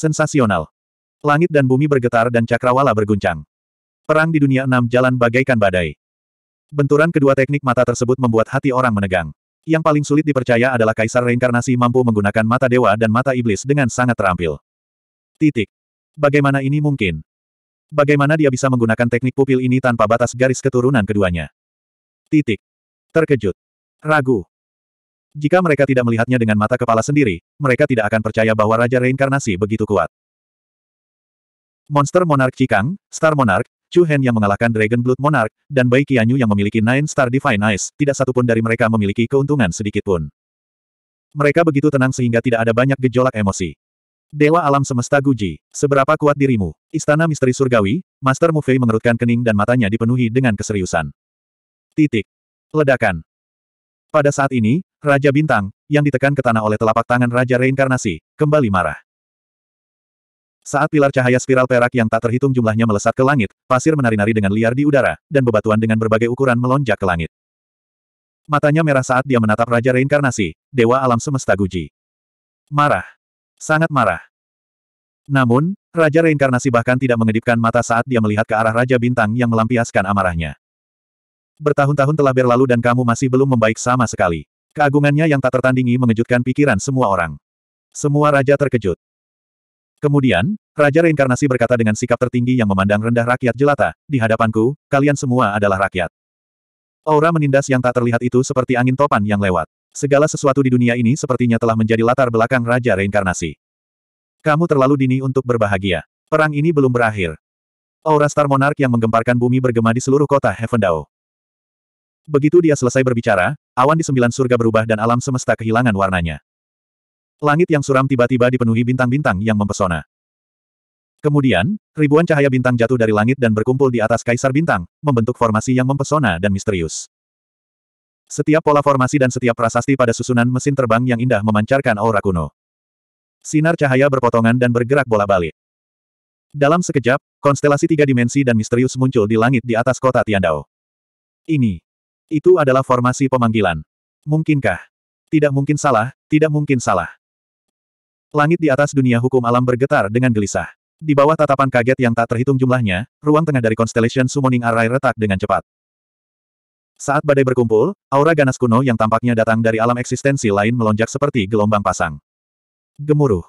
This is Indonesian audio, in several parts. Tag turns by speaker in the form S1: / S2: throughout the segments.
S1: Sensasional. Langit dan bumi bergetar dan cakrawala berguncang. Perang di dunia enam jalan bagaikan badai. Benturan kedua teknik mata tersebut membuat hati orang menegang. Yang paling sulit dipercaya adalah kaisar reinkarnasi mampu menggunakan mata dewa dan mata iblis dengan sangat terampil. Titik. Bagaimana ini mungkin? Bagaimana dia bisa menggunakan teknik pupil ini tanpa batas garis keturunan keduanya? Titik. Terkejut. Ragu. Jika mereka tidak melihatnya dengan mata kepala sendiri, mereka tidak akan percaya bahwa Raja Reinkarnasi begitu kuat. Monster Monarch Cikang, Star Monarch, Chu Hen yang mengalahkan Dragon Blood Monarch, dan Bai Qianyu yang memiliki Nine Star Divine Eyes, tidak satupun dari mereka memiliki keuntungan sedikit pun. Mereka begitu tenang sehingga tidak ada banyak gejolak emosi. Dewa alam semesta Guji, seberapa kuat dirimu? Istana misteri surgawi, Master Mufei mengerutkan kening dan matanya dipenuhi dengan keseriusan. Titik. Ledakan. Pada saat ini, Raja Bintang, yang ditekan ke tanah oleh telapak tangan Raja Reinkarnasi, kembali marah. Saat pilar cahaya spiral perak yang tak terhitung jumlahnya melesat ke langit, pasir menari-nari dengan liar di udara, dan bebatuan dengan berbagai ukuran melonjak ke langit. Matanya merah saat dia menatap Raja Reinkarnasi, Dewa Alam Semesta Guji. Marah. Sangat marah. Namun, Raja Reinkarnasi bahkan tidak mengedipkan mata saat dia melihat ke arah Raja Bintang yang melampiaskan amarahnya. Bertahun-tahun telah berlalu dan kamu masih belum membaik sama sekali. Keagungannya yang tak tertandingi mengejutkan pikiran semua orang. Semua raja terkejut. Kemudian, Raja Reinkarnasi berkata dengan sikap tertinggi yang memandang rendah rakyat jelata, di hadapanku, kalian semua adalah rakyat. Aura menindas yang tak terlihat itu seperti angin topan yang lewat. Segala sesuatu di dunia ini sepertinya telah menjadi latar belakang Raja Reinkarnasi. Kamu terlalu dini untuk berbahagia. Perang ini belum berakhir. Aura Star Monarch yang menggemparkan bumi bergema di seluruh kota Heaven Heavendao. Begitu dia selesai berbicara, awan di sembilan surga berubah dan alam semesta kehilangan warnanya. Langit yang suram tiba-tiba dipenuhi bintang-bintang yang mempesona. Kemudian, ribuan cahaya bintang jatuh dari langit dan berkumpul di atas kaisar bintang, membentuk formasi yang mempesona dan misterius. Setiap pola formasi dan setiap prasasti pada susunan mesin terbang yang indah memancarkan aura kuno. Sinar cahaya berpotongan dan bergerak bola-balik. Dalam sekejap, konstelasi tiga dimensi dan misterius muncul di langit di atas kota Tiandao. Ini, itu adalah formasi pemanggilan. Mungkinkah? Tidak mungkin salah, tidak mungkin salah. Langit di atas dunia hukum alam bergetar dengan gelisah. Di bawah tatapan kaget yang tak terhitung jumlahnya, ruang tengah dari Constellation Summoning Array retak dengan cepat. Saat badai berkumpul, aura ganas kuno yang tampaknya datang dari alam eksistensi lain melonjak seperti gelombang pasang. Gemuruh.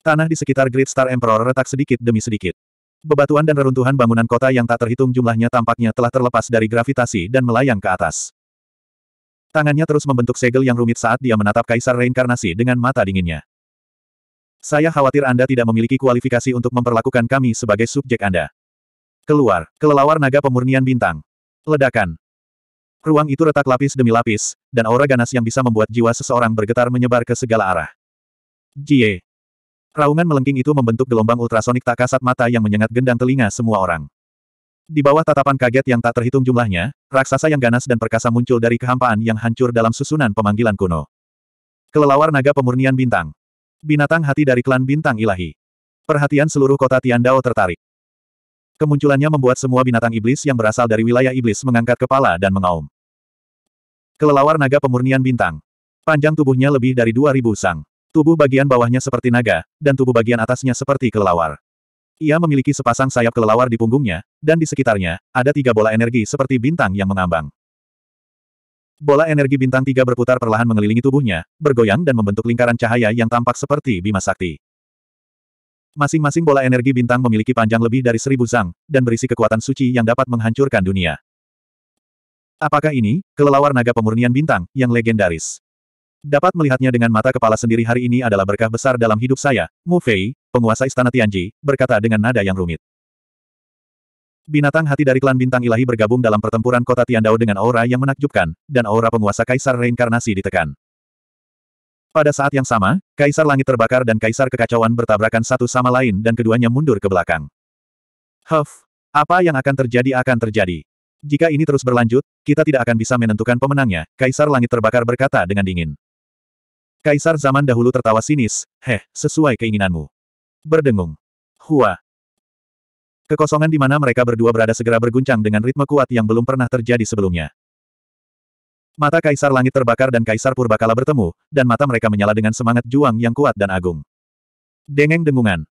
S1: Tanah di sekitar Great Star Emperor retak sedikit demi sedikit. Bebatuan dan reruntuhan bangunan kota yang tak terhitung jumlahnya tampaknya telah terlepas dari gravitasi dan melayang ke atas. Tangannya terus membentuk segel yang rumit saat dia menatap kaisar reinkarnasi dengan mata dinginnya. Saya khawatir Anda tidak memiliki kualifikasi untuk memperlakukan kami sebagai subjek Anda. Keluar, kelelawar naga pemurnian bintang. Ledakan. Ruang itu retak lapis demi lapis, dan aura ganas yang bisa membuat jiwa seseorang bergetar menyebar ke segala arah. Jie, Raungan melengking itu membentuk gelombang ultrasonik tak kasat mata yang menyengat gendang telinga semua orang. Di bawah tatapan kaget yang tak terhitung jumlahnya, raksasa yang ganas dan perkasa muncul dari kehampaan yang hancur dalam susunan pemanggilan kuno. Kelelawar naga pemurnian bintang. Binatang hati dari klan bintang ilahi. Perhatian seluruh kota Tian Dao tertarik. Kemunculannya membuat semua binatang iblis yang berasal dari wilayah iblis mengangkat kepala dan mengaum. Kelelawar naga pemurnian bintang. Panjang tubuhnya lebih dari 2000 sang. Tubuh bagian bawahnya seperti naga, dan tubuh bagian atasnya seperti kelelawar. Ia memiliki sepasang sayap kelelawar di punggungnya, dan di sekitarnya, ada tiga bola energi seperti bintang yang mengambang. Bola energi bintang tiga berputar perlahan mengelilingi tubuhnya, bergoyang dan membentuk lingkaran cahaya yang tampak seperti bima sakti. Masing-masing bola energi bintang memiliki panjang lebih dari seribu zang, dan berisi kekuatan suci yang dapat menghancurkan dunia. Apakah ini, kelelawar naga pemurnian bintang, yang legendaris? Dapat melihatnya dengan mata kepala sendiri hari ini adalah berkah besar dalam hidup saya, Mu Fei, penguasa istana Tianji, berkata dengan nada yang rumit. Binatang hati dari klan bintang ilahi bergabung dalam pertempuran kota Tiandao dengan aura yang menakjubkan, dan aura penguasa kaisar reinkarnasi ditekan. Pada saat yang sama, kaisar langit terbakar dan kaisar kekacauan bertabrakan satu sama lain dan keduanya mundur ke belakang. Huff, apa yang akan terjadi akan terjadi. Jika ini terus berlanjut, kita tidak akan bisa menentukan pemenangnya, kaisar langit terbakar berkata dengan dingin. Kaisar zaman dahulu tertawa sinis, heh, sesuai keinginanmu. Berdengung. Hua. Kekosongan di mana mereka berdua berada segera berguncang dengan ritme kuat yang belum pernah terjadi sebelumnya. Mata Kaisar Langit terbakar dan Kaisar Purbakala bertemu, dan mata mereka menyala dengan semangat juang yang kuat dan agung. Dengeng dengungan.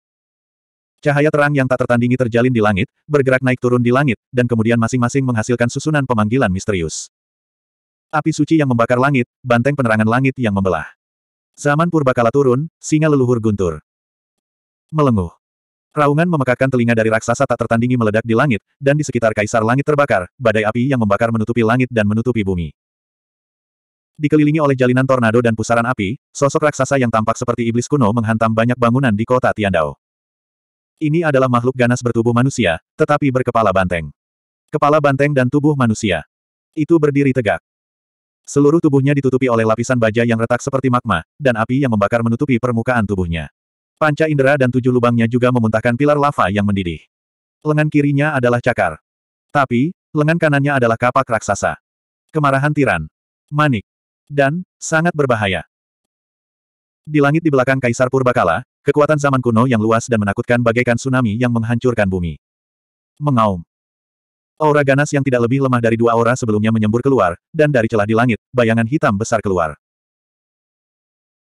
S1: Cahaya terang yang tak tertandingi terjalin di langit, bergerak naik turun di langit, dan kemudian masing-masing menghasilkan susunan pemanggilan misterius. Api suci yang membakar langit, banteng penerangan langit yang membelah. Zaman purbakala turun, singa leluhur guntur. Melenguh. Raungan memekakan telinga dari raksasa tak tertandingi meledak di langit, dan di sekitar kaisar langit terbakar, badai api yang membakar menutupi langit dan menutupi bumi. Dikelilingi oleh jalinan tornado dan pusaran api, sosok raksasa yang tampak seperti iblis kuno menghantam banyak bangunan di kota Tiandao. Ini adalah makhluk ganas bertubuh manusia, tetapi berkepala banteng. Kepala banteng dan tubuh manusia. Itu berdiri tegak. Seluruh tubuhnya ditutupi oleh lapisan baja yang retak seperti magma, dan api yang membakar menutupi permukaan tubuhnya. Panca indera dan tujuh lubangnya juga memuntahkan pilar lava yang mendidih. Lengan kirinya adalah cakar. Tapi, lengan kanannya adalah kapak raksasa. Kemarahan tiran. Manik. Dan, sangat berbahaya. Di langit di belakang Kaisar Purbakala, kekuatan zaman kuno yang luas dan menakutkan bagaikan tsunami yang menghancurkan bumi. Mengaum. Aura ganas yang tidak lebih lemah dari dua aura sebelumnya menyembur keluar, dan dari celah di langit, bayangan hitam besar keluar.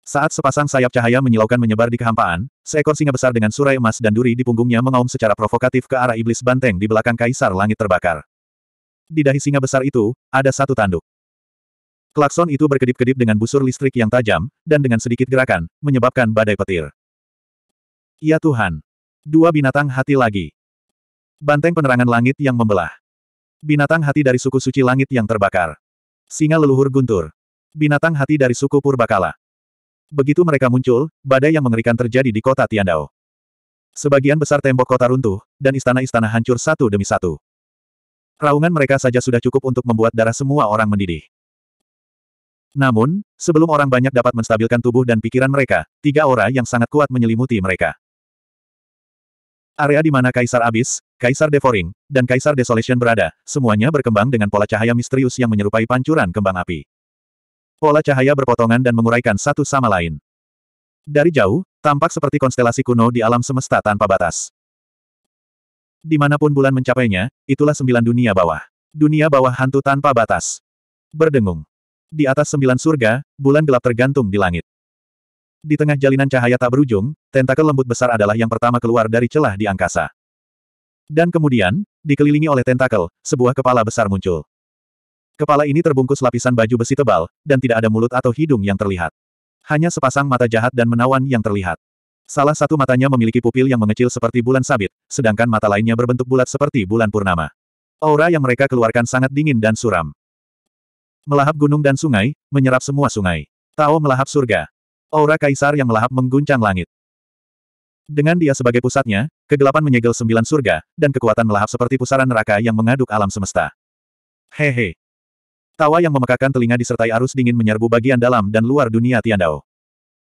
S1: Saat sepasang sayap cahaya menyilaukan menyebar di kehampaan, seekor singa besar dengan surai emas dan duri di punggungnya mengaum secara provokatif ke arah iblis banteng di belakang kaisar langit terbakar. Di dahi singa besar itu, ada satu tanduk. Klakson itu berkedip-kedip dengan busur listrik yang tajam, dan dengan sedikit gerakan, menyebabkan badai petir. Ya Tuhan! Dua binatang hati lagi. Banteng penerangan langit yang membelah. Binatang hati dari suku suci langit yang terbakar. Singa leluhur guntur. Binatang hati dari suku Purbakala. Begitu mereka muncul, badai yang mengerikan terjadi di kota Tiandao. Sebagian besar tembok kota runtuh, dan istana-istana hancur satu demi satu. Raungan mereka saja sudah cukup untuk membuat darah semua orang mendidih. Namun, sebelum orang banyak dapat menstabilkan tubuh dan pikiran mereka, tiga aura yang sangat kuat menyelimuti mereka. Area di mana Kaisar Abis, Kaisar Devoring, dan Kaisar Desolation berada, semuanya berkembang dengan pola cahaya misterius yang menyerupai pancuran kembang api. Pola cahaya berpotongan dan menguraikan satu sama lain. Dari jauh, tampak seperti konstelasi kuno di alam semesta tanpa batas. Dimanapun bulan mencapainya, itulah sembilan dunia bawah. Dunia bawah hantu tanpa batas. Berdengung. Di atas sembilan surga, bulan gelap tergantung di langit. Di tengah jalinan cahaya tak berujung, tentakel lembut besar adalah yang pertama keluar dari celah di angkasa. Dan kemudian, dikelilingi oleh tentakel, sebuah kepala besar muncul. Kepala ini terbungkus lapisan baju besi tebal, dan tidak ada mulut atau hidung yang terlihat. Hanya sepasang mata jahat dan menawan yang terlihat. Salah satu matanya memiliki pupil yang mengecil seperti bulan sabit, sedangkan mata lainnya berbentuk bulat seperti bulan purnama. Aura yang mereka keluarkan sangat dingin dan suram. Melahap gunung dan sungai, menyerap semua sungai. Tao melahap surga. Aura kaisar yang melahap mengguncang langit. Dengan dia sebagai pusatnya, kegelapan menyegel sembilan surga, dan kekuatan melahap seperti pusaran neraka yang mengaduk alam semesta. Hehe. Tawa yang memekakan telinga disertai arus dingin menyerbu bagian dalam dan luar dunia Tiandao.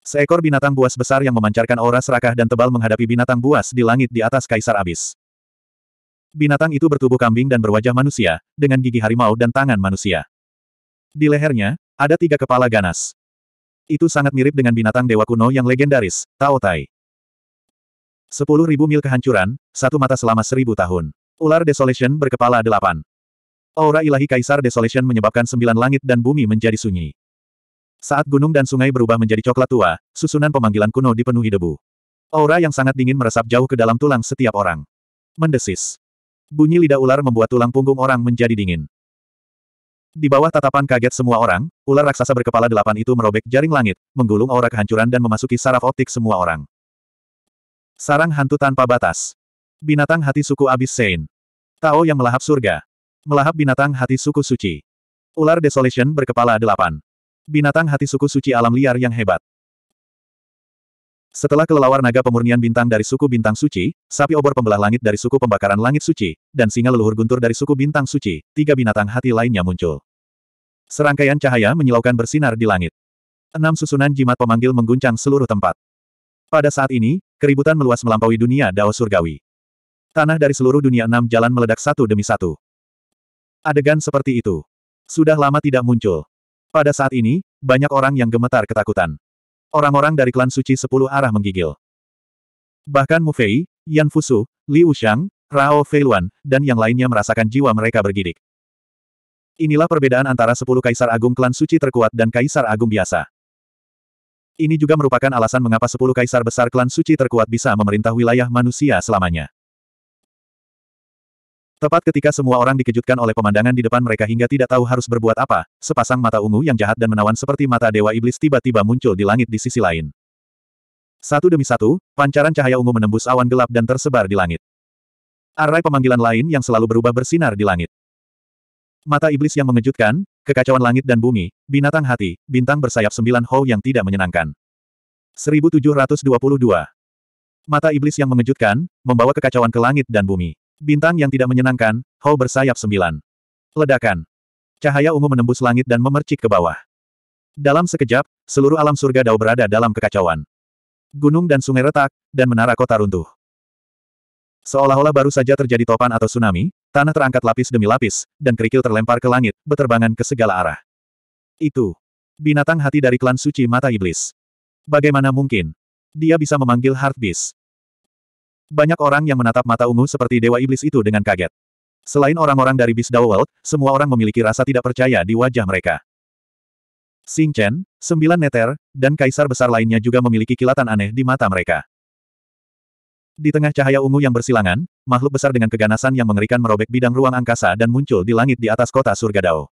S1: Seekor binatang buas besar yang memancarkan aura serakah dan tebal menghadapi binatang buas di langit di atas kaisar abis. Binatang itu bertubuh kambing dan berwajah manusia, dengan gigi harimau dan tangan manusia. Di lehernya, ada tiga kepala ganas. Itu sangat mirip dengan binatang dewa kuno yang legendaris, Tao Tai. Sepuluh ribu mil kehancuran, satu mata selama seribu tahun. Ular Desolation berkepala delapan. Aura ilahi Kaisar Desolation menyebabkan sembilan langit dan bumi menjadi sunyi. Saat gunung dan sungai berubah menjadi coklat tua, susunan pemanggilan kuno dipenuhi debu. Aura yang sangat dingin meresap jauh ke dalam tulang setiap orang. Mendesis. Bunyi lidah ular membuat tulang punggung orang menjadi dingin. Di bawah tatapan kaget semua orang, ular raksasa berkepala delapan itu merobek jaring langit, menggulung aura kehancuran dan memasuki saraf optik semua orang. Sarang hantu tanpa batas. Binatang hati suku abis Sein. Tao yang melahap surga. Melahap binatang hati suku suci. Ular Desolation berkepala delapan. Binatang hati suku suci alam liar yang hebat. Setelah kelelawar naga pemurnian bintang dari suku bintang suci, sapi obor pembelah langit dari suku pembakaran langit suci, dan singa leluhur guntur dari suku bintang suci, tiga binatang hati lainnya muncul. Serangkaian cahaya menyilaukan bersinar di langit. Enam susunan jimat pemanggil mengguncang seluruh tempat. Pada saat ini, keributan meluas melampaui dunia Dao Surgawi. Tanah dari seluruh dunia enam jalan meledak satu demi satu. Adegan seperti itu. Sudah lama tidak muncul. Pada saat ini, banyak orang yang gemetar ketakutan. Orang-orang dari klan suci sepuluh arah menggigil. Bahkan Mu Fei, Yan Fusu, Li Ushang, Rao Feiluan, dan yang lainnya merasakan jiwa mereka bergidik. Inilah perbedaan antara sepuluh kaisar agung klan suci terkuat dan kaisar agung biasa. Ini juga merupakan alasan mengapa sepuluh kaisar besar klan suci terkuat bisa memerintah wilayah manusia selamanya. Tepat ketika semua orang dikejutkan oleh pemandangan di depan mereka hingga tidak tahu harus berbuat apa, sepasang mata ungu yang jahat dan menawan seperti mata dewa iblis tiba-tiba muncul di langit di sisi lain. Satu demi satu, pancaran cahaya ungu menembus awan gelap dan tersebar di langit. Arai pemanggilan lain yang selalu berubah bersinar di langit. Mata iblis yang mengejutkan, kekacauan langit dan bumi, binatang hati, bintang bersayap sembilan hou yang tidak menyenangkan. 1722. Mata iblis yang mengejutkan, membawa kekacauan ke langit dan bumi. Bintang yang tidak menyenangkan, hou bersayap sembilan. Ledakan. Cahaya ungu menembus langit dan memercik ke bawah. Dalam sekejap, seluruh alam surga Dao berada dalam kekacauan. Gunung dan sungai retak, dan menara kota runtuh. Seolah-olah baru saja terjadi topan atau tsunami, tanah terangkat lapis demi lapis, dan kerikil terlempar ke langit, beterbangan ke segala arah. Itu. Binatang hati dari klan suci mata iblis. Bagaimana mungkin? Dia bisa memanggil Heart Beast. Banyak orang yang menatap mata ungu seperti dewa iblis itu dengan kaget. Selain orang-orang dari Beast World, semua orang memiliki rasa tidak percaya di wajah mereka. Sing Chen, sembilan neter, dan kaisar besar lainnya juga memiliki kilatan aneh di mata mereka. Di tengah cahaya ungu yang bersilangan, makhluk besar dengan keganasan yang mengerikan merobek bidang ruang angkasa dan muncul di langit di atas kota surga Surgadao.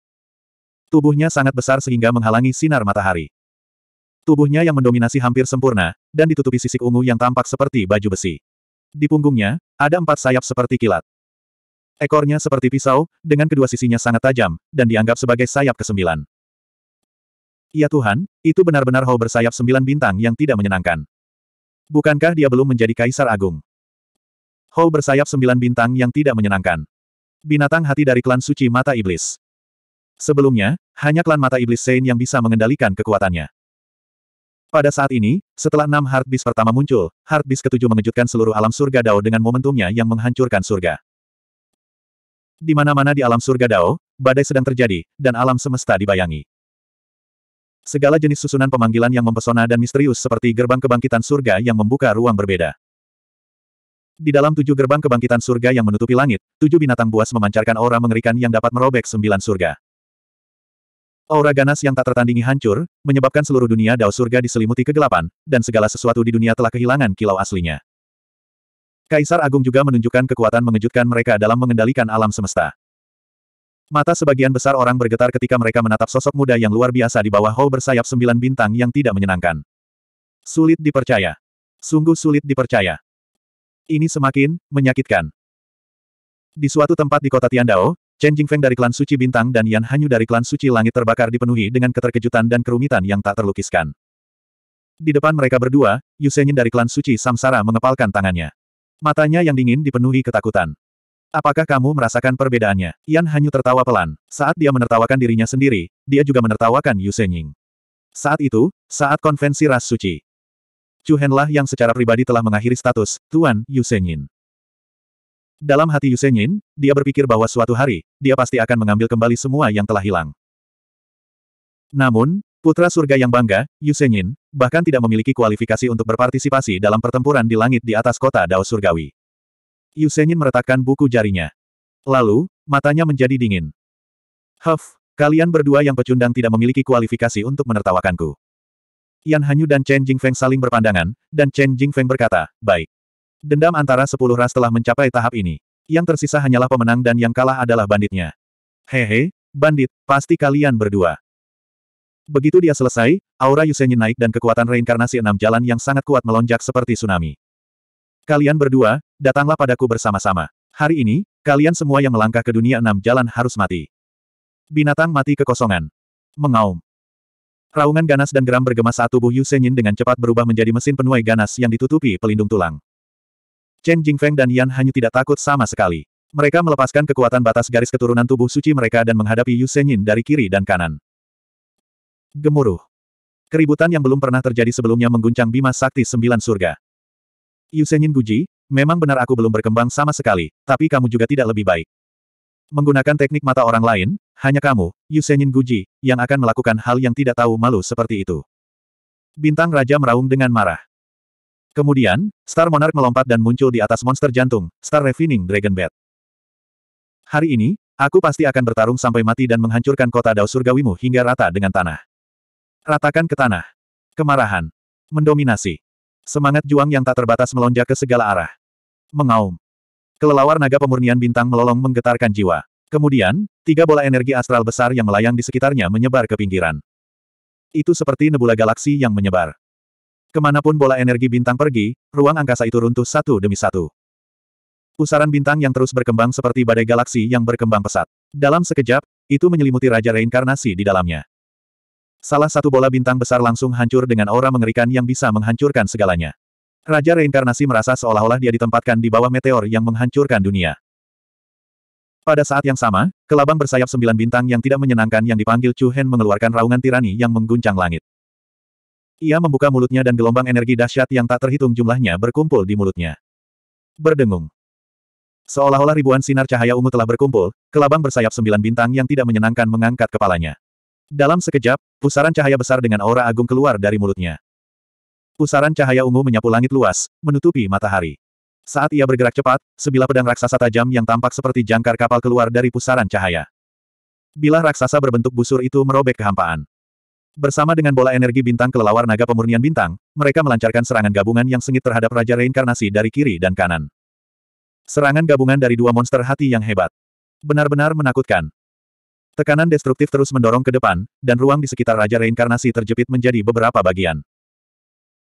S1: Tubuhnya sangat besar sehingga menghalangi sinar matahari. Tubuhnya yang mendominasi hampir sempurna, dan ditutupi sisik ungu yang tampak seperti baju besi. Di punggungnya, ada empat sayap seperti kilat. Ekornya seperti pisau, dengan kedua sisinya sangat tajam, dan dianggap sebagai sayap kesembilan. Ya Tuhan, itu benar-benar hau bersayap sembilan bintang yang tidak menyenangkan. Bukankah dia belum menjadi kaisar agung? Hou bersayap sembilan bintang yang tidak menyenangkan. Binatang hati dari klan suci mata iblis. Sebelumnya, hanya klan mata iblis Sein yang bisa mengendalikan kekuatannya. Pada saat ini, setelah enam heartbeast pertama muncul, heartbeast ketujuh mengejutkan seluruh alam surga Dao dengan momentumnya yang menghancurkan surga. Di mana-mana di alam surga Dao, badai sedang terjadi, dan alam semesta dibayangi. Segala jenis susunan pemanggilan yang mempesona dan misterius seperti gerbang kebangkitan surga yang membuka ruang berbeda. Di dalam tujuh gerbang kebangkitan surga yang menutupi langit, tujuh binatang buas memancarkan aura mengerikan yang dapat merobek sembilan surga. Aura ganas yang tak tertandingi hancur, menyebabkan seluruh dunia dao surga diselimuti kegelapan, dan segala sesuatu di dunia telah kehilangan kilau aslinya. Kaisar Agung juga menunjukkan kekuatan mengejutkan mereka dalam mengendalikan alam semesta. Mata sebagian besar orang bergetar ketika mereka menatap sosok muda yang luar biasa di bawah hall bersayap sembilan bintang yang tidak menyenangkan. Sulit dipercaya. Sungguh sulit dipercaya. Ini semakin menyakitkan. Di suatu tempat di kota Tiandao, Chen Jingfeng dari klan suci bintang dan Yan Hanyu dari klan suci langit terbakar dipenuhi dengan keterkejutan dan kerumitan yang tak terlukiskan. Di depan mereka berdua, Yusenyin dari klan suci Samsara mengepalkan tangannya. Matanya yang dingin dipenuhi ketakutan. Apakah kamu merasakan perbedaannya? Yan Hanyu tertawa pelan. Saat dia menertawakan dirinya sendiri, dia juga menertawakan Yu Senying. Saat itu, saat konvensi ras suci. Chu Henlah yang secara pribadi telah mengakhiri status, Tuan Yu Senying. Dalam hati Yu Senying, dia berpikir bahwa suatu hari, dia pasti akan mengambil kembali semua yang telah hilang. Namun, putra surga yang bangga, Yu Senying, bahkan tidak memiliki kualifikasi untuk berpartisipasi dalam pertempuran di langit di atas kota Dao Surgawi. Yusenyin meretakkan buku jarinya. Lalu, matanya menjadi dingin. Huff, kalian berdua yang pecundang tidak memiliki kualifikasi untuk menertawakanku. Yan Hanyu dan Chen Jingfeng saling berpandangan, dan Chen Jingfeng berkata, baik. Dendam antara sepuluh ras telah mencapai tahap ini. Yang tersisa hanyalah pemenang dan yang kalah adalah banditnya. Hehe, bandit, pasti kalian berdua. Begitu dia selesai, aura Yusenyin naik dan kekuatan reinkarnasi enam jalan yang sangat kuat melonjak seperti tsunami. Kalian berdua, datanglah padaku bersama-sama. Hari ini, kalian semua yang melangkah ke dunia enam jalan harus mati. Binatang mati kekosongan. Mengaum. Raungan ganas dan geram bergema saat tubuh Yu Senyin dengan cepat berubah menjadi mesin penuai ganas yang ditutupi pelindung tulang. Chen Jingfeng dan Yan Hanyu tidak takut sama sekali. Mereka melepaskan kekuatan batas garis keturunan tubuh suci mereka dan menghadapi Yu Senyin dari kiri dan kanan. Gemuruh. Keributan yang belum pernah terjadi sebelumnya mengguncang bima sakti sembilan surga. Yusenin Guji, memang benar aku belum berkembang sama sekali, tapi kamu juga tidak lebih baik. Menggunakan teknik mata orang lain, hanya kamu, Yusenin Guji, yang akan melakukan hal yang tidak tahu malu seperti itu. Bintang Raja meraung dengan marah. Kemudian, Star Monarch melompat dan muncul di atas monster jantung, Star Refining Dragon Bat. Hari ini, aku pasti akan bertarung sampai mati dan menghancurkan kota Dao Surgawimu hingga rata dengan tanah. Ratakan ke tanah. Kemarahan. Mendominasi. Semangat juang yang tak terbatas melonjak ke segala arah. Mengaum. Kelelawar naga pemurnian bintang melolong menggetarkan jiwa. Kemudian, tiga bola energi astral besar yang melayang di sekitarnya menyebar ke pinggiran. Itu seperti nebula galaksi yang menyebar. Kemanapun bola energi bintang pergi, ruang angkasa itu runtuh satu demi satu. Pusaran bintang yang terus berkembang seperti badai galaksi yang berkembang pesat. Dalam sekejap, itu menyelimuti Raja Reinkarnasi di dalamnya. Salah satu bola bintang besar langsung hancur dengan aura mengerikan yang bisa menghancurkan segalanya. Raja reinkarnasi merasa seolah-olah dia ditempatkan di bawah meteor yang menghancurkan dunia. Pada saat yang sama, kelabang bersayap sembilan bintang yang tidak menyenangkan yang dipanggil Chu Hen mengeluarkan raungan tirani yang mengguncang langit. Ia membuka mulutnya dan gelombang energi dahsyat yang tak terhitung jumlahnya berkumpul di mulutnya. Berdengung. Seolah-olah ribuan sinar cahaya ungu telah berkumpul, kelabang bersayap sembilan bintang yang tidak menyenangkan mengangkat kepalanya. Dalam sekejap, pusaran cahaya besar dengan aura agung keluar dari mulutnya. Pusaran cahaya ungu menyapu langit luas, menutupi matahari. Saat ia bergerak cepat, sebilah pedang raksasa tajam yang tampak seperti jangkar kapal keluar dari pusaran cahaya. Bilah raksasa berbentuk busur itu merobek kehampaan. Bersama dengan bola energi bintang kelelawar naga pemurnian bintang, mereka melancarkan serangan gabungan yang sengit terhadap Raja Reinkarnasi dari kiri dan kanan. Serangan gabungan dari dua monster hati yang hebat. Benar-benar menakutkan. Tekanan destruktif terus mendorong ke depan, dan ruang di sekitar Raja Reinkarnasi terjepit menjadi beberapa bagian.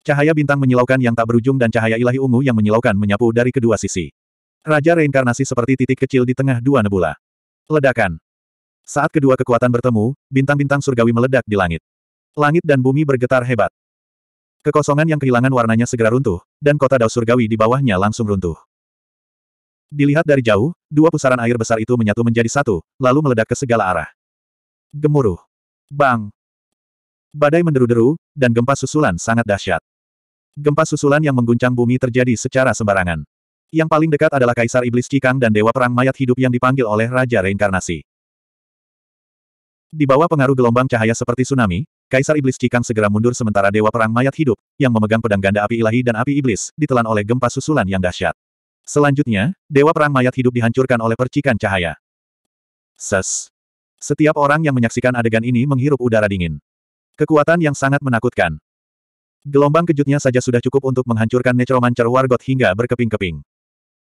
S1: Cahaya bintang menyilaukan yang tak berujung dan cahaya ilahi ungu yang menyilaukan menyapu dari kedua sisi. Raja Reinkarnasi seperti titik kecil di tengah dua nebula. Ledakan. Saat kedua kekuatan bertemu, bintang-bintang surgawi meledak di langit. Langit dan bumi bergetar hebat. Kekosongan yang kehilangan warnanya segera runtuh, dan kota dao surgawi di bawahnya langsung runtuh. Dilihat dari jauh, dua pusaran air besar itu menyatu menjadi satu, lalu meledak ke segala arah. Gemuruh. Bang. Badai menderu-deru, dan gempa susulan sangat dahsyat. Gempa susulan yang mengguncang bumi terjadi secara sembarangan. Yang paling dekat adalah Kaisar Iblis Cikang dan Dewa Perang Mayat Hidup yang dipanggil oleh Raja Reinkarnasi. Di bawah pengaruh gelombang cahaya seperti tsunami, Kaisar Iblis Cikang segera mundur sementara Dewa Perang Mayat Hidup, yang memegang pedang ganda api ilahi dan api iblis, ditelan oleh gempa susulan yang dahsyat. Selanjutnya, Dewa Perang Mayat hidup dihancurkan oleh percikan cahaya. Ses. Setiap orang yang menyaksikan adegan ini menghirup udara dingin. Kekuatan yang sangat menakutkan. Gelombang kejutnya saja sudah cukup untuk menghancurkan Necromancer Wargot hingga berkeping-keping.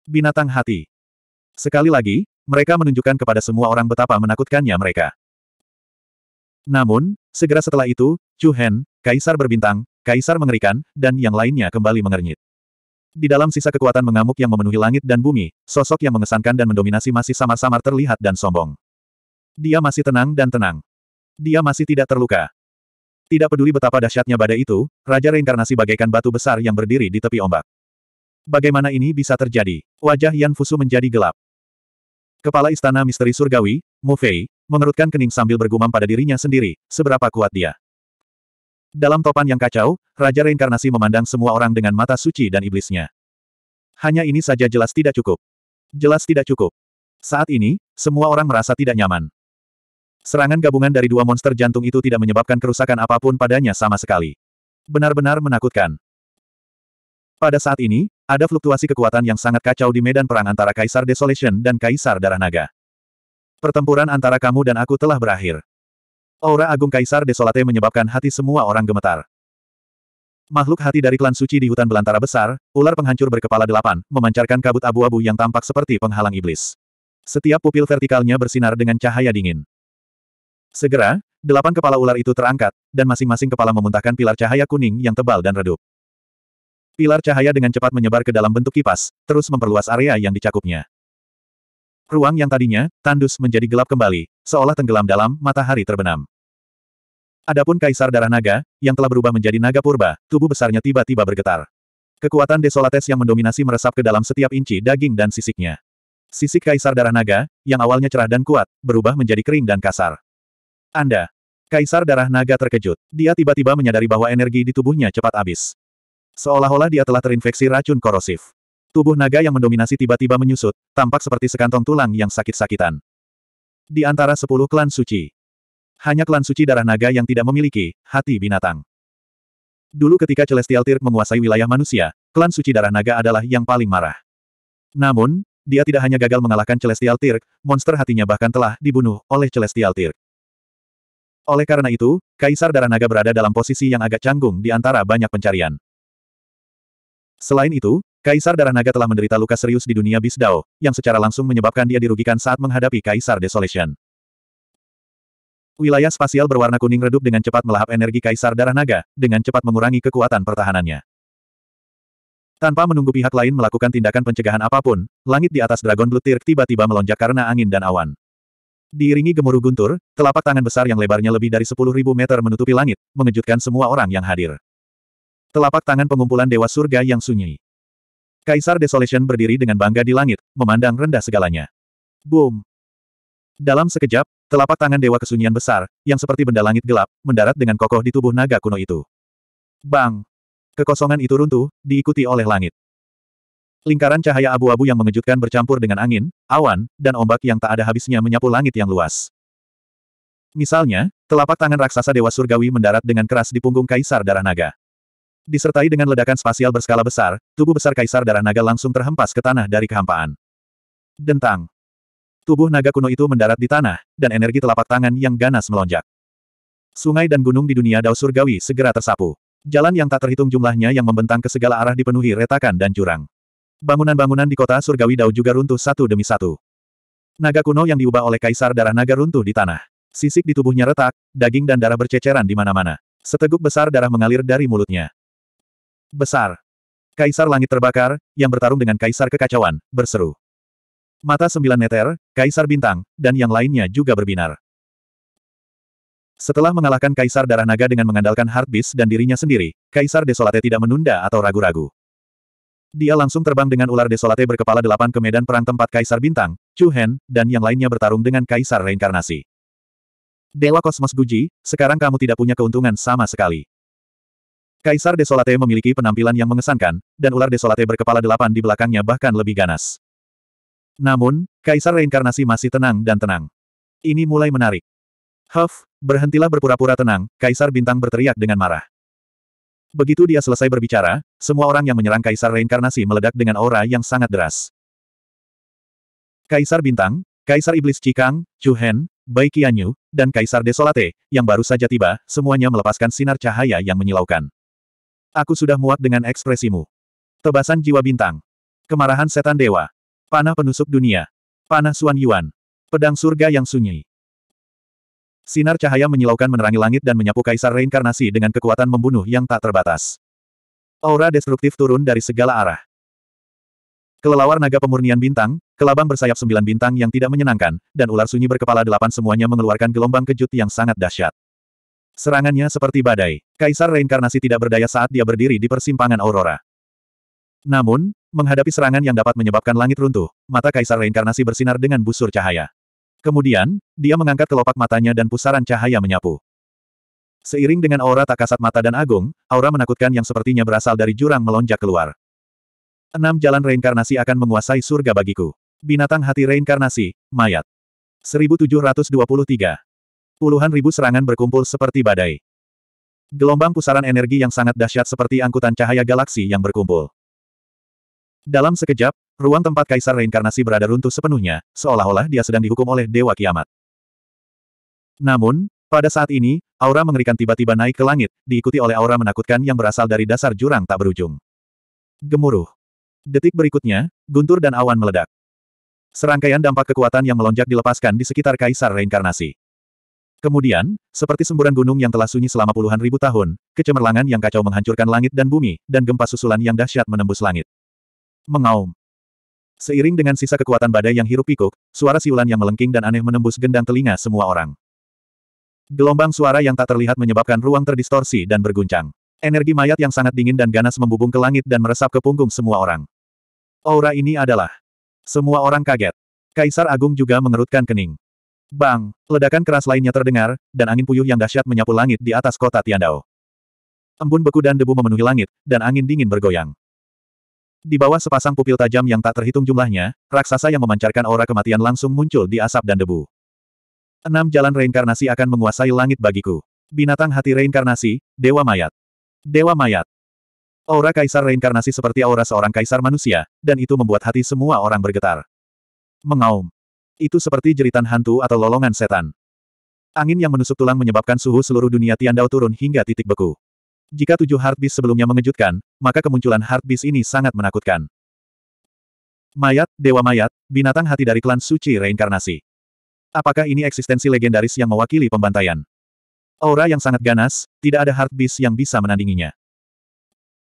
S1: Binatang hati. Sekali lagi, mereka menunjukkan kepada semua orang betapa menakutkannya mereka. Namun, segera setelah itu, Chu Hen, Kaisar Berbintang, Kaisar Mengerikan, dan yang lainnya kembali mengernyit. Di dalam sisa kekuatan mengamuk yang memenuhi langit dan bumi, sosok yang mengesankan dan mendominasi masih samar-samar terlihat dan sombong. Dia masih tenang dan tenang. Dia masih tidak terluka. Tidak peduli betapa dahsyatnya badai itu, Raja Reinkarnasi bagaikan batu besar yang berdiri di tepi ombak. Bagaimana ini bisa terjadi? Wajah Yan Fusu menjadi gelap. Kepala Istana Misteri Surgawi, Mu Fei, mengerutkan kening sambil bergumam pada dirinya sendiri, seberapa kuat dia. Dalam topan yang kacau, Raja Reinkarnasi memandang semua orang dengan mata suci dan iblisnya. Hanya ini saja jelas tidak cukup. Jelas tidak cukup. Saat ini, semua orang merasa tidak nyaman. Serangan gabungan dari dua monster jantung itu tidak menyebabkan kerusakan apapun padanya sama sekali. Benar-benar menakutkan. Pada saat ini, ada fluktuasi kekuatan yang sangat kacau di medan perang antara Kaisar Desolation dan Kaisar Darah Naga. Pertempuran antara kamu dan aku telah berakhir. Aura agung Kaisar Desolate menyebabkan hati semua orang gemetar. Makhluk hati dari klan suci di hutan belantara besar, ular penghancur berkepala delapan, memancarkan kabut abu-abu yang tampak seperti penghalang iblis. Setiap pupil vertikalnya bersinar dengan cahaya dingin. Segera, delapan kepala ular itu terangkat, dan masing-masing kepala memuntahkan pilar cahaya kuning yang tebal dan redup. Pilar cahaya dengan cepat menyebar ke dalam bentuk kipas, terus memperluas area yang dicakupnya. Ruang yang tadinya, tandus menjadi gelap kembali, seolah tenggelam dalam matahari terbenam. Adapun Kaisar Darah Naga, yang telah berubah menjadi naga purba, tubuh besarnya tiba-tiba bergetar. Kekuatan Desolates yang mendominasi meresap ke dalam setiap inci daging dan sisiknya. Sisik Kaisar Darah Naga, yang awalnya cerah dan kuat, berubah menjadi kering dan kasar. Anda. Kaisar Darah Naga terkejut. Dia tiba-tiba menyadari bahwa energi di tubuhnya cepat habis. Seolah-olah dia telah terinfeksi racun korosif. Tubuh naga yang mendominasi tiba-tiba menyusut, tampak seperti sekantong tulang yang sakit-sakitan. Di antara sepuluh klan suci, hanya klan suci darah naga yang tidak memiliki hati binatang. Dulu ketika Celestial Tirk menguasai wilayah manusia, klan suci darah naga adalah yang paling marah. Namun, dia tidak hanya gagal mengalahkan Celestial Tirk, monster hatinya bahkan telah dibunuh oleh Celestial Tirk. Oleh karena itu, Kaisar Darah Naga berada dalam posisi yang agak canggung di antara banyak pencarian. Selain itu, Kaisar Darah Naga telah menderita luka serius di dunia Bisdao, yang secara langsung menyebabkan dia dirugikan saat menghadapi Kaisar Desolation. Wilayah spasial berwarna kuning redup dengan cepat melahap energi Kaisar Darah Naga, dengan cepat mengurangi kekuatan pertahanannya. Tanpa menunggu pihak lain melakukan tindakan pencegahan apapun, langit di atas Dragon Blue Tirk tiba-tiba melonjak karena angin dan awan. Diiringi gemuruh guntur, telapak tangan besar yang lebarnya lebih dari 10.000 meter menutupi langit, mengejutkan semua orang yang hadir. Telapak tangan pengumpulan Dewa Surga yang sunyi. Kaisar Desolation berdiri dengan bangga di langit, memandang rendah segalanya. Boom! Dalam sekejap, Telapak tangan Dewa Kesunyian besar, yang seperti benda langit gelap, mendarat dengan kokoh di tubuh naga kuno itu. Bang! Kekosongan itu runtuh, diikuti oleh langit. Lingkaran cahaya abu-abu yang mengejutkan bercampur dengan angin, awan, dan ombak yang tak ada habisnya menyapu langit yang luas. Misalnya, telapak tangan raksasa Dewa Surgawi mendarat dengan keras di punggung Kaisar Darah Naga. Disertai dengan ledakan spasial berskala besar, tubuh besar Kaisar Darah Naga langsung terhempas ke tanah dari kehampaan. Dentang. Tubuh naga kuno itu mendarat di tanah, dan energi telapak tangan yang ganas melonjak. Sungai dan gunung di dunia dao surgawi segera tersapu. Jalan yang tak terhitung jumlahnya yang membentang ke segala arah dipenuhi retakan dan jurang. Bangunan-bangunan di kota surgawi dao juga runtuh satu demi satu. Naga kuno yang diubah oleh kaisar darah naga runtuh di tanah. Sisik di tubuhnya retak, daging dan darah berceceran di mana-mana. Seteguk besar darah mengalir dari mulutnya. Besar. Kaisar langit terbakar, yang bertarung dengan kaisar kekacauan, berseru. Mata sembilan neter, kaisar bintang, dan yang lainnya juga berbinar. Setelah mengalahkan Kaisar Darah Naga dengan mengandalkan Heartbeast dan dirinya sendiri, Kaisar Desolate tidak menunda atau ragu-ragu. Dia langsung terbang dengan ular Desolate berkepala delapan ke medan perang tempat Kaisar Bintang, Chu Hen, dan yang lainnya bertarung dengan Kaisar Reinkarnasi. Dewa Kosmos Guji, sekarang kamu tidak punya keuntungan sama sekali. Kaisar Desolate memiliki penampilan yang mengesankan, dan ular Desolate berkepala delapan di belakangnya bahkan lebih ganas. Namun, Kaisar Reinkarnasi masih tenang dan tenang. Ini mulai menarik. Huff, berhentilah berpura-pura tenang, Kaisar Bintang berteriak dengan marah. Begitu dia selesai berbicara, semua orang yang menyerang Kaisar Reinkarnasi meledak dengan aura yang sangat deras. Kaisar Bintang, Kaisar Iblis Cikang, Chu Hen, Bai Qianyu, dan Kaisar Desolate, yang baru saja tiba, semuanya melepaskan sinar cahaya yang menyilaukan. Aku sudah muak dengan ekspresimu. Tebasan jiwa bintang. Kemarahan setan dewa. Panah penusuk dunia. Panah Suan Yuan. Pedang surga yang sunyi. Sinar cahaya menyilaukan menerangi langit dan menyapu kaisar reinkarnasi dengan kekuatan membunuh yang tak terbatas. Aura destruktif turun dari segala arah. Kelelawar naga pemurnian bintang, kelabang bersayap sembilan bintang yang tidak menyenangkan, dan ular sunyi berkepala delapan semuanya mengeluarkan gelombang kejut yang sangat dahsyat. Serangannya seperti badai. Kaisar reinkarnasi tidak berdaya saat dia berdiri di persimpangan aurora. Namun, menghadapi serangan yang dapat menyebabkan langit runtuh, mata kaisar reinkarnasi bersinar dengan busur cahaya. Kemudian, dia mengangkat kelopak matanya dan pusaran cahaya menyapu. Seiring dengan aura tak kasat mata dan agung, aura menakutkan yang sepertinya berasal dari jurang melonjak keluar. Enam jalan reinkarnasi akan menguasai surga bagiku. Binatang hati reinkarnasi, mayat. 1723. Puluhan ribu serangan berkumpul seperti badai. Gelombang pusaran energi yang sangat dahsyat seperti angkutan cahaya galaksi yang berkumpul. Dalam sekejap, ruang tempat kaisar reinkarnasi berada runtuh sepenuhnya, seolah-olah dia sedang dihukum oleh dewa kiamat. Namun, pada saat ini, aura mengerikan tiba-tiba naik ke langit, diikuti oleh aura menakutkan yang berasal dari dasar jurang tak berujung. Gemuruh. Detik berikutnya, guntur dan awan meledak. Serangkaian dampak kekuatan yang melonjak dilepaskan di sekitar kaisar reinkarnasi. Kemudian, seperti semburan gunung yang telah sunyi selama puluhan ribu tahun, kecemerlangan yang kacau menghancurkan langit dan bumi, dan gempa susulan yang dahsyat menembus langit. Mengaum. Seiring dengan sisa kekuatan badai yang hirup pikuk, suara siulan yang melengking dan aneh menembus gendang telinga semua orang. Gelombang suara yang tak terlihat menyebabkan ruang terdistorsi dan berguncang. Energi mayat yang sangat dingin dan ganas membubung ke langit dan meresap ke punggung semua orang. Aura ini adalah. Semua orang kaget. Kaisar Agung juga mengerutkan kening. Bang! Ledakan keras lainnya terdengar, dan angin puyuh yang dahsyat menyapu langit di atas kota Tiandao. Embun beku dan debu memenuhi langit, dan angin dingin bergoyang. Di bawah sepasang pupil tajam yang tak terhitung jumlahnya, raksasa yang memancarkan aura kematian langsung muncul di asap dan debu. Enam jalan reinkarnasi akan menguasai langit bagiku. Binatang hati reinkarnasi, Dewa Mayat. Dewa Mayat. Aura kaisar reinkarnasi seperti aura seorang kaisar manusia, dan itu membuat hati semua orang bergetar. Mengaum. Itu seperti jeritan hantu atau lolongan setan. Angin yang menusuk tulang menyebabkan suhu seluruh dunia Tiandao turun hingga titik beku. Jika tujuh heartbeast sebelumnya mengejutkan, maka kemunculan heartbeast ini sangat menakutkan. Mayat, Dewa Mayat, binatang hati dari klan suci reinkarnasi. Apakah ini eksistensi legendaris yang mewakili pembantaian? Aura yang sangat ganas, tidak ada heartbeast yang bisa menandinginya.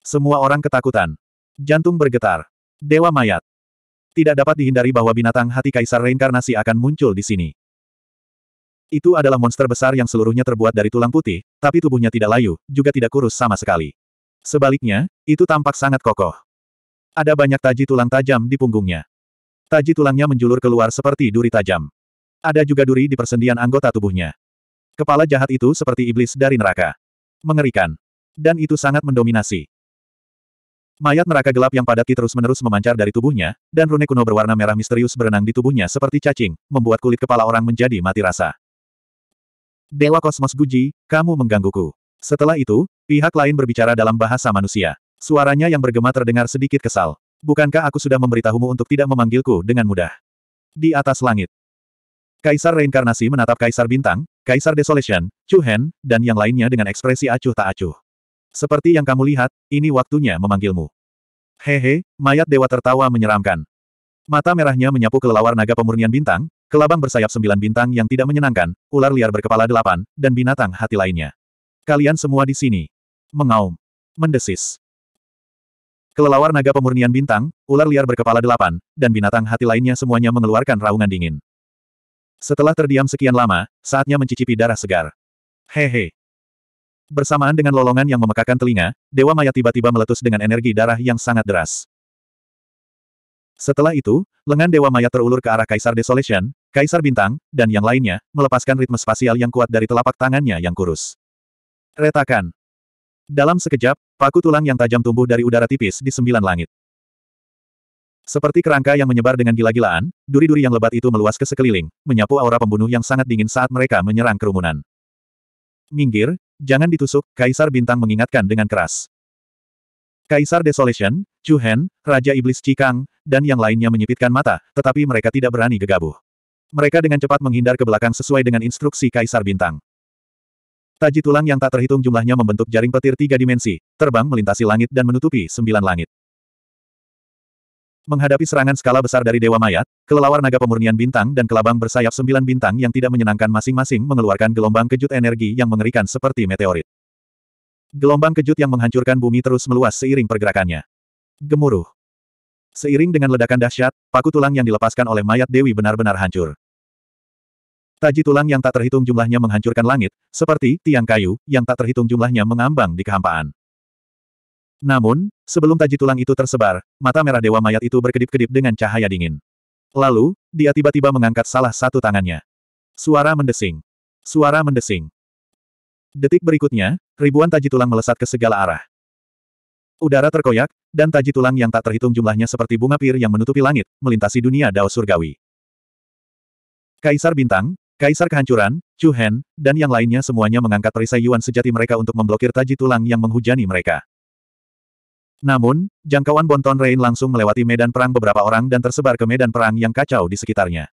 S1: Semua orang ketakutan. Jantung bergetar. Dewa Mayat. Tidak dapat dihindari bahwa binatang hati kaisar reinkarnasi akan muncul di sini. Itu adalah monster besar yang seluruhnya terbuat dari tulang putih, tapi tubuhnya tidak layu, juga tidak kurus sama sekali. Sebaliknya, itu tampak sangat kokoh. Ada banyak taji tulang tajam di punggungnya. Taji tulangnya menjulur keluar seperti duri tajam. Ada juga duri di persendian anggota tubuhnya. Kepala jahat itu seperti iblis dari neraka. Mengerikan. Dan itu sangat mendominasi. Mayat neraka gelap yang padat terus-menerus memancar dari tubuhnya, dan rune kuno berwarna merah misterius berenang di tubuhnya seperti cacing, membuat kulit kepala orang menjadi mati rasa. Dewa Kosmos Guji, kamu menggangguku. Setelah itu, pihak lain berbicara dalam bahasa manusia. Suaranya yang bergema terdengar sedikit kesal. Bukankah aku sudah memberitahumu untuk tidak memanggilku dengan mudah? Di atas langit. Kaisar Reinkarnasi menatap Kaisar Bintang, Kaisar Desolation, Chu Hen, dan yang lainnya dengan ekspresi acuh tak acuh. Seperti yang kamu lihat, ini waktunya memanggilmu. Hehe, mayat dewa tertawa menyeramkan. Mata merahnya menyapu kelelawar naga pemurnian bintang, Kelabang bersayap sembilan bintang yang tidak menyenangkan, ular liar berkepala delapan, dan binatang hati lainnya. Kalian semua di sini. Mengaum. Mendesis. Kelelawar naga pemurnian bintang, ular liar berkepala delapan, dan binatang hati lainnya semuanya mengeluarkan raungan dingin. Setelah terdiam sekian lama, saatnya mencicipi darah segar. Hehe. Bersamaan dengan lolongan yang memekakan telinga, Dewa Maya tiba-tiba meletus dengan energi darah yang sangat deras. Setelah itu, lengan Dewa Maya terulur ke arah Kaisar Desolation, Kaisar Bintang, dan yang lainnya, melepaskan ritme spasial yang kuat dari telapak tangannya yang kurus. Retakan. Dalam sekejap, paku tulang yang tajam tumbuh dari udara tipis di sembilan langit. Seperti kerangka yang menyebar dengan gila-gilaan, duri-duri yang lebat itu meluas ke sekeliling, menyapu aura pembunuh yang sangat dingin saat mereka menyerang kerumunan. Minggir, jangan ditusuk, Kaisar Bintang mengingatkan dengan keras. Kaisar Desolation, Chu Hen, Raja Iblis Cikang, dan yang lainnya menyipitkan mata, tetapi mereka tidak berani gegabah. Mereka dengan cepat menghindar ke belakang sesuai dengan instruksi Kaisar Bintang. Taji tulang yang tak terhitung jumlahnya membentuk jaring petir tiga dimensi, terbang melintasi langit dan menutupi sembilan langit. Menghadapi serangan skala besar dari Dewa Mayat, kelelawar naga pemurnian bintang dan kelabang bersayap sembilan bintang yang tidak menyenangkan masing-masing mengeluarkan gelombang kejut energi yang mengerikan seperti meteorit. Gelombang kejut yang menghancurkan bumi terus meluas seiring pergerakannya. Gemuruh. Seiring dengan ledakan dahsyat, paku tulang yang dilepaskan oleh mayat Dewi benar-benar hancur. Taji tulang yang tak terhitung jumlahnya menghancurkan langit, seperti tiang kayu yang tak terhitung jumlahnya mengambang di kehampaan. Namun, sebelum taji tulang itu tersebar, mata merah dewa mayat itu berkedip-kedip dengan cahaya dingin. Lalu, dia tiba-tiba mengangkat salah satu tangannya. Suara mendesing. Suara mendesing. Detik berikutnya, ribuan taji tulang melesat ke segala arah. Udara terkoyak, dan taji tulang yang tak terhitung jumlahnya seperti bunga pir yang menutupi langit, melintasi dunia dao surgawi. Kaisar Bintang, Kaisar Kehancuran, Chu Hen, dan yang lainnya semuanya mengangkat perisai Yuan sejati mereka untuk memblokir taji tulang yang menghujani mereka. Namun, jangkauan Bonton Rain langsung melewati medan perang beberapa orang dan tersebar ke medan perang yang kacau di sekitarnya.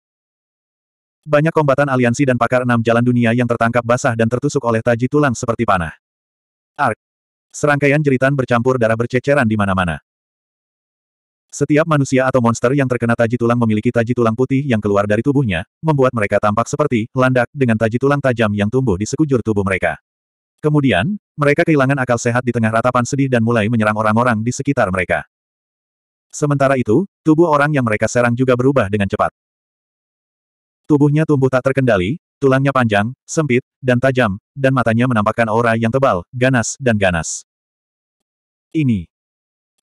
S1: Banyak kombatan aliansi dan pakar enam jalan dunia yang tertangkap basah dan tertusuk oleh taji tulang seperti panah. Ark, Serangkaian jeritan bercampur darah berceceran di mana-mana. Setiap manusia atau monster yang terkena taji tulang memiliki taji tulang putih yang keluar dari tubuhnya, membuat mereka tampak seperti landak dengan taji tulang tajam yang tumbuh di sekujur tubuh mereka. Kemudian, mereka kehilangan akal sehat di tengah ratapan sedih dan mulai menyerang orang-orang di sekitar mereka. Sementara itu, tubuh orang yang mereka serang juga berubah dengan cepat. Tubuhnya tumbuh tak terkendali, Tulangnya panjang, sempit, dan tajam, dan matanya menampakkan aura yang tebal, ganas, dan ganas. Ini.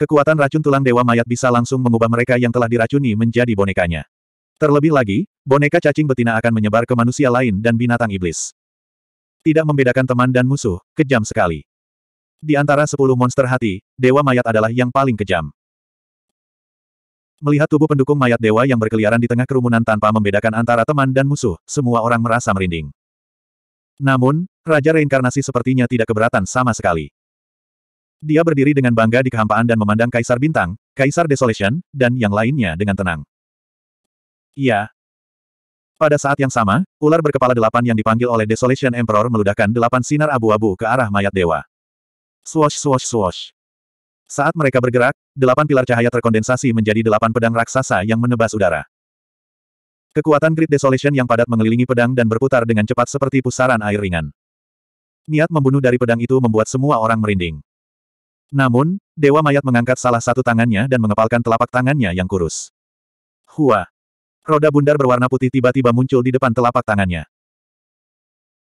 S1: Kekuatan racun tulang dewa mayat bisa langsung mengubah mereka yang telah diracuni menjadi bonekanya. Terlebih lagi, boneka cacing betina akan menyebar ke manusia lain dan binatang iblis. Tidak membedakan teman dan musuh, kejam sekali. Di antara sepuluh monster hati, Dewa Mayat adalah yang paling kejam. Melihat tubuh pendukung mayat dewa yang berkeliaran di tengah kerumunan tanpa membedakan antara teman dan musuh, semua orang merasa merinding. Namun, Raja Reinkarnasi sepertinya tidak keberatan sama sekali. Dia berdiri dengan bangga di kehampaan dan memandang Kaisar Bintang, Kaisar Desolation, dan yang lainnya dengan tenang. Iya. Pada saat yang sama, ular berkepala delapan yang dipanggil oleh Desolation Emperor meludahkan delapan sinar abu-abu ke arah mayat dewa. Swosh swosh swosh. Saat mereka bergerak, delapan pilar cahaya terkondensasi menjadi delapan pedang raksasa yang menebas udara. Kekuatan Great Desolation yang padat mengelilingi pedang dan berputar dengan cepat seperti pusaran air ringan. Niat membunuh dari pedang itu membuat semua orang merinding. Namun, Dewa Mayat mengangkat salah satu tangannya dan mengepalkan telapak tangannya yang kurus. Hua! Roda bundar berwarna putih tiba-tiba muncul di depan telapak tangannya.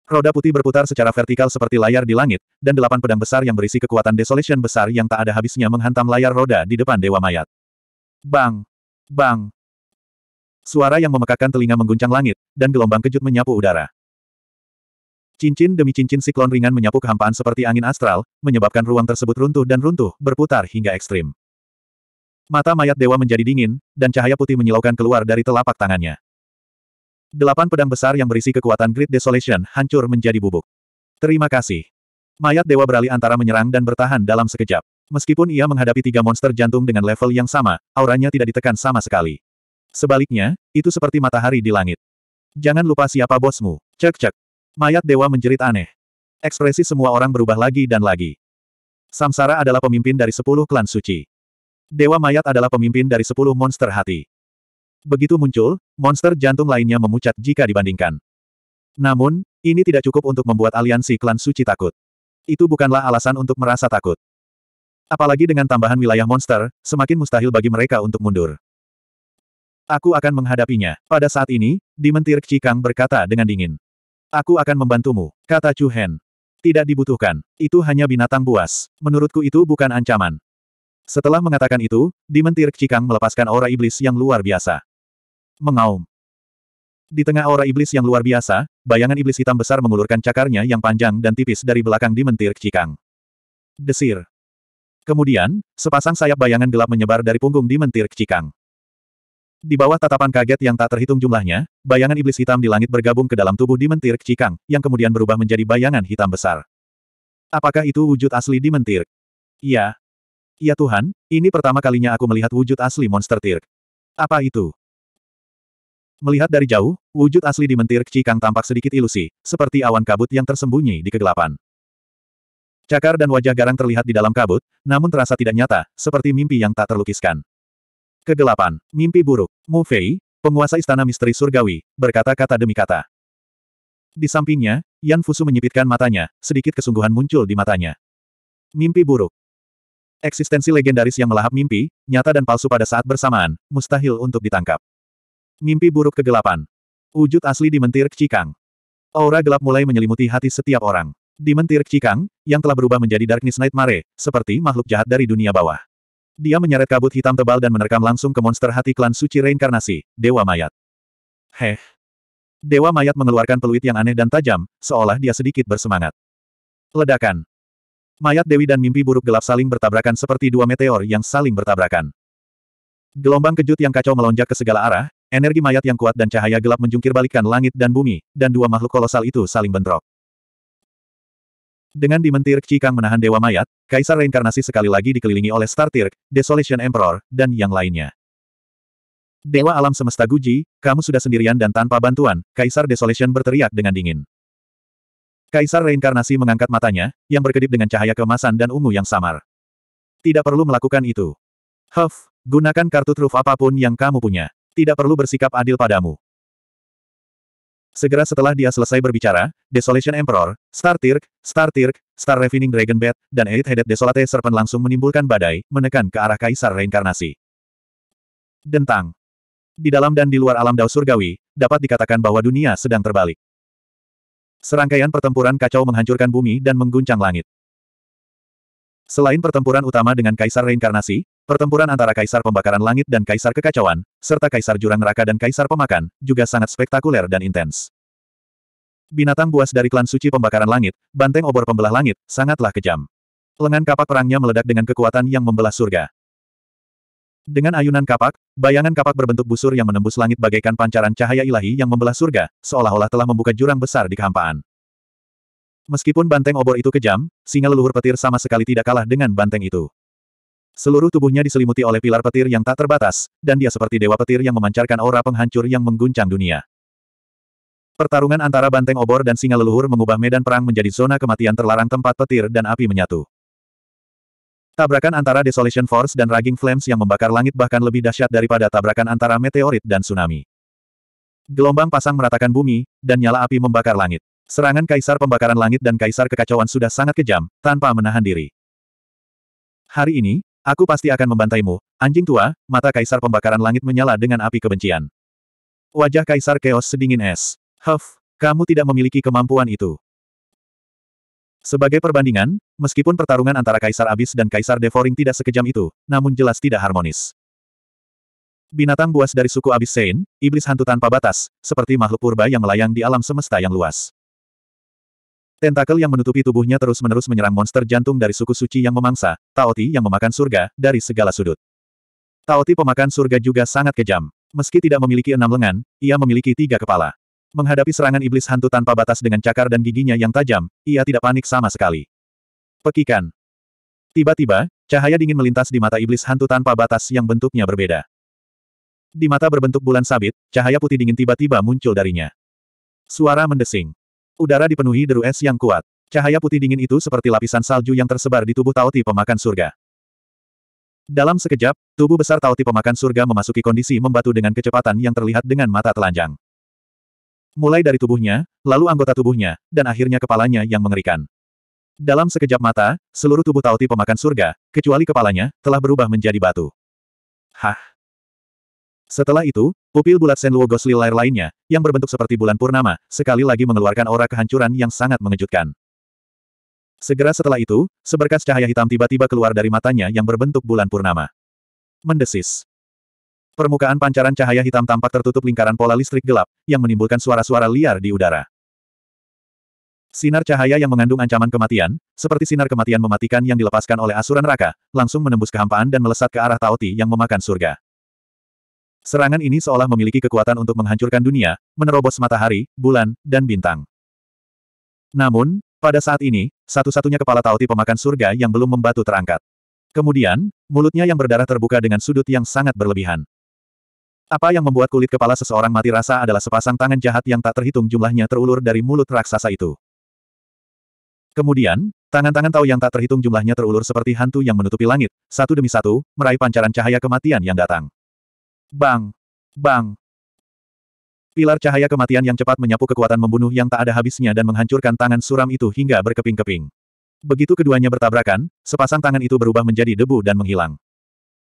S1: Roda putih berputar secara vertikal seperti layar di langit, dan delapan pedang besar yang berisi kekuatan desolation besar yang tak ada habisnya menghantam layar roda di depan Dewa Mayat. Bang! Bang! Suara yang memekakan telinga mengguncang langit, dan gelombang kejut menyapu udara. Cincin demi cincin siklon ringan menyapu kehampaan seperti angin astral, menyebabkan ruang tersebut runtuh dan runtuh, berputar hingga ekstrim. Mata mayat dewa menjadi dingin, dan cahaya putih menyilaukan keluar dari telapak tangannya. Delapan pedang besar yang berisi kekuatan Great Desolation hancur menjadi bubuk. Terima kasih. Mayat dewa beralih antara menyerang dan bertahan dalam sekejap. Meskipun ia menghadapi tiga monster jantung dengan level yang sama, auranya tidak ditekan sama sekali. Sebaliknya, itu seperti matahari di langit. Jangan lupa siapa bosmu. Cek-cek. Mayat dewa menjerit aneh. Ekspresi semua orang berubah lagi dan lagi. Samsara adalah pemimpin dari sepuluh klan suci. Dewa Mayat adalah pemimpin dari sepuluh monster hati. Begitu muncul, monster jantung lainnya memucat jika dibandingkan. Namun, ini tidak cukup untuk membuat aliansi klan suci takut. Itu bukanlah alasan untuk merasa takut. Apalagi dengan tambahan wilayah monster, semakin mustahil bagi mereka untuk mundur. Aku akan menghadapinya. Pada saat ini, Dimentir Cikang berkata dengan dingin. Aku akan membantumu, kata Chu Hen. Tidak dibutuhkan. Itu hanya binatang buas. Menurutku itu bukan ancaman. Setelah mengatakan itu, Dimentir Cikang melepaskan aura iblis yang luar biasa. Mengaum. Di tengah aura iblis yang luar biasa, bayangan iblis hitam besar mengulurkan cakarnya yang panjang dan tipis dari belakang Dimentir Cikang. Desir. Kemudian, sepasang sayap bayangan gelap menyebar dari punggung Dimentir Cikang. Di bawah tatapan kaget yang tak terhitung jumlahnya, bayangan iblis hitam di langit bergabung ke dalam tubuh Dimentir Cikang, yang kemudian berubah menjadi bayangan hitam besar. Apakah itu wujud asli Dimentir? Iya, Ya Tuhan, ini pertama kalinya aku melihat wujud asli monster Tirk. Apa itu? Melihat dari jauh, wujud asli di mentir Cikang tampak sedikit ilusi, seperti awan kabut yang tersembunyi di kegelapan. Cakar dan wajah garang terlihat di dalam kabut, namun terasa tidak nyata, seperti mimpi yang tak terlukiskan. Kegelapan, mimpi buruk, Mu Fei, penguasa istana misteri surgawi, berkata kata demi kata. Di sampingnya, Yan Fusu menyipitkan matanya, sedikit kesungguhan muncul di matanya. Mimpi buruk, Eksistensi legendaris yang melahap mimpi, nyata dan palsu pada saat bersamaan, mustahil untuk ditangkap. Mimpi buruk kegelapan. Wujud asli di mentir Cikang. Aura gelap mulai menyelimuti hati setiap orang. Di mentir Cikang, yang telah berubah menjadi Darkness Nightmare, seperti makhluk jahat dari dunia bawah. Dia menyeret kabut hitam tebal dan menerkam langsung ke monster hati klan suci reinkarnasi, Dewa Mayat. Heh. Dewa Mayat mengeluarkan peluit yang aneh dan tajam, seolah dia sedikit bersemangat. Ledakan. Mayat Dewi dan mimpi buruk gelap saling bertabrakan seperti dua meteor yang saling bertabrakan. Gelombang kejut yang kacau melonjak ke segala arah, energi mayat yang kuat dan cahaya gelap menjungkirbalikkan langit dan bumi, dan dua makhluk kolosal itu saling bentrok. Dengan dimentir Cikang menahan Dewa Mayat, Kaisar reinkarnasi sekali lagi dikelilingi oleh Star Tirk, Desolation Emperor, dan yang lainnya. Dewa Alam Semesta Guji, kamu sudah sendirian dan tanpa bantuan, Kaisar Desolation berteriak dengan dingin. Kaisar reinkarnasi mengangkat matanya, yang berkedip dengan cahaya kemasan dan ungu yang samar. Tidak perlu melakukan itu. Huff, gunakan kartu truf apapun yang kamu punya. Tidak perlu bersikap adil padamu. Segera setelah dia selesai berbicara, Desolation Emperor, Star Tirk, Star Tirk, Star Refining Dragon Bat, dan Elite Headed Desolate Serpent langsung menimbulkan badai, menekan ke arah Kaisar Reinkarnasi. Dentang. Di dalam dan di luar alam dao surgawi, dapat dikatakan bahwa dunia sedang terbalik. Serangkaian pertempuran kacau menghancurkan bumi dan mengguncang langit. Selain pertempuran utama dengan Kaisar Reinkarnasi, pertempuran antara Kaisar Pembakaran Langit dan Kaisar Kekacauan, serta Kaisar Jurang Raka dan Kaisar Pemakan, juga sangat spektakuler dan intens. Binatang buas dari klan suci pembakaran langit, banteng obor pembelah langit, sangatlah kejam. Lengan kapak perangnya meledak dengan kekuatan yang membelah surga. Dengan ayunan kapak, bayangan kapak berbentuk busur yang menembus langit bagaikan pancaran cahaya ilahi yang membelah surga, seolah-olah telah membuka jurang besar di kehampaan. Meskipun banteng obor itu kejam, singa leluhur petir sama sekali tidak kalah dengan banteng itu. Seluruh tubuhnya diselimuti oleh pilar petir yang tak terbatas, dan dia seperti dewa petir yang memancarkan aura penghancur yang mengguncang dunia. Pertarungan antara banteng obor dan singa leluhur mengubah medan perang menjadi zona kematian terlarang tempat petir dan api menyatu. Tabrakan antara Desolation Force dan Raging Flames yang membakar langit bahkan lebih dahsyat daripada tabrakan antara meteorit dan tsunami. Gelombang pasang meratakan bumi, dan nyala api membakar langit. Serangan Kaisar Pembakaran Langit dan Kaisar Kekacauan sudah sangat kejam, tanpa menahan diri. Hari ini, aku pasti akan membantaimu, anjing tua, mata Kaisar Pembakaran Langit menyala dengan api kebencian. Wajah Kaisar Chaos sedingin es. Huff, kamu tidak memiliki kemampuan itu. Sebagai perbandingan, meskipun pertarungan antara Kaisar Abis dan Kaisar Devoring tidak sekejam itu, namun jelas tidak harmonis. Binatang buas dari suku Abis Sein, iblis hantu tanpa batas, seperti makhluk purba yang melayang di alam semesta yang luas. Tentakel yang menutupi tubuhnya terus-menerus menyerang monster jantung dari suku suci yang memangsa, Taoti yang memakan surga, dari segala sudut. Taoti pemakan surga juga sangat kejam. Meski tidak memiliki enam lengan, ia memiliki tiga kepala. Menghadapi serangan iblis hantu tanpa batas dengan cakar dan giginya yang tajam, ia tidak panik sama sekali. Pekikan. Tiba-tiba, cahaya dingin melintas di mata iblis hantu tanpa batas yang bentuknya berbeda. Di mata berbentuk bulan sabit, cahaya putih dingin tiba-tiba muncul darinya. Suara mendesing. Udara dipenuhi deru es yang kuat. Cahaya putih dingin itu seperti lapisan salju yang tersebar di tubuh Tauti pemakan surga. Dalam sekejap, tubuh besar Tauti pemakan surga memasuki kondisi membatu dengan kecepatan yang terlihat dengan mata telanjang mulai dari tubuhnya, lalu anggota tubuhnya, dan akhirnya kepalanya yang mengerikan. Dalam sekejap mata, seluruh tubuh Tauti pemakan surga, kecuali kepalanya, telah berubah menjadi batu. Hah! Setelah itu, pupil bulat Senluo Gosli Lair lainnya, yang berbentuk seperti bulan purnama, sekali lagi mengeluarkan aura kehancuran yang sangat mengejutkan. Segera setelah itu, seberkas cahaya hitam tiba-tiba keluar dari matanya yang berbentuk bulan purnama. Mendesis. Permukaan pancaran cahaya hitam tampak tertutup lingkaran pola listrik gelap, yang menimbulkan suara-suara liar di udara. Sinar cahaya yang mengandung ancaman kematian, seperti sinar kematian mematikan yang dilepaskan oleh asuran raka, langsung menembus kehampaan dan melesat ke arah Taoti yang memakan surga. Serangan ini seolah memiliki kekuatan untuk menghancurkan dunia, menerobos matahari, bulan, dan bintang. Namun, pada saat ini, satu-satunya kepala Taoti pemakan surga yang belum membatu terangkat. Kemudian, mulutnya yang berdarah terbuka dengan sudut yang sangat berlebihan. Apa yang membuat kulit kepala seseorang mati rasa adalah sepasang tangan jahat yang tak terhitung jumlahnya terulur dari mulut raksasa itu. Kemudian, tangan-tangan tahu yang tak terhitung jumlahnya terulur seperti hantu yang menutupi langit, satu demi satu, meraih pancaran cahaya kematian yang datang. Bang! Bang! Pilar cahaya kematian yang cepat menyapu kekuatan membunuh yang tak ada habisnya dan menghancurkan tangan suram itu hingga berkeping-keping. Begitu keduanya bertabrakan, sepasang tangan itu berubah menjadi debu dan menghilang.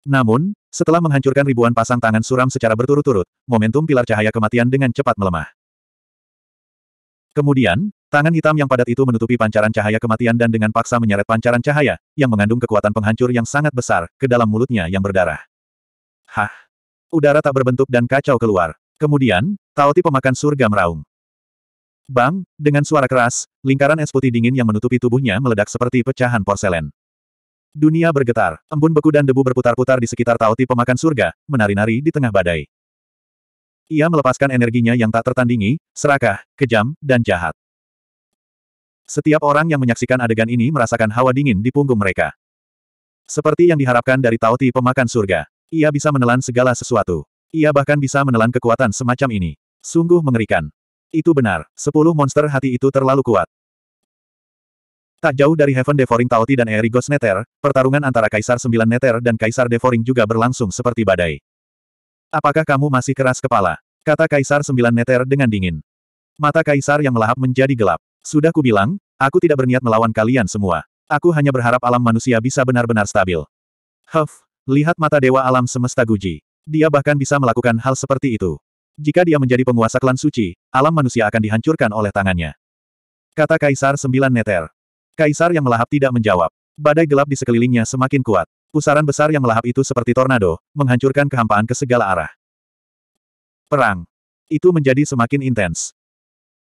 S1: Namun, setelah menghancurkan ribuan pasang tangan suram secara berturut-turut, momentum pilar cahaya kematian dengan cepat melemah. Kemudian, tangan hitam yang padat itu menutupi pancaran cahaya kematian dan dengan paksa menyeret pancaran cahaya, yang mengandung kekuatan penghancur yang sangat besar, ke dalam mulutnya yang berdarah. Hah! Udara tak berbentuk dan kacau keluar. Kemudian, Taoti pemakan surga meraung. Bang, dengan suara keras, lingkaran es putih dingin yang menutupi tubuhnya meledak seperti pecahan porselen. Dunia bergetar, embun beku dan debu berputar-putar di sekitar Tauti pemakan surga, menari-nari di tengah badai. Ia melepaskan energinya yang tak tertandingi, serakah, kejam, dan jahat. Setiap orang yang menyaksikan adegan ini merasakan hawa dingin di punggung mereka. Seperti yang diharapkan dari Tauti pemakan surga, ia bisa menelan segala sesuatu. Ia bahkan bisa menelan kekuatan semacam ini. Sungguh mengerikan. Itu benar, sepuluh monster hati itu terlalu kuat. Tak jauh dari Heaven Devouring Taoti dan Erigos Neter, pertarungan antara Kaisar Sembilan Neter dan Kaisar Devouring juga berlangsung seperti badai. Apakah kamu masih keras kepala? Kata Kaisar Sembilan Neter dengan dingin. Mata Kaisar yang melahap menjadi gelap. Sudah kubilang, aku tidak berniat melawan kalian semua. Aku hanya berharap alam manusia bisa benar-benar stabil. Huff, lihat mata Dewa Alam Semesta Guji. Dia bahkan bisa melakukan hal seperti itu. Jika dia menjadi penguasa klan suci, alam manusia akan dihancurkan oleh tangannya. Kata Kaisar Sembilan Neter. Kaisar yang melahap tidak menjawab. Badai gelap di sekelilingnya semakin kuat. Pusaran besar yang melahap itu seperti tornado, menghancurkan kehampaan ke segala arah. Perang. Itu menjadi semakin intens.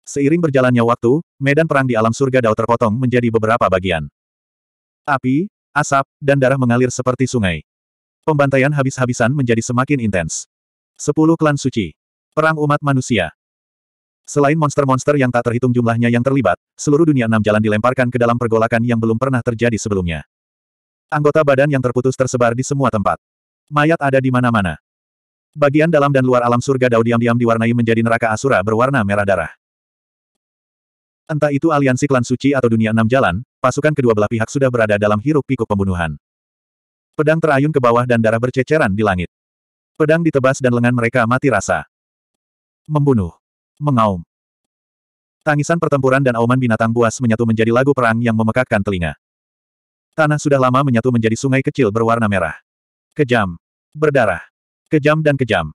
S1: Seiring berjalannya waktu, medan perang di alam surga Dao terpotong menjadi beberapa bagian. Api, asap, dan darah mengalir seperti sungai. Pembantaian habis-habisan menjadi semakin intens. Sepuluh klan suci. Perang umat manusia. Selain monster-monster yang tak terhitung jumlahnya yang terlibat, seluruh dunia enam jalan dilemparkan ke dalam pergolakan yang belum pernah terjadi sebelumnya. Anggota badan yang terputus tersebar di semua tempat. Mayat ada di mana-mana. Bagian dalam dan luar alam surga Dao diam-diam diwarnai menjadi neraka asura berwarna merah darah. Entah itu aliansi klan suci atau dunia enam jalan, pasukan kedua belah pihak sudah berada dalam hiruk pikuk pembunuhan. Pedang terayun ke bawah dan darah berceceran di langit. Pedang ditebas dan lengan mereka mati rasa. Membunuh. Mengaum. Tangisan pertempuran dan auman binatang buas menyatu menjadi lagu perang yang memekakkan telinga. Tanah sudah lama menyatu menjadi sungai kecil berwarna merah. Kejam. Berdarah. Kejam dan kejam.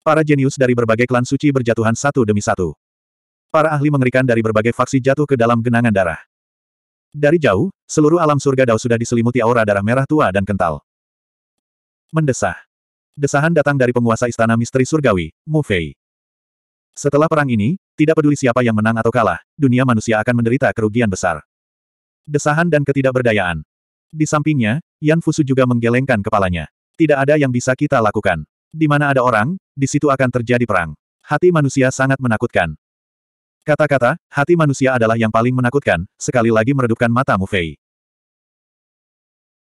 S1: Para jenius dari berbagai klan suci berjatuhan satu demi satu. Para ahli mengerikan dari berbagai faksi jatuh ke dalam genangan darah. Dari jauh, seluruh alam surga Dao sudah diselimuti aura darah merah tua dan kental. Mendesah. Desahan datang dari penguasa istana misteri surgawi, Mufei. Setelah perang ini, tidak peduli siapa yang menang atau kalah, dunia manusia akan menderita kerugian besar. Desahan dan ketidakberdayaan. Di sampingnya, Yan Fusu juga menggelengkan kepalanya. Tidak ada yang bisa kita lakukan. Di mana ada orang, di situ akan terjadi perang. Hati manusia sangat menakutkan. Kata-kata, hati manusia adalah yang paling menakutkan, sekali lagi meredupkan mata Mu Fei.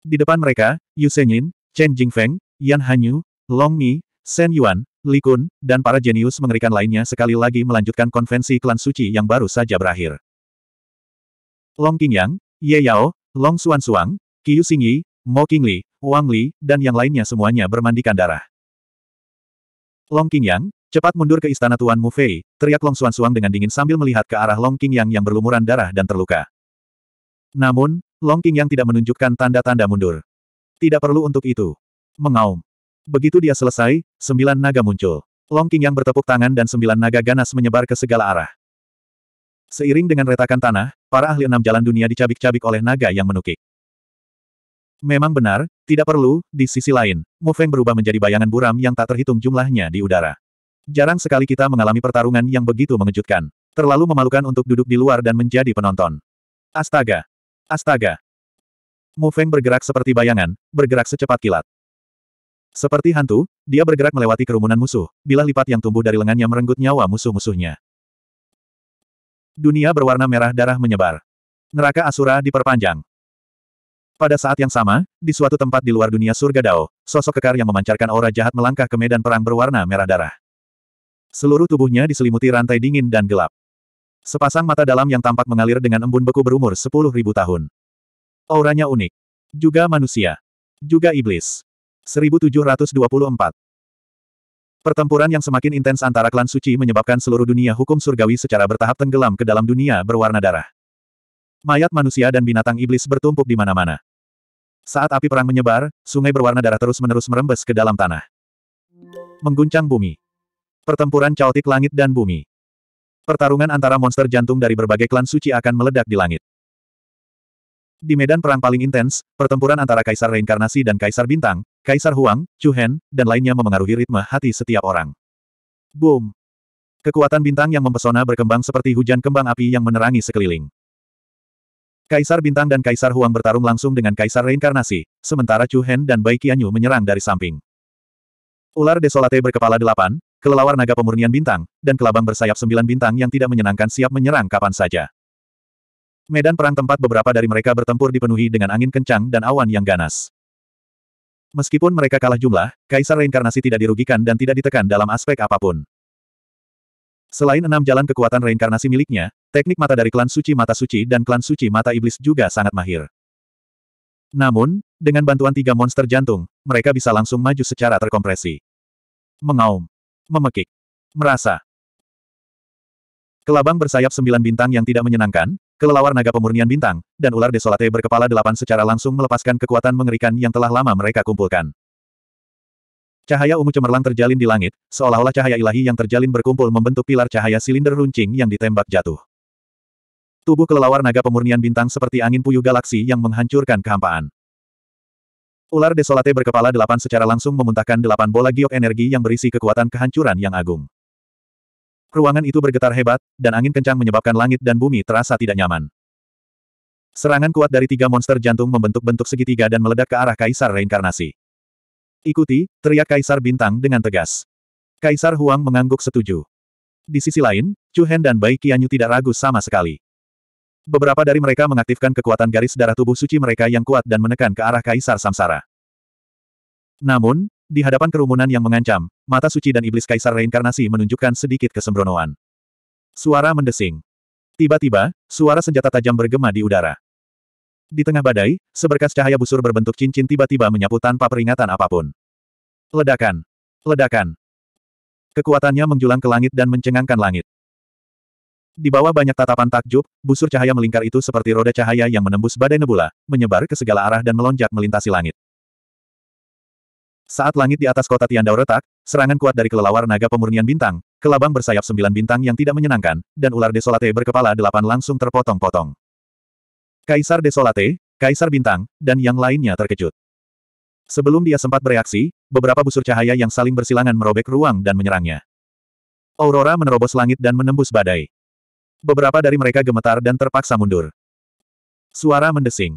S1: Di depan mereka, Yu Senyin, Chen Jingfeng, Yan Hanyu, Long Mi, Shen Yuan, Li Kun, dan para jenius mengerikan lainnya sekali lagi melanjutkan konvensi klan suci yang baru saja berakhir. Long Qingyang, Ye Yao, Long Suang, Qiu Xingyi, Mo Qingli, Wang Li, dan yang lainnya semuanya bermandikan darah. Long Qingyang, cepat mundur ke istana Tuan Mu Fei, teriak Long Suang dengan dingin sambil melihat ke arah Long Qingyang yang berlumuran darah dan terluka. Namun, Long Qingyang tidak menunjukkan tanda-tanda mundur. Tidak perlu untuk itu. Mengaum. Begitu dia selesai, sembilan naga muncul. Long King yang bertepuk tangan dan sembilan naga ganas menyebar ke segala arah. Seiring dengan retakan tanah, para ahli enam jalan dunia dicabik-cabik oleh naga yang menukik. Memang benar, tidak perlu, di sisi lain, Mu Feng berubah menjadi bayangan buram yang tak terhitung jumlahnya di udara. Jarang sekali kita mengalami pertarungan yang begitu mengejutkan. Terlalu memalukan untuk duduk di luar dan menjadi penonton. Astaga! Astaga! Mu Feng bergerak seperti bayangan, bergerak secepat kilat. Seperti hantu, dia bergerak melewati kerumunan musuh, bilah lipat yang tumbuh dari lengannya merenggut nyawa musuh-musuhnya. Dunia berwarna merah darah menyebar. Neraka Asura diperpanjang. Pada saat yang sama, di suatu tempat di luar dunia surga Dao, sosok kekar yang memancarkan aura jahat melangkah ke medan perang berwarna merah darah. Seluruh tubuhnya diselimuti rantai dingin dan gelap. Sepasang mata dalam yang tampak mengalir dengan embun beku berumur 10.000 tahun. Auranya unik. Juga manusia. Juga iblis. 1724. Pertempuran yang semakin intens antara klan suci menyebabkan seluruh dunia hukum surgawi secara bertahap tenggelam ke dalam dunia berwarna darah. Mayat manusia dan binatang iblis bertumpuk di mana-mana. Saat api perang menyebar, sungai berwarna darah terus-menerus merembes ke dalam tanah. Mengguncang bumi. Pertempuran caotik langit dan bumi. Pertarungan antara monster jantung dari berbagai klan suci akan meledak di langit. Di medan perang paling intens, pertempuran antara Kaisar Reinkarnasi dan Kaisar Bintang, Kaisar Huang, Chu Hen, dan lainnya memengaruhi ritme hati setiap orang. Boom! Kekuatan bintang yang mempesona berkembang seperti hujan kembang api yang menerangi sekeliling. Kaisar Bintang dan Kaisar Huang bertarung langsung dengan Kaisar Reinkarnasi, sementara Chu Hen dan Bai Qianyu menyerang dari samping. Ular Desolate berkepala delapan, kelelawar naga pemurnian bintang, dan kelabang bersayap sembilan bintang yang tidak menyenangkan siap menyerang kapan saja. Medan perang tempat beberapa dari mereka bertempur dipenuhi dengan angin kencang dan awan yang ganas. Meskipun mereka kalah jumlah, Kaisar Reinkarnasi tidak dirugikan dan tidak ditekan dalam aspek apapun. Selain enam jalan kekuatan reinkarnasi miliknya, teknik mata dari klan suci mata suci dan klan suci mata iblis juga sangat mahir. Namun, dengan bantuan tiga monster jantung, mereka bisa langsung maju secara terkompresi. Mengaum. Memekik. Merasa. Kelabang bersayap sembilan bintang yang tidak menyenangkan, kelelawar naga pemurnian bintang, dan ular desolate berkepala delapan secara langsung melepaskan kekuatan mengerikan yang telah lama mereka kumpulkan. Cahaya ungu cemerlang terjalin di langit, seolah-olah cahaya ilahi yang terjalin berkumpul membentuk pilar cahaya silinder runcing yang ditembak jatuh. Tubuh kelelawar naga pemurnian bintang seperti angin puyuh galaksi yang menghancurkan kehampaan. Ular desolate berkepala delapan secara langsung memuntahkan delapan bola giok energi yang berisi kekuatan kehancuran yang agung. Ruangan itu bergetar hebat, dan angin kencang menyebabkan langit dan bumi terasa tidak nyaman. Serangan kuat dari tiga monster jantung membentuk bentuk segitiga dan meledak ke arah Kaisar Reinkarnasi. Ikuti, teriak Kaisar Bintang dengan tegas. Kaisar Huang mengangguk setuju. Di sisi lain, Chu Hen dan Bai Qianyu tidak ragu sama sekali. Beberapa dari mereka mengaktifkan kekuatan garis darah tubuh suci mereka yang kuat dan menekan ke arah Kaisar Samsara. Namun, di hadapan kerumunan yang mengancam, mata suci dan iblis kaisar reinkarnasi menunjukkan sedikit kesembronoan. Suara mendesing. Tiba-tiba, suara senjata tajam bergema di udara. Di tengah badai, seberkas cahaya busur berbentuk cincin tiba-tiba menyapu tanpa peringatan apapun. Ledakan! Ledakan! Kekuatannya menjulang ke langit dan mencengangkan langit. Di bawah banyak tatapan takjub, busur cahaya melingkar itu seperti roda cahaya yang menembus badai nebula, menyebar ke segala arah dan melonjak melintasi langit. Saat langit di atas kota Tiandao retak, serangan kuat dari kelelawar naga pemurnian bintang, kelabang bersayap sembilan bintang yang tidak menyenangkan, dan ular desolate berkepala delapan langsung terpotong-potong. Kaisar desolate, Kaisar bintang, dan yang lainnya terkejut. Sebelum dia sempat bereaksi, beberapa busur cahaya yang saling bersilangan merobek ruang dan menyerangnya. Aurora menerobos langit dan menembus badai. Beberapa dari mereka gemetar dan terpaksa mundur. Suara mendesing.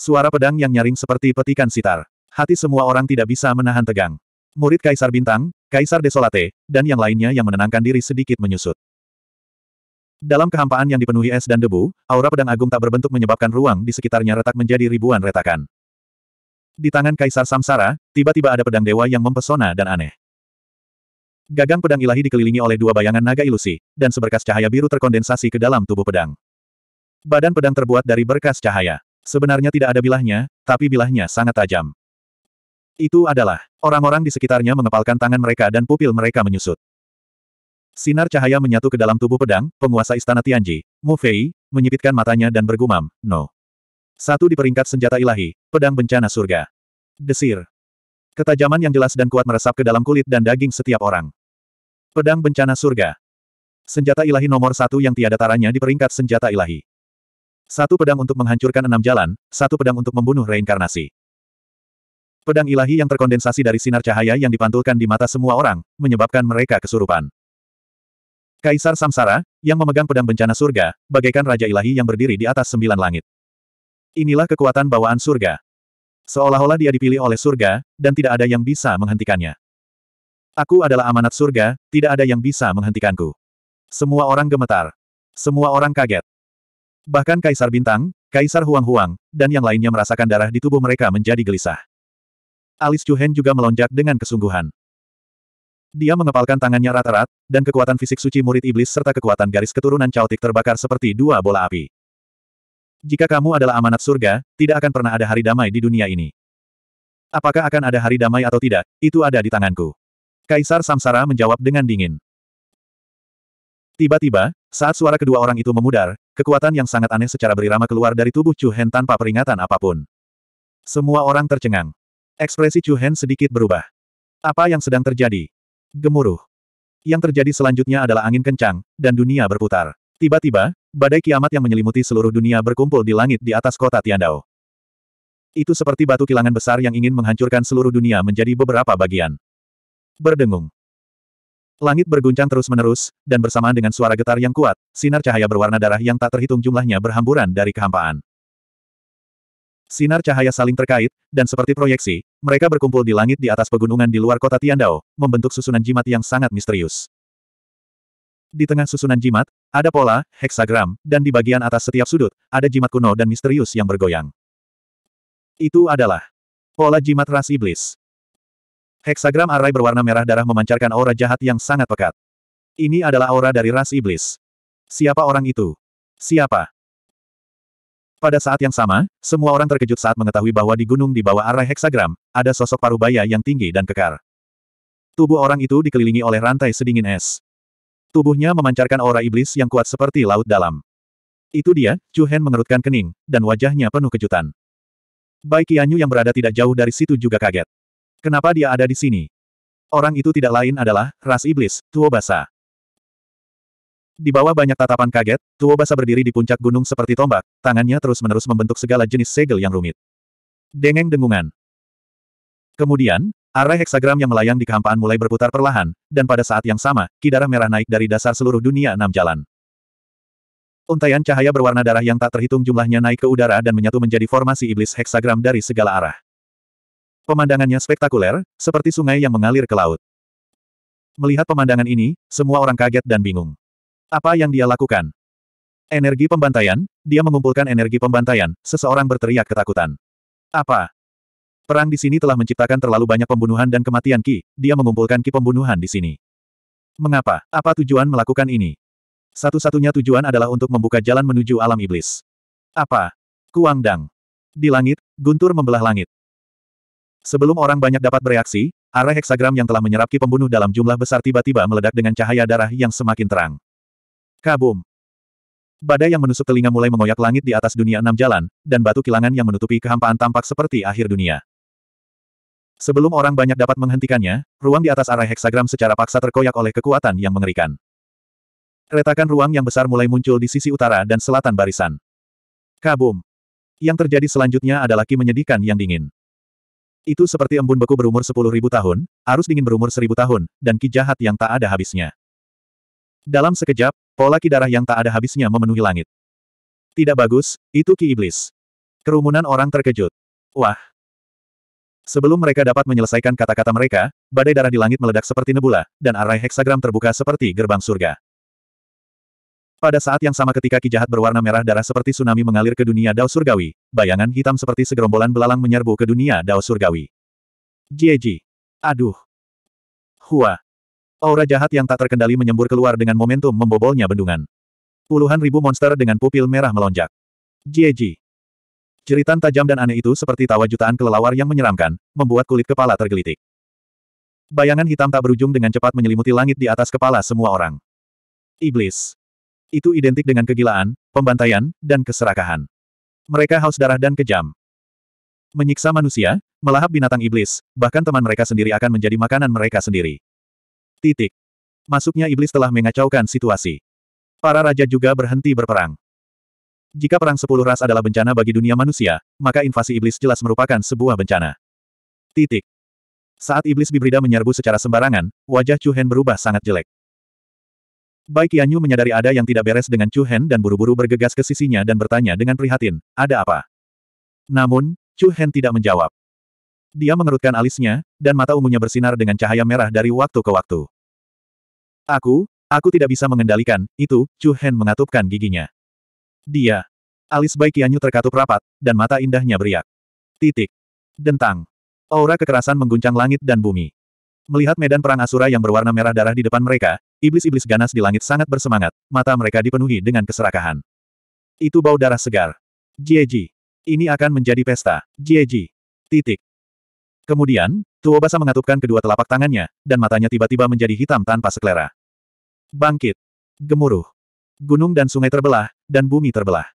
S1: Suara pedang yang nyaring seperti petikan sitar hati semua orang tidak bisa menahan tegang. Murid Kaisar Bintang, Kaisar Desolate, dan yang lainnya yang menenangkan diri sedikit menyusut. Dalam kehampaan yang dipenuhi es dan debu, aura pedang agung tak berbentuk menyebabkan ruang di sekitarnya retak menjadi ribuan retakan. Di tangan Kaisar Samsara, tiba-tiba ada pedang dewa yang mempesona dan aneh. Gagang pedang ilahi dikelilingi oleh dua bayangan naga ilusi, dan seberkas cahaya biru terkondensasi ke dalam tubuh pedang. Badan pedang terbuat dari berkas cahaya. Sebenarnya tidak ada bilahnya, tapi bilahnya sangat tajam. Itu adalah, orang-orang di sekitarnya mengepalkan tangan mereka dan pupil mereka menyusut. Sinar cahaya menyatu ke dalam tubuh pedang, penguasa istana Tianji, Mu Fei, menyipitkan matanya dan bergumam, No. Satu di peringkat senjata ilahi, pedang bencana surga. Desir. Ketajaman yang jelas dan kuat meresap ke dalam kulit dan daging setiap orang. Pedang bencana surga. Senjata ilahi nomor satu yang tiada taranya di peringkat senjata ilahi. Satu pedang untuk menghancurkan enam jalan, satu pedang untuk membunuh reinkarnasi. Pedang ilahi yang terkondensasi dari sinar cahaya yang dipantulkan di mata semua orang, menyebabkan mereka kesurupan. Kaisar Samsara, yang memegang pedang bencana surga, bagaikan Raja Ilahi yang berdiri di atas sembilan langit. Inilah kekuatan bawaan surga. Seolah-olah dia dipilih oleh surga, dan tidak ada yang bisa menghentikannya. Aku adalah amanat surga, tidak ada yang bisa menghentikanku. Semua orang gemetar. Semua orang kaget. Bahkan Kaisar Bintang, Kaisar Huang-Huang, dan yang lainnya merasakan darah di tubuh mereka menjadi gelisah. Alis Chuhen juga melonjak dengan kesungguhan. Dia mengepalkan tangannya rata-rat, dan kekuatan fisik suci murid iblis serta kekuatan garis keturunan caotik terbakar seperti dua bola api. Jika kamu adalah amanat surga, tidak akan pernah ada hari damai di dunia ini. Apakah akan ada hari damai atau tidak, itu ada di tanganku. Kaisar Samsara menjawab dengan dingin. Tiba-tiba, saat suara kedua orang itu memudar, kekuatan yang sangat aneh secara berirama keluar dari tubuh Chu Hen tanpa peringatan apapun. Semua orang tercengang. Ekspresi Chu Hen sedikit berubah. Apa yang sedang terjadi? Gemuruh. Yang terjadi selanjutnya adalah angin kencang, dan dunia berputar. Tiba-tiba, badai kiamat yang menyelimuti seluruh dunia berkumpul di langit di atas kota Tiandao. Itu seperti batu kilangan besar yang ingin menghancurkan seluruh dunia menjadi beberapa bagian. Berdengung. Langit berguncang terus-menerus, dan bersamaan dengan suara getar yang kuat, sinar cahaya berwarna darah yang tak terhitung jumlahnya berhamburan dari kehampaan. Sinar cahaya saling terkait, dan seperti proyeksi, mereka berkumpul di langit di atas pegunungan di luar kota Tiandao, membentuk susunan jimat yang sangat misterius. Di tengah susunan jimat, ada pola, heksagram, dan di bagian atas setiap sudut, ada jimat kuno dan misterius yang bergoyang. Itu adalah pola jimat ras iblis. Heksagram arai berwarna merah darah memancarkan aura jahat yang sangat pekat. Ini adalah aura dari ras iblis. Siapa orang itu? Siapa? Pada saat yang sama, semua orang terkejut saat mengetahui bahwa di gunung di bawah arah heksagram, ada sosok parubaya yang tinggi dan kekar. Tubuh orang itu dikelilingi oleh rantai sedingin es. Tubuhnya memancarkan aura iblis yang kuat seperti laut dalam. Itu dia, Chu Hen mengerutkan kening, dan wajahnya penuh kejutan. Bai Qianyu yang berada tidak jauh dari situ juga kaget. Kenapa dia ada di sini? Orang itu tidak lain adalah, ras iblis, Tuobasa. Di bawah banyak tatapan kaget, Tuo Basa berdiri di puncak gunung seperti tombak, tangannya terus-menerus membentuk segala jenis segel yang rumit. Dengeng dengungan. Kemudian, arah heksagram yang melayang di kehampaan mulai berputar perlahan, dan pada saat yang sama, kidarah merah naik dari dasar seluruh dunia enam jalan. Untaian cahaya berwarna darah yang tak terhitung jumlahnya naik ke udara dan menyatu menjadi formasi iblis heksagram dari segala arah. Pemandangannya spektakuler, seperti sungai yang mengalir ke laut. Melihat pemandangan ini, semua orang kaget dan bingung. Apa yang dia lakukan? Energi pembantaian, dia mengumpulkan energi pembantaian, seseorang berteriak ketakutan. Apa? Perang di sini telah menciptakan terlalu banyak pembunuhan dan kematian Ki, dia mengumpulkan Ki pembunuhan di sini. Mengapa? Apa tujuan melakukan ini? Satu-satunya tujuan adalah untuk membuka jalan menuju alam iblis. Apa? Kuang Dang. Di langit, guntur membelah langit. Sebelum orang banyak dapat bereaksi, arah heksagram yang telah menyerap Ki pembunuh dalam jumlah besar tiba-tiba meledak dengan cahaya darah yang semakin terang. Kabum! Badai yang menusuk telinga mulai mengoyak langit di atas dunia enam jalan, dan batu kilangan yang menutupi kehampaan tampak seperti akhir dunia. Sebelum orang banyak dapat menghentikannya, ruang di atas arah heksagram secara paksa terkoyak oleh kekuatan yang mengerikan. Retakan ruang yang besar mulai muncul di sisi utara dan selatan barisan. Kabum! Yang terjadi selanjutnya adalah ki menyedihkan yang dingin. Itu seperti embun beku berumur sepuluh ribu tahun, arus dingin berumur seribu tahun, dan ki jahat yang tak ada habisnya. Dalam sekejap, pola ki darah yang tak ada habisnya memenuhi langit. Tidak bagus, itu ki iblis. Kerumunan orang terkejut. Wah! Sebelum mereka dapat menyelesaikan kata-kata mereka, badai darah di langit meledak seperti nebula, dan arai heksagram terbuka seperti gerbang surga. Pada saat yang sama ketika ki jahat berwarna merah darah seperti tsunami mengalir ke dunia dao surgawi, bayangan hitam seperti segerombolan belalang menyerbu ke dunia dao surgawi. Jieji. Aduh. Hua. Aura jahat yang tak terkendali menyembur keluar dengan momentum membobolnya bendungan. Puluhan ribu monster dengan pupil merah melonjak. Jieji. Jeritan tajam dan aneh itu seperti tawa jutaan kelelawar yang menyeramkan, membuat kulit kepala tergelitik. Bayangan hitam tak berujung dengan cepat menyelimuti langit di atas kepala semua orang. Iblis. Itu identik dengan kegilaan, pembantaian, dan keserakahan. Mereka haus darah dan kejam. Menyiksa manusia, melahap binatang iblis, bahkan teman mereka sendiri akan menjadi makanan mereka sendiri. Titik. Masuknya iblis telah mengacaukan situasi. Para raja juga berhenti berperang. Jika perang sepuluh ras adalah bencana bagi dunia manusia, maka invasi iblis jelas merupakan sebuah bencana. Titik. Saat iblis bibrida menyerbu secara sembarangan, wajah Chu Hen berubah sangat jelek. Bai Qianyu menyadari ada yang tidak beres dengan Chu Hen dan buru-buru bergegas ke sisinya dan bertanya dengan prihatin, ada apa? Namun, Chu Hen tidak menjawab. Dia mengerutkan alisnya, dan mata ungunya bersinar dengan cahaya merah dari waktu ke waktu. Aku, aku tidak bisa mengendalikan, itu, Chu Hen mengatupkan giginya. Dia. Alis Bai Qianyu terkatup rapat, dan mata indahnya beriak. Titik. Dentang. Aura kekerasan mengguncang langit dan bumi. Melihat medan perang Asura yang berwarna merah darah di depan mereka, iblis-iblis ganas di langit sangat bersemangat, mata mereka dipenuhi dengan keserakahan. Itu bau darah segar. Jieji. Ini akan menjadi pesta. Jieji. Titik. Kemudian, Tuobasa mengatupkan kedua telapak tangannya, dan matanya tiba-tiba menjadi hitam tanpa sekelera. Bangkit. Gemuruh. Gunung dan sungai terbelah, dan bumi terbelah.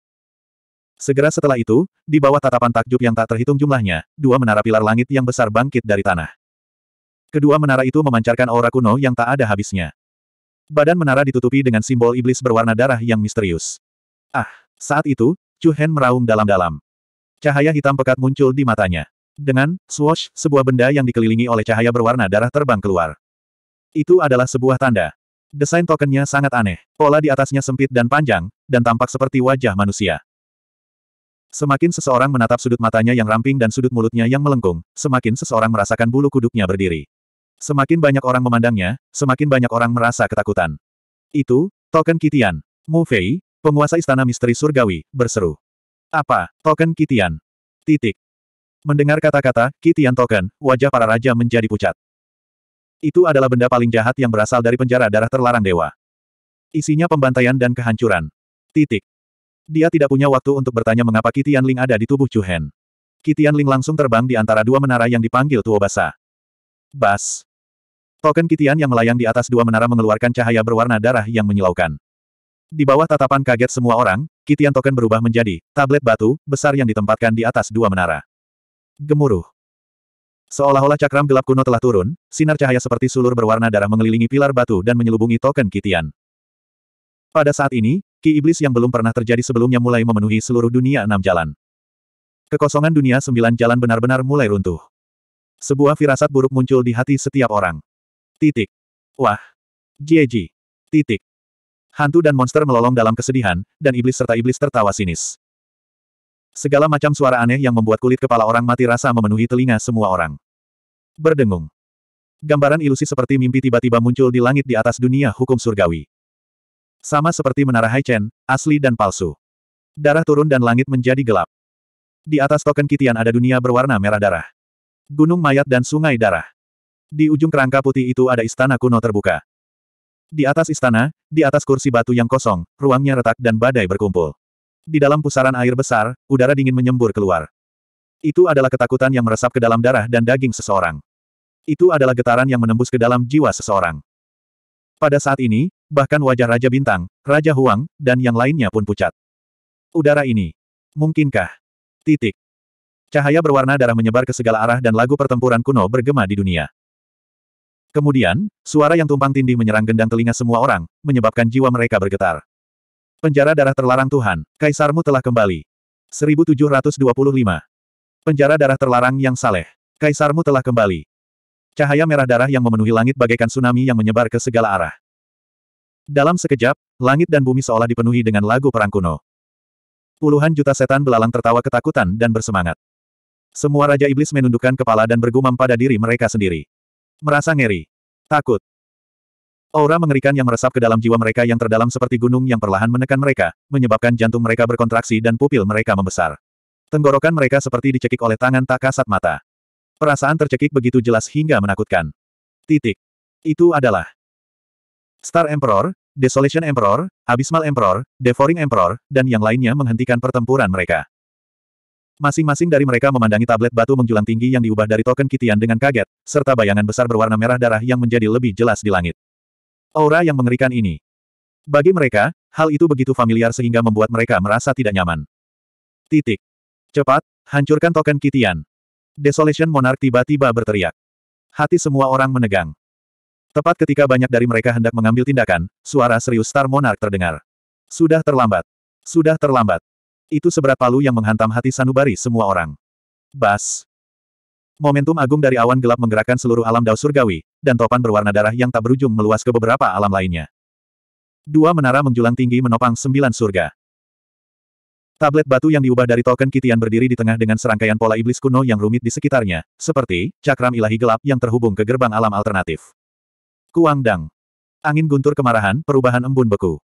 S1: Segera setelah itu, di bawah tatapan takjub yang tak terhitung jumlahnya, dua menara pilar langit yang besar bangkit dari tanah. Kedua menara itu memancarkan aura kuno yang tak ada habisnya. Badan menara ditutupi dengan simbol iblis berwarna darah yang misterius. Ah, saat itu, Chu Hen meraung dalam-dalam. Cahaya hitam pekat muncul di matanya. Dengan, swash, sebuah benda yang dikelilingi oleh cahaya berwarna darah terbang keluar. Itu adalah sebuah tanda. Desain tokennya sangat aneh. Pola di atasnya sempit dan panjang, dan tampak seperti wajah manusia. Semakin seseorang menatap sudut matanya yang ramping dan sudut mulutnya yang melengkung, semakin seseorang merasakan bulu kuduknya berdiri. Semakin banyak orang memandangnya, semakin banyak orang merasa ketakutan. Itu, token Kitian. Mu Fei, penguasa istana misteri surgawi, berseru. Apa, token Kitian? Titik. Mendengar kata-kata, Kitian Token, wajah para raja menjadi pucat. Itu adalah benda paling jahat yang berasal dari penjara darah terlarang dewa. Isinya pembantaian dan kehancuran. Titik. Dia tidak punya waktu untuk bertanya mengapa Kitian Ling ada di tubuh Chuhen. Kitian Ling langsung terbang di antara dua menara yang dipanggil Tuobasa. Bas. Token Kitian yang melayang di atas dua menara mengeluarkan cahaya berwarna darah yang menyilaukan. Di bawah tatapan kaget semua orang, Kitian Token berubah menjadi tablet batu besar yang ditempatkan di atas dua menara gemuruh. Seolah-olah cakram gelap kuno telah turun, sinar cahaya seperti sulur berwarna darah mengelilingi pilar batu dan menyelubungi token Kitian. Pada saat ini, Ki Iblis yang belum pernah terjadi sebelumnya mulai memenuhi seluruh dunia enam jalan. Kekosongan dunia sembilan jalan benar-benar mulai runtuh. Sebuah firasat buruk muncul di hati setiap orang. Titik. Wah. Jeji. Titik. Hantu dan monster melolong dalam kesedihan, dan iblis serta iblis tertawa sinis. Segala macam suara aneh yang membuat kulit kepala orang mati rasa memenuhi telinga semua orang. Berdengung. Gambaran ilusi seperti mimpi tiba-tiba muncul di langit di atas dunia hukum surgawi. Sama seperti menara Haichen, asli dan palsu. Darah turun dan langit menjadi gelap. Di atas token kitian ada dunia berwarna merah darah. Gunung mayat dan sungai darah. Di ujung kerangka putih itu ada istana kuno terbuka. Di atas istana, di atas kursi batu yang kosong, ruangnya retak dan badai berkumpul. Di dalam pusaran air besar, udara dingin menyembur keluar. Itu adalah ketakutan yang meresap ke dalam darah dan daging seseorang. Itu adalah getaran yang menembus ke dalam jiwa seseorang. Pada saat ini, bahkan wajah Raja Bintang, Raja Huang, dan yang lainnya pun pucat. Udara ini. Mungkinkah? Titik. Cahaya berwarna darah menyebar ke segala arah dan lagu pertempuran kuno bergema di dunia. Kemudian, suara yang tumpang tindih menyerang gendang telinga semua orang, menyebabkan jiwa mereka bergetar. Penjara darah terlarang Tuhan, kaisarmu telah kembali. 1725. Penjara darah terlarang yang saleh. Kaisarmu telah kembali. Cahaya merah darah yang memenuhi langit bagaikan tsunami yang menyebar ke segala arah. Dalam sekejap, langit dan bumi seolah dipenuhi dengan lagu perang kuno. Puluhan juta setan belalang tertawa ketakutan dan bersemangat. Semua Raja Iblis menundukkan kepala dan bergumam pada diri mereka sendiri. Merasa ngeri. Takut. Aura mengerikan yang meresap ke dalam jiwa mereka yang terdalam seperti gunung yang perlahan menekan mereka, menyebabkan jantung mereka berkontraksi dan pupil mereka membesar. Tenggorokan mereka seperti dicekik oleh tangan tak kasat mata. Perasaan tercekik begitu jelas hingga menakutkan. Titik. Itu adalah Star Emperor, Desolation Emperor, Abysmal Emperor, Devouring Emperor, dan yang lainnya menghentikan pertempuran mereka. Masing-masing dari mereka memandangi tablet batu menjulang tinggi yang diubah dari token kitian dengan kaget, serta bayangan besar berwarna merah darah yang menjadi lebih jelas di langit. Aura yang mengerikan ini. Bagi mereka, hal itu begitu familiar sehingga membuat mereka merasa tidak nyaman. Titik. Cepat, hancurkan token Kitian. Desolation Monarch tiba-tiba berteriak. Hati semua orang menegang. Tepat ketika banyak dari mereka hendak mengambil tindakan, suara serius Star Monarch terdengar. Sudah terlambat. Sudah terlambat. Itu seberat palu yang menghantam hati sanubari semua orang. Bas. Momentum agung dari awan gelap menggerakkan seluruh alam dao surgawi, dan topan berwarna darah yang tak berujung meluas ke beberapa alam lainnya. Dua menara menjulang tinggi menopang sembilan surga. Tablet batu yang diubah dari token Kitian berdiri di tengah dengan serangkaian pola iblis kuno yang rumit di sekitarnya, seperti cakram ilahi gelap yang terhubung ke gerbang alam alternatif. Kuang Dang. Angin guntur kemarahan, perubahan embun beku.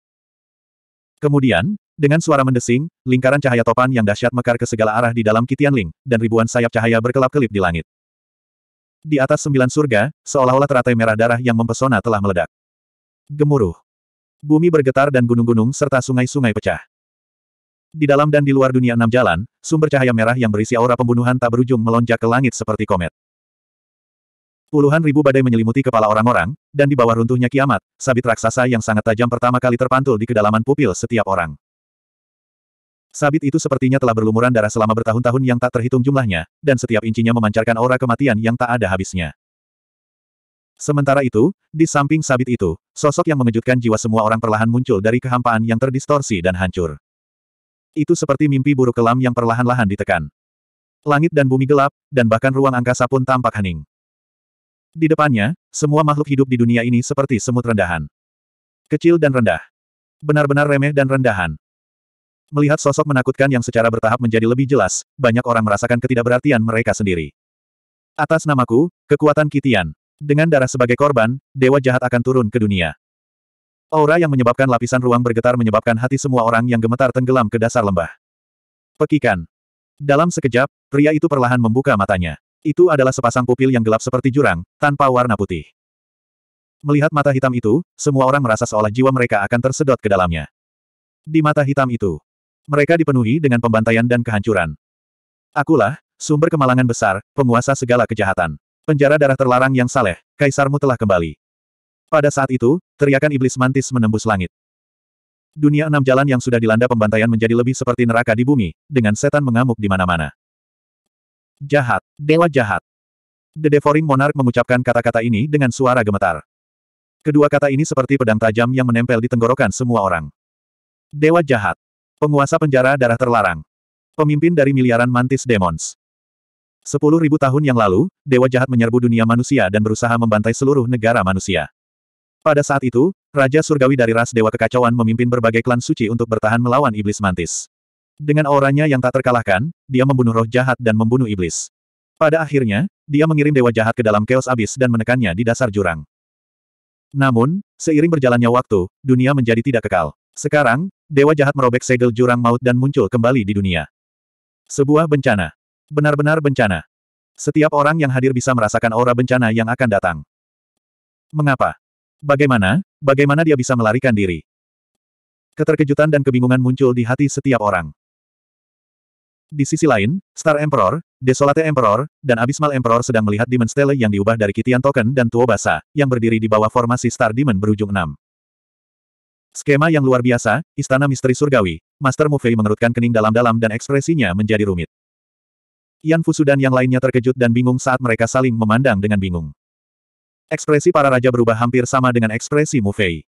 S1: Kemudian, dengan suara mendesing, lingkaran cahaya topan yang dahsyat mekar ke segala arah di dalam Kitian Ling, dan ribuan sayap cahaya berkelap-kelip di langit. Di atas sembilan surga, seolah-olah teratai merah darah yang mempesona telah meledak. Gemuruh. Bumi bergetar dan gunung-gunung serta sungai-sungai pecah. Di dalam dan di luar dunia enam jalan, sumber cahaya merah yang berisi aura pembunuhan tak berujung melonjak ke langit seperti komet. Puluhan ribu badai menyelimuti kepala orang-orang, dan di bawah runtuhnya kiamat, sabit raksasa yang sangat tajam pertama kali terpantul di kedalaman pupil setiap orang. Sabit itu sepertinya telah berlumuran darah selama bertahun-tahun yang tak terhitung jumlahnya, dan setiap incinya memancarkan aura kematian yang tak ada habisnya. Sementara itu, di samping sabit itu, sosok yang mengejutkan jiwa semua orang perlahan muncul dari kehampaan yang terdistorsi dan hancur. Itu seperti mimpi buruk kelam yang perlahan-lahan ditekan. Langit dan bumi gelap, dan bahkan ruang angkasa pun tampak hening. Di depannya, semua makhluk hidup di dunia ini seperti semut rendahan. Kecil dan rendah. Benar-benar remeh dan rendahan. Melihat sosok menakutkan yang secara bertahap menjadi lebih jelas, banyak orang merasakan ketidakberartian mereka sendiri. Atas namaku, kekuatan Kitian. Dengan darah sebagai korban, dewa jahat akan turun ke dunia. Aura yang menyebabkan lapisan ruang bergetar menyebabkan hati semua orang yang gemetar tenggelam ke dasar lembah. Pekikan. Dalam sekejap, pria itu perlahan membuka matanya. Itu adalah sepasang pupil yang gelap seperti jurang, tanpa warna putih. Melihat mata hitam itu, semua orang merasa seolah jiwa mereka akan tersedot ke dalamnya. Di mata hitam itu, mereka dipenuhi dengan pembantaian dan kehancuran. Akulah, sumber kemalangan besar, penguasa segala kejahatan. Penjara darah terlarang yang saleh, kaisarmu telah kembali. Pada saat itu, teriakan iblis mantis menembus langit. Dunia enam jalan yang sudah dilanda pembantaian menjadi lebih seperti neraka di bumi, dengan setan mengamuk di mana-mana. Jahat, dewa jahat. The Devouring Monarch mengucapkan kata-kata ini dengan suara gemetar. Kedua kata ini seperti pedang tajam yang menempel di tenggorokan semua orang. Dewa jahat. Penguasa penjara darah terlarang. Pemimpin dari miliaran mantis demons. Sepuluh ribu tahun yang lalu, dewa jahat menyerbu dunia manusia dan berusaha membantai seluruh negara manusia. Pada saat itu, Raja Surgawi dari ras Dewa Kekacauan memimpin berbagai klan suci untuk bertahan melawan iblis mantis. Dengan auranya yang tak terkalahkan, dia membunuh roh jahat dan membunuh iblis. Pada akhirnya, dia mengirim dewa jahat ke dalam keos abis dan menekannya di dasar jurang. Namun, seiring berjalannya waktu, dunia menjadi tidak kekal. Sekarang, dewa jahat merobek segel jurang maut dan muncul kembali di dunia. Sebuah bencana. Benar-benar bencana. Setiap orang yang hadir bisa merasakan aura bencana yang akan datang. Mengapa? Bagaimana, bagaimana dia bisa melarikan diri? Keterkejutan dan kebingungan muncul di hati setiap orang. Di sisi lain, Star Emperor, Desolate Emperor, dan Abismal Emperor sedang melihat Demon Stele yang diubah dari Kitian Token dan Tuobasa, yang berdiri di bawah formasi Star Demon berujung enam. Skema yang luar biasa, Istana Misteri Surgawi, Master Mufei mengerutkan kening dalam-dalam dan ekspresinya menjadi rumit. Yan Fusu dan yang lainnya terkejut dan bingung saat mereka saling memandang dengan bingung. Ekspresi para raja berubah hampir sama dengan ekspresi Mufei.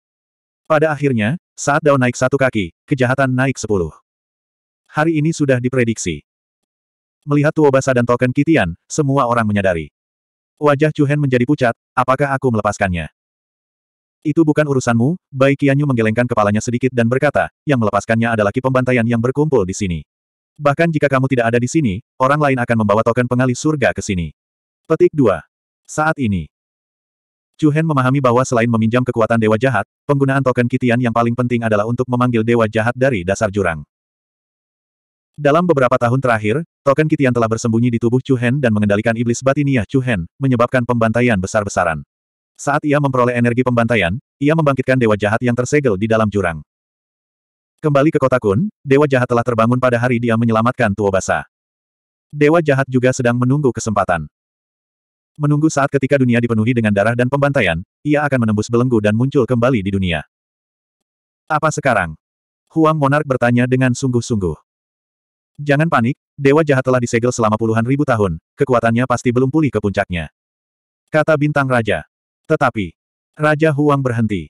S1: Pada akhirnya, saat daun naik satu kaki, kejahatan naik sepuluh. Hari ini sudah diprediksi. Melihat Tuobasa dan token Kitian, semua orang menyadari. Wajah Chu Hen menjadi pucat, apakah aku melepaskannya? Itu bukan urusanmu, Bai Qianyu menggelengkan kepalanya sedikit dan berkata, yang melepaskannya adalah ki pembantaian yang berkumpul di sini. Bahkan jika kamu tidak ada di sini, orang lain akan membawa token pengalih surga ke sini. Petik 2. Saat ini, Chu Hen memahami bahwa selain meminjam kekuatan dewa jahat, penggunaan token kitian yang paling penting adalah untuk memanggil dewa jahat dari dasar jurang. Dalam beberapa tahun terakhir, token kitian telah bersembunyi di tubuh Chu Hen dan mengendalikan iblis batiniah Chu Hen, menyebabkan pembantaian besar-besaran. Saat ia memperoleh energi pembantaian, ia membangkitkan dewa jahat yang tersegel di dalam jurang. Kembali ke kota Kun, dewa jahat telah terbangun pada hari dia menyelamatkan Basa. Dewa jahat juga sedang menunggu kesempatan. Menunggu saat ketika dunia dipenuhi dengan darah dan pembantaian, ia akan menembus belenggu dan muncul kembali di dunia. Apa sekarang? Huang Monark bertanya dengan sungguh-sungguh. Jangan panik, dewa jahat telah disegel selama puluhan ribu tahun, kekuatannya pasti belum pulih ke puncaknya. Kata bintang raja. Tetapi, Raja Huang berhenti.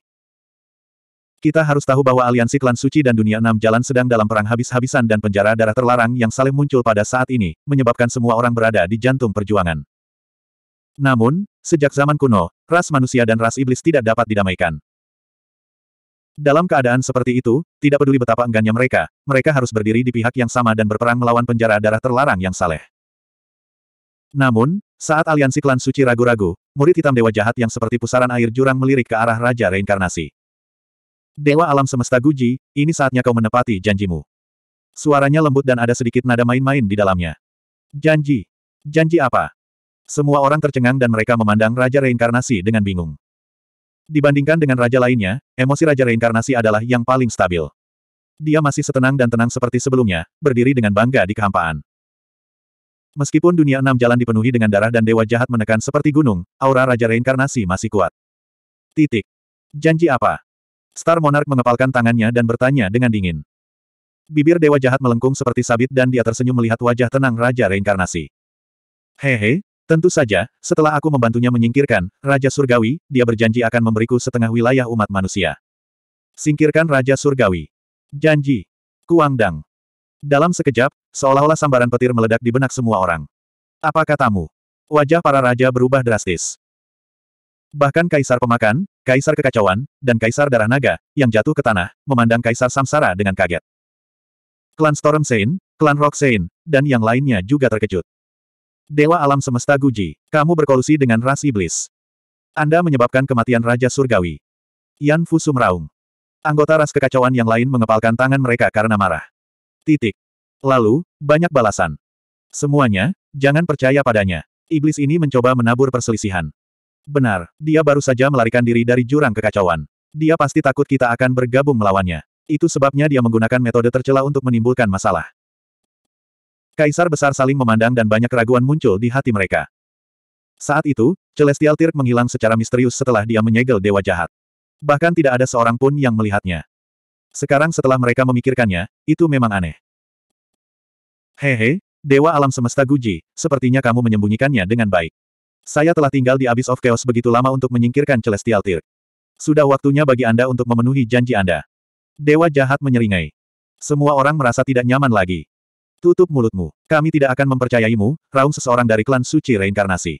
S1: Kita harus tahu bahwa aliansi klan suci dan dunia enam jalan sedang dalam perang habis-habisan dan penjara darah terlarang yang saling muncul pada saat ini, menyebabkan semua orang berada di jantung perjuangan. Namun, sejak zaman kuno, ras manusia dan ras iblis tidak dapat didamaikan. Dalam keadaan seperti itu, tidak peduli betapa enggannya mereka, mereka harus berdiri di pihak yang sama dan berperang melawan penjara darah terlarang yang saleh. Namun, saat aliansi klan suci ragu-ragu, murid hitam dewa jahat yang seperti pusaran air jurang melirik ke arah Raja Reinkarnasi. Dewa alam semesta Guji, ini saatnya kau menepati janjimu. Suaranya lembut dan ada sedikit nada main-main di dalamnya. Janji. Janji apa? Semua orang tercengang dan mereka memandang Raja Reinkarnasi dengan bingung. Dibandingkan dengan raja lainnya, emosi Raja Reinkarnasi adalah yang paling stabil. Dia masih setenang dan tenang seperti sebelumnya, berdiri dengan bangga di kehampaan. Meskipun dunia enam jalan dipenuhi dengan darah dan dewa jahat menekan seperti gunung, aura Raja Reinkarnasi masih kuat. Titik. Janji apa? Star Monarch mengepalkan tangannya dan bertanya dengan dingin. Bibir dewa jahat melengkung seperti sabit dan dia tersenyum melihat wajah tenang Raja Reinkarnasi. Hehe, tentu saja, setelah aku membantunya menyingkirkan, Raja Surgawi, dia berjanji akan memberiku setengah wilayah umat manusia. Singkirkan Raja Surgawi. Janji. Kuangdang. Dalam sekejap, seolah-olah sambaran petir meledak di benak semua orang. Apa katamu? Wajah para raja berubah drastis. Bahkan Kaisar Pemakan, Kaisar Kekacauan, dan Kaisar Darah Naga, yang jatuh ke tanah, memandang Kaisar Samsara dengan kaget. Klan Storm Sein, Klan Rock Sein, dan yang lainnya juga terkejut. Dewa alam semesta Guji, kamu berkolusi dengan ras iblis. Anda menyebabkan kematian Raja Surgawi. Yan Fusum Raung. Anggota ras kekacauan yang lain mengepalkan tangan mereka karena marah. Titik. Lalu, banyak balasan. Semuanya, jangan percaya padanya. Iblis ini mencoba menabur perselisihan. Benar, dia baru saja melarikan diri dari jurang kekacauan. Dia pasti takut kita akan bergabung melawannya. Itu sebabnya dia menggunakan metode tercela untuk menimbulkan masalah. Kaisar besar saling memandang dan banyak keraguan muncul di hati mereka. Saat itu, Celestial Tirk menghilang secara misterius setelah dia menyegel dewa jahat. Bahkan tidak ada seorang pun yang melihatnya. Sekarang setelah mereka memikirkannya, itu memang aneh. Hehe, Dewa Alam Semesta Guji, sepertinya kamu menyembunyikannya dengan baik. Saya telah tinggal di Abyss of Chaos begitu lama untuk menyingkirkan Celestial Tir. Sudah waktunya bagi Anda untuk memenuhi janji Anda. Dewa jahat menyeringai. Semua orang merasa tidak nyaman lagi. Tutup mulutmu. Kami tidak akan mempercayaimu, Raung seseorang dari klan suci reinkarnasi.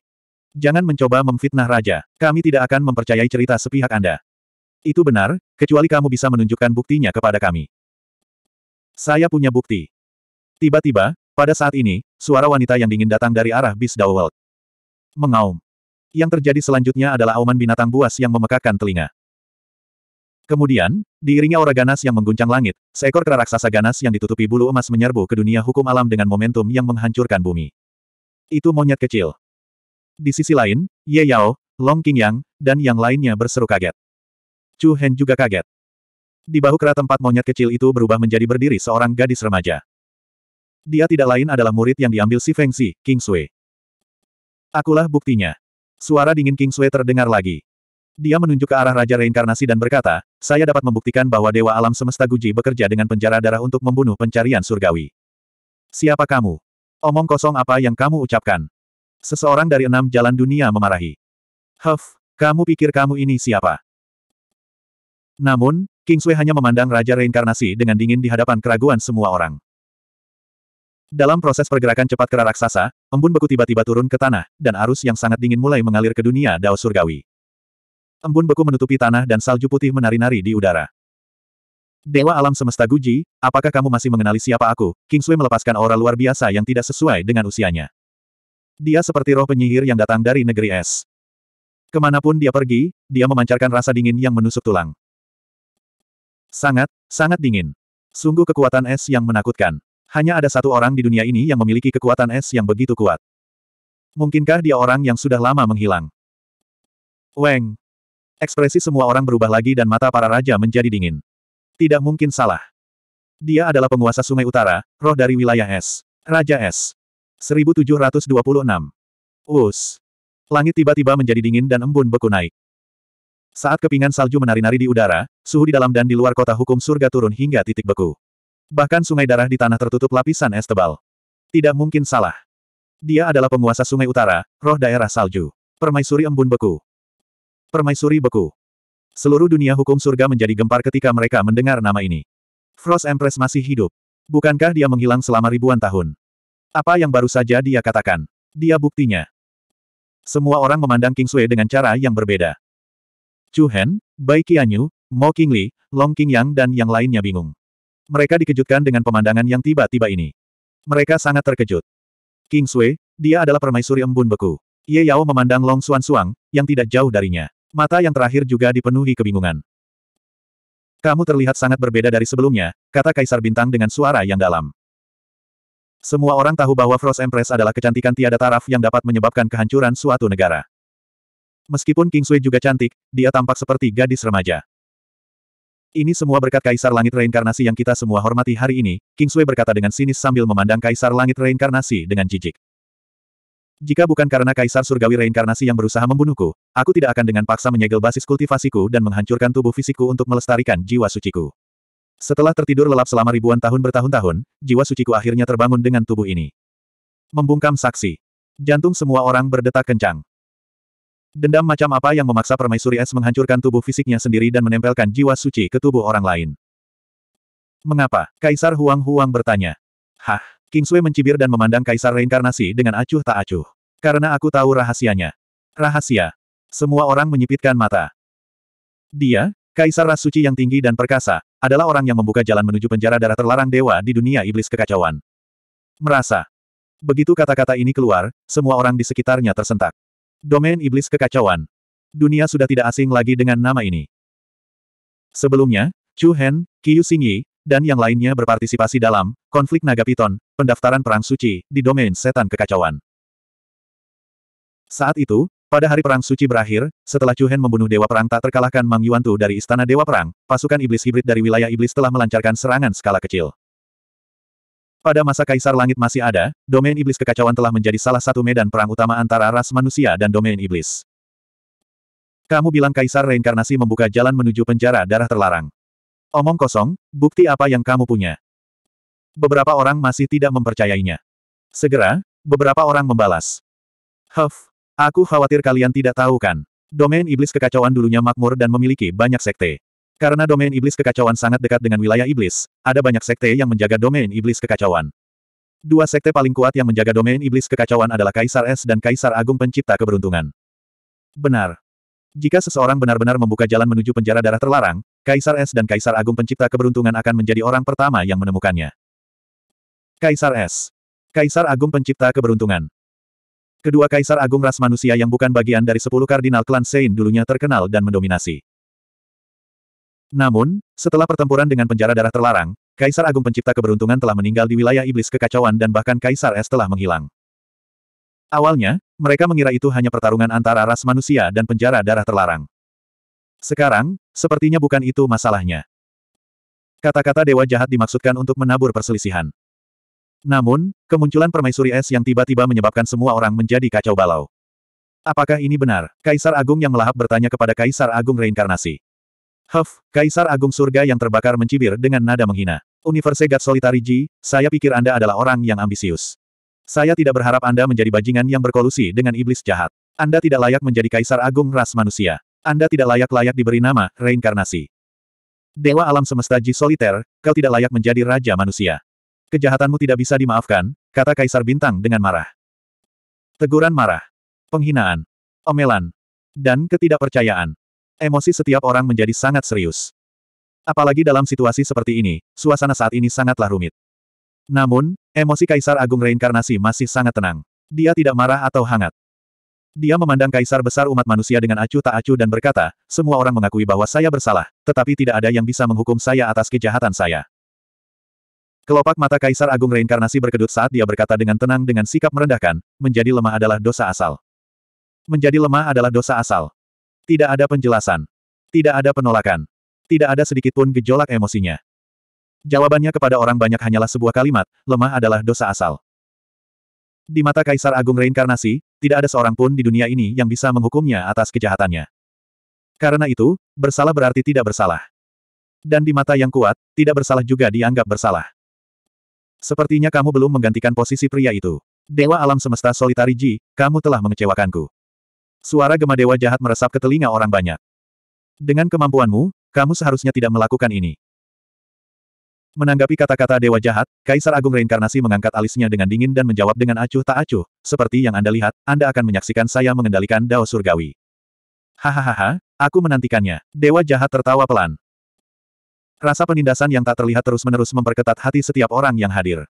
S1: Jangan mencoba memfitnah raja. Kami tidak akan mempercayai cerita sepihak Anda. Itu benar, kecuali kamu bisa menunjukkan buktinya kepada kami. Saya punya bukti. Tiba-tiba, pada saat ini, suara wanita yang dingin datang dari arah bis Dowell. Mengaum. Yang terjadi selanjutnya adalah auman binatang buas yang memekakkan telinga. Kemudian, diiringi aura ganas yang mengguncang langit, seekor kera raksasa ganas yang ditutupi bulu emas menyerbu ke dunia hukum alam dengan momentum yang menghancurkan bumi. Itu monyet kecil. Di sisi lain, Ye Yao, Long Qingyang, dan yang lainnya berseru kaget. Chu Hen juga kaget. Di bahu kera tempat monyet kecil itu berubah menjadi berdiri seorang gadis remaja. Dia tidak lain adalah murid yang diambil si Feng Si, King Sui. Akulah buktinya. Suara dingin King Sui terdengar lagi. Dia menunjuk ke arah Raja Reinkarnasi dan berkata, saya dapat membuktikan bahwa Dewa Alam Semesta Guji bekerja dengan penjara darah untuk membunuh pencarian surgawi. Siapa kamu? Omong kosong apa yang kamu ucapkan? Seseorang dari enam jalan dunia memarahi. Huff, kamu pikir kamu ini siapa? Namun, King Sui hanya memandang Raja Reinkarnasi dengan dingin di hadapan keraguan semua orang. Dalam proses pergerakan cepat kera raksasa, embun beku tiba-tiba turun ke tanah, dan arus yang sangat dingin mulai mengalir ke dunia Dao Surgawi. Embun beku menutupi tanah dan salju putih menari-nari di udara. Dewa alam semesta Guji, apakah kamu masih mengenali siapa aku? King Sui melepaskan aura luar biasa yang tidak sesuai dengan usianya. Dia seperti roh penyihir yang datang dari negeri es. Kemanapun dia pergi, dia memancarkan rasa dingin yang menusuk tulang. Sangat, sangat dingin. Sungguh kekuatan es yang menakutkan. Hanya ada satu orang di dunia ini yang memiliki kekuatan es yang begitu kuat. Mungkinkah dia orang yang sudah lama menghilang? Weng. Ekspresi semua orang berubah lagi dan mata para raja menjadi dingin. Tidak mungkin salah. Dia adalah penguasa sungai utara, roh dari wilayah es. Raja es. 1726. Us. Langit tiba-tiba menjadi dingin dan embun beku naik. Saat kepingan salju menari-nari di udara, suhu di dalam dan di luar kota hukum surga turun hingga titik beku. Bahkan sungai darah di tanah tertutup lapisan es tebal. Tidak mungkin salah. Dia adalah penguasa sungai utara, roh daerah salju. Permaisuri embun beku. Permaisuri beku. Seluruh dunia hukum surga menjadi gempar ketika mereka mendengar nama ini. Frost Empress masih hidup. Bukankah dia menghilang selama ribuan tahun? Apa yang baru saja dia katakan? Dia buktinya. Semua orang memandang King Sui dengan cara yang berbeda. Chu Hen, Bai Qianyu, Mo Qingli, Long Qingyang dan yang lainnya bingung. Mereka dikejutkan dengan pemandangan yang tiba-tiba ini. Mereka sangat terkejut. King Sui, dia adalah permaisuri embun beku. Ye Yao memandang Long Xuan Suang, yang tidak jauh darinya. Mata yang terakhir juga dipenuhi kebingungan. Kamu terlihat sangat berbeda dari sebelumnya, kata Kaisar Bintang dengan suara yang dalam. Semua orang tahu bahwa Frost Empress adalah kecantikan tiada taraf yang dapat menyebabkan kehancuran suatu negara. Meskipun King Sui juga cantik, dia tampak seperti gadis remaja. Ini semua berkat Kaisar Langit Reinkarnasi yang kita semua hormati hari ini, King Sui berkata dengan sinis sambil memandang Kaisar Langit Reinkarnasi dengan jijik. Jika bukan karena Kaisar Surgawi Reinkarnasi yang berusaha membunuhku, aku tidak akan dengan paksa menyegel basis kultivasiku dan menghancurkan tubuh fisikku untuk melestarikan jiwa suciku. Setelah tertidur lelap selama ribuan tahun bertahun-tahun, jiwa suciku akhirnya terbangun dengan tubuh ini. Membungkam saksi. Jantung semua orang berdetak kencang. Dendam macam apa yang memaksa permaisuri es menghancurkan tubuh fisiknya sendiri dan menempelkan jiwa suci ke tubuh orang lain? Mengapa? Kaisar Huang-Huang bertanya. Hah? King Sui mencibir dan memandang Kaisar reinkarnasi dengan acuh tak acuh. Karena aku tahu rahasianya. Rahasia. Semua orang menyipitkan mata. Dia, Kaisar Ras Suci yang tinggi dan perkasa, adalah orang yang membuka jalan menuju penjara darah terlarang dewa di dunia iblis kekacauan. Merasa. Begitu kata-kata ini keluar, semua orang di sekitarnya tersentak. Domain Iblis Kekacauan. Dunia sudah tidak asing lagi dengan nama ini. Sebelumnya, Chu Hen, Qiu Xingyi, dan yang lainnya berpartisipasi dalam konflik naga piton, pendaftaran perang suci di domain setan kekacauan. Saat itu, pada hari perang suci berakhir, setelah Chu Hen membunuh dewa perang tak terkalahkan Mang Yuan Tu dari istana dewa perang, pasukan iblis hibrid dari wilayah iblis telah melancarkan serangan skala kecil. Pada masa Kaisar Langit masih ada, domain iblis kekacauan telah menjadi salah satu medan perang utama antara ras manusia dan domain iblis. Kamu bilang Kaisar reinkarnasi membuka jalan menuju penjara darah terlarang. Omong kosong, bukti apa yang kamu punya? Beberapa orang masih tidak mempercayainya. Segera, beberapa orang membalas. Huff, aku khawatir kalian tidak tahu kan. Domain iblis kekacauan dulunya makmur dan memiliki banyak sekte. Karena domain iblis kekacauan sangat dekat dengan wilayah iblis, ada banyak sekte yang menjaga domain iblis kekacauan. Dua sekte paling kuat yang menjaga domain iblis kekacauan adalah Kaisar Es dan Kaisar Agung Pencipta Keberuntungan. Benar. Jika seseorang benar-benar membuka jalan menuju penjara darah terlarang, Kaisar Es dan Kaisar Agung Pencipta Keberuntungan akan menjadi orang pertama yang menemukannya. Kaisar Es. Kaisar Agung Pencipta Keberuntungan. Kedua Kaisar Agung Ras Manusia yang bukan bagian dari sepuluh kardinal klan Sein dulunya terkenal dan mendominasi. Namun, setelah pertempuran dengan penjara darah terlarang, Kaisar Agung Pencipta Keberuntungan telah meninggal di wilayah iblis kekacauan dan bahkan Kaisar Es telah menghilang. Awalnya, mereka mengira itu hanya pertarungan antara ras manusia dan penjara darah terlarang. Sekarang, sepertinya bukan itu masalahnya. Kata-kata dewa jahat dimaksudkan untuk menabur perselisihan. Namun, kemunculan permaisuri es yang tiba-tiba menyebabkan semua orang menjadi kacau balau. Apakah ini benar? Kaisar Agung yang melahap bertanya kepada Kaisar Agung Reinkarnasi. Huff, Kaisar Agung Surga yang terbakar mencibir dengan nada menghina. Universe God Solitary G, saya pikir Anda adalah orang yang ambisius. Saya tidak berharap Anda menjadi bajingan yang berkolusi dengan iblis jahat. Anda tidak layak menjadi Kaisar Agung ras manusia. Anda tidak layak-layak diberi nama, reinkarnasi. Dewa alam semesta G Soliter, kau tidak layak menjadi raja manusia. Kejahatanmu tidak bisa dimaafkan, kata Kaisar Bintang dengan marah. Teguran marah. Penghinaan. Omelan. Dan ketidakpercayaan. Emosi setiap orang menjadi sangat serius. Apalagi dalam situasi seperti ini, suasana saat ini sangatlah rumit. Namun, emosi Kaisar Agung Reinkarnasi masih sangat tenang. Dia tidak marah atau hangat. Dia memandang Kaisar Besar Umat Manusia dengan acuh tak acuh dan berkata, semua orang mengakui bahwa saya bersalah, tetapi tidak ada yang bisa menghukum saya atas kejahatan saya. Kelopak mata Kaisar Agung Reinkarnasi berkedut saat dia berkata dengan tenang dengan sikap merendahkan, menjadi lemah adalah dosa asal. Menjadi lemah adalah dosa asal. Tidak ada penjelasan. Tidak ada penolakan. Tidak ada sedikitpun gejolak emosinya. Jawabannya kepada orang banyak hanyalah sebuah kalimat, lemah adalah dosa asal. Di mata Kaisar Agung Reinkarnasi, tidak ada seorang pun di dunia ini yang bisa menghukumnya atas kejahatannya. Karena itu, bersalah berarti tidak bersalah. Dan di mata yang kuat, tidak bersalah juga dianggap bersalah. Sepertinya kamu belum menggantikan posisi pria itu. Dewa alam semesta solitari Ji, kamu telah mengecewakanku. Suara gema dewa jahat meresap ke telinga orang banyak. Dengan kemampuanmu, kamu seharusnya tidak melakukan ini. Menanggapi kata-kata dewa jahat, Kaisar Agung Reinkarnasi mengangkat alisnya dengan dingin dan menjawab dengan acuh tak acuh, seperti yang Anda lihat, Anda akan menyaksikan saya mengendalikan Dao Surgawi. Hahaha, aku menantikannya. Dewa jahat tertawa pelan. Rasa penindasan yang tak terlihat terus-menerus memperketat hati setiap orang yang hadir.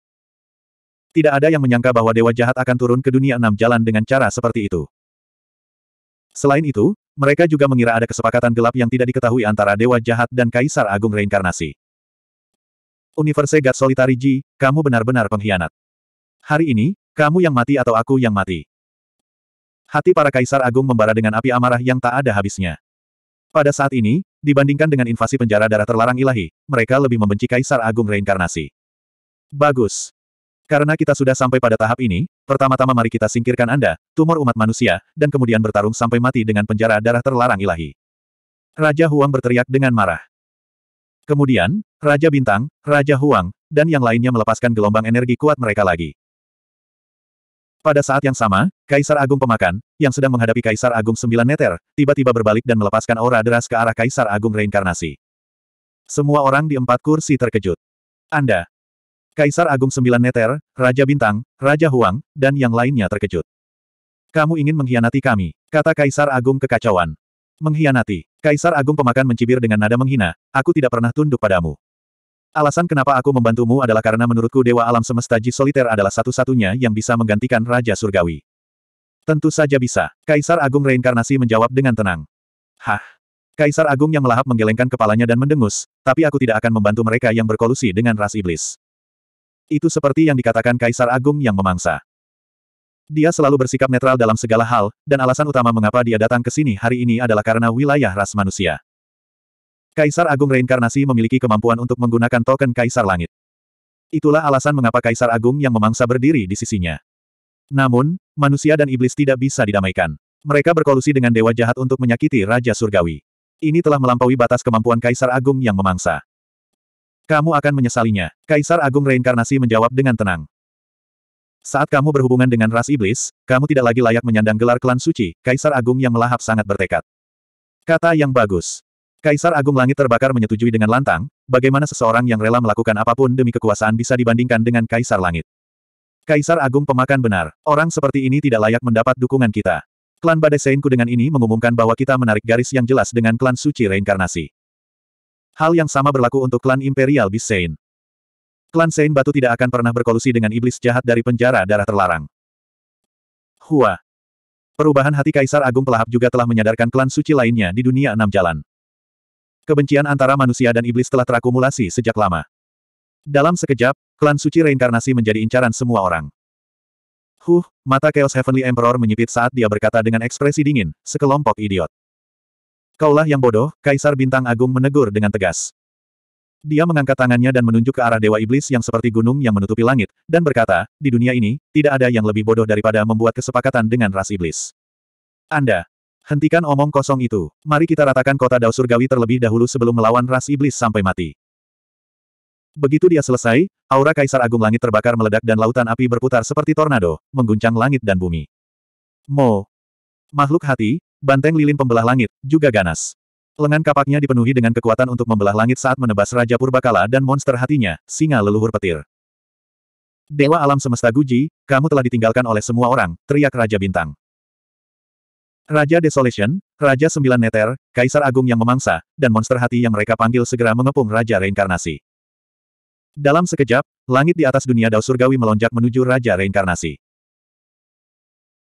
S1: Tidak ada yang menyangka bahwa dewa jahat akan turun ke dunia enam jalan dengan cara seperti itu. Selain itu, mereka juga mengira ada kesepakatan gelap yang tidak diketahui antara Dewa Jahat dan Kaisar Agung Reinkarnasi. Universe God Solitary G, kamu benar-benar pengkhianat. Hari ini, kamu yang mati atau aku yang mati. Hati para Kaisar Agung membara dengan api amarah yang tak ada habisnya. Pada saat ini, dibandingkan dengan invasi penjara darah terlarang ilahi, mereka lebih membenci Kaisar Agung Reinkarnasi. Bagus. Karena kita sudah sampai pada tahap ini, pertama-tama mari kita singkirkan Anda, tumor umat manusia, dan kemudian bertarung sampai mati dengan penjara darah terlarang ilahi. Raja Huang berteriak dengan marah. Kemudian, Raja Bintang, Raja Huang, dan yang lainnya melepaskan gelombang energi kuat mereka lagi. Pada saat yang sama, Kaisar Agung Pemakan, yang sedang menghadapi Kaisar Agung Sembilan Neter, tiba-tiba berbalik dan melepaskan aura deras ke arah Kaisar Agung Reinkarnasi. Semua orang di empat kursi terkejut. Anda, Kaisar Agung Sembilan Neter, Raja Bintang, Raja Huang, dan yang lainnya terkejut. Kamu ingin mengkhianati kami, kata Kaisar Agung kekacauan. Mengkhianati, Kaisar Agung Pemakan mencibir dengan nada menghina, aku tidak pernah tunduk padamu. Alasan kenapa aku membantumu adalah karena menurutku Dewa Alam Semesta Ji Soliter adalah satu-satunya yang bisa menggantikan Raja Surgawi. Tentu saja bisa, Kaisar Agung Reinkarnasi menjawab dengan tenang. Hah? Kaisar Agung yang melahap menggelengkan kepalanya dan mendengus, tapi aku tidak akan membantu mereka yang berkolusi dengan ras iblis. Itu seperti yang dikatakan Kaisar Agung yang memangsa. Dia selalu bersikap netral dalam segala hal, dan alasan utama mengapa dia datang ke sini hari ini adalah karena wilayah ras manusia. Kaisar Agung Reinkarnasi memiliki kemampuan untuk menggunakan token Kaisar Langit. Itulah alasan mengapa Kaisar Agung yang memangsa berdiri di sisinya. Namun, manusia dan iblis tidak bisa didamaikan. Mereka berkolusi dengan dewa jahat untuk menyakiti Raja Surgawi. Ini telah melampaui batas kemampuan Kaisar Agung yang memangsa. Kamu akan menyesalinya. Kaisar Agung Reinkarnasi menjawab dengan tenang. Saat kamu berhubungan dengan ras iblis, kamu tidak lagi layak menyandang gelar klan suci, Kaisar Agung yang melahap sangat bertekad. Kata yang bagus. Kaisar Agung Langit terbakar menyetujui dengan lantang, bagaimana seseorang yang rela melakukan apapun demi kekuasaan bisa dibandingkan dengan Kaisar Langit. Kaisar Agung pemakan benar, orang seperti ini tidak layak mendapat dukungan kita. Klan Badai Seinku dengan ini mengumumkan bahwa kita menarik garis yang jelas dengan klan suci reinkarnasi. Hal yang sama berlaku untuk klan Imperial Beast Klan Saint Batu tidak akan pernah berkolusi dengan iblis jahat dari penjara darah terlarang. Hua. Perubahan hati Kaisar Agung Pelahap juga telah menyadarkan klan suci lainnya di dunia enam jalan. Kebencian antara manusia dan iblis telah terakumulasi sejak lama. Dalam sekejap, klan suci reinkarnasi menjadi incaran semua orang. Huh, mata Chaos Heavenly Emperor menyipit saat dia berkata dengan ekspresi dingin, sekelompok idiot. Kaulah yang bodoh, Kaisar Bintang Agung menegur dengan tegas. Dia mengangkat tangannya dan menunjuk ke arah Dewa Iblis yang seperti gunung yang menutupi langit, dan berkata, di dunia ini, tidak ada yang lebih bodoh daripada membuat kesepakatan dengan ras iblis. Anda, hentikan omong kosong itu. Mari kita ratakan kota Dao Surgawi terlebih dahulu sebelum melawan ras iblis sampai mati. Begitu dia selesai, aura Kaisar Agung Langit terbakar meledak dan lautan api berputar seperti tornado, mengguncang langit dan bumi. Mo. Makhluk hati, Banteng lilin pembelah langit, juga ganas. Lengan kapaknya dipenuhi dengan kekuatan untuk membelah langit saat menebas Raja Purbakala dan monster hatinya, singa leluhur petir. Dewa alam semesta Guji, kamu telah ditinggalkan oleh semua orang, teriak Raja Bintang. Raja Desolation, Raja Sembilan Neter, Kaisar Agung yang memangsa, dan monster hati yang mereka panggil segera mengepung Raja Reinkarnasi. Dalam sekejap, langit di atas dunia Dao Surgawi melonjak menuju Raja Reinkarnasi.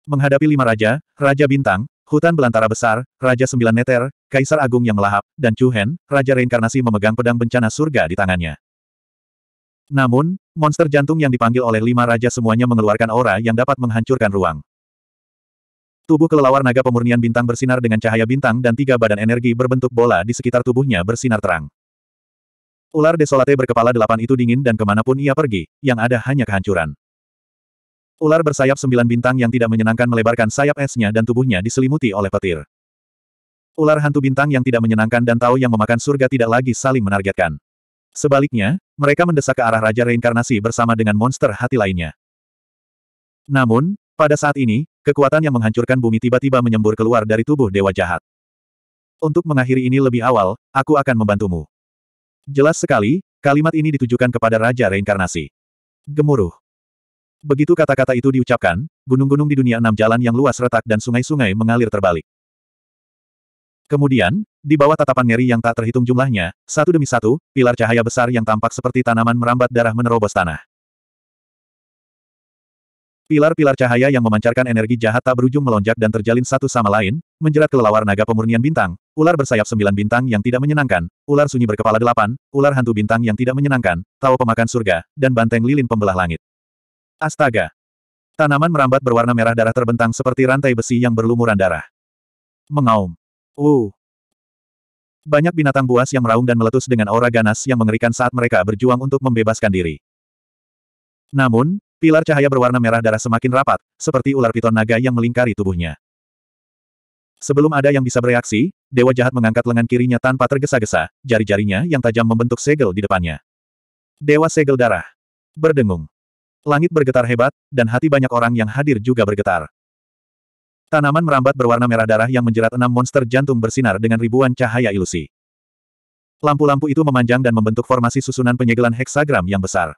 S1: Menghadapi lima raja, Raja Bintang, Hutan belantara besar, Raja Sembilan Neter, Kaisar Agung yang melahap, dan Chu Hen, Raja Reinkarnasi memegang pedang bencana surga di tangannya. Namun, monster jantung yang dipanggil oleh lima raja semuanya mengeluarkan aura yang dapat menghancurkan ruang. Tubuh kelelawar naga pemurnian bintang bersinar dengan cahaya bintang dan tiga badan energi berbentuk bola di sekitar tubuhnya bersinar terang. Ular desolate berkepala delapan itu dingin dan kemanapun ia pergi, yang ada hanya kehancuran. Ular bersayap sembilan bintang yang tidak menyenangkan melebarkan sayap esnya dan tubuhnya diselimuti oleh petir. Ular hantu bintang yang tidak menyenangkan dan tahu yang memakan surga tidak lagi saling menargetkan. Sebaliknya, mereka mendesak ke arah Raja Reinkarnasi bersama dengan monster hati lainnya. Namun, pada saat ini, kekuatan yang menghancurkan bumi tiba-tiba menyembur keluar dari tubuh Dewa Jahat. Untuk mengakhiri ini lebih awal, aku akan membantumu. Jelas sekali, kalimat ini ditujukan kepada Raja Reinkarnasi. Gemuruh. Begitu kata-kata itu diucapkan, gunung-gunung di dunia enam jalan yang luas retak dan sungai-sungai mengalir terbalik. Kemudian, di bawah tatapan ngeri yang tak terhitung jumlahnya, satu demi satu, pilar cahaya besar yang tampak seperti tanaman merambat darah menerobos tanah. Pilar-pilar cahaya yang memancarkan energi jahat tak berujung melonjak dan terjalin satu sama lain, menjerat kelelawar naga pemurnian bintang, ular bersayap sembilan bintang yang tidak menyenangkan, ular sunyi berkepala delapan, ular hantu bintang yang tidak menyenangkan, tawa pemakan surga, dan banteng lilin pembelah langit. Astaga! Tanaman merambat berwarna merah darah terbentang seperti rantai besi yang berlumuran darah. Mengaum. Uh. Banyak binatang buas yang meraung dan meletus dengan aura ganas yang mengerikan saat mereka berjuang untuk membebaskan diri. Namun, pilar cahaya berwarna merah darah semakin rapat, seperti ular piton naga yang melingkari tubuhnya. Sebelum ada yang bisa bereaksi, dewa jahat mengangkat lengan kirinya tanpa tergesa-gesa, jari-jarinya yang tajam membentuk segel di depannya. Dewa segel darah. Berdengung. Langit bergetar hebat, dan hati banyak orang yang hadir juga bergetar. Tanaman merambat berwarna merah darah yang menjerat enam monster jantung bersinar dengan ribuan cahaya ilusi. Lampu-lampu itu memanjang dan membentuk formasi susunan penyegelan heksagram yang besar.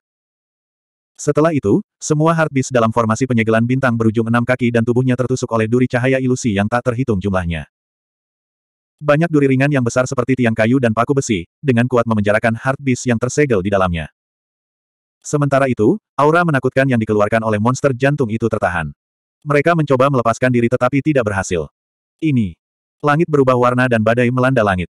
S1: Setelah itu, semua heartbeats dalam formasi penyegelan bintang berujung enam kaki dan tubuhnya tertusuk oleh duri cahaya ilusi yang tak terhitung jumlahnya. Banyak duri ringan yang besar seperti tiang kayu dan paku besi, dengan kuat memenjarakan heartbeats yang tersegel di dalamnya. Sementara itu, aura menakutkan yang dikeluarkan oleh monster jantung itu tertahan. Mereka mencoba melepaskan diri tetapi tidak berhasil. Ini. Langit berubah warna dan badai melanda langit.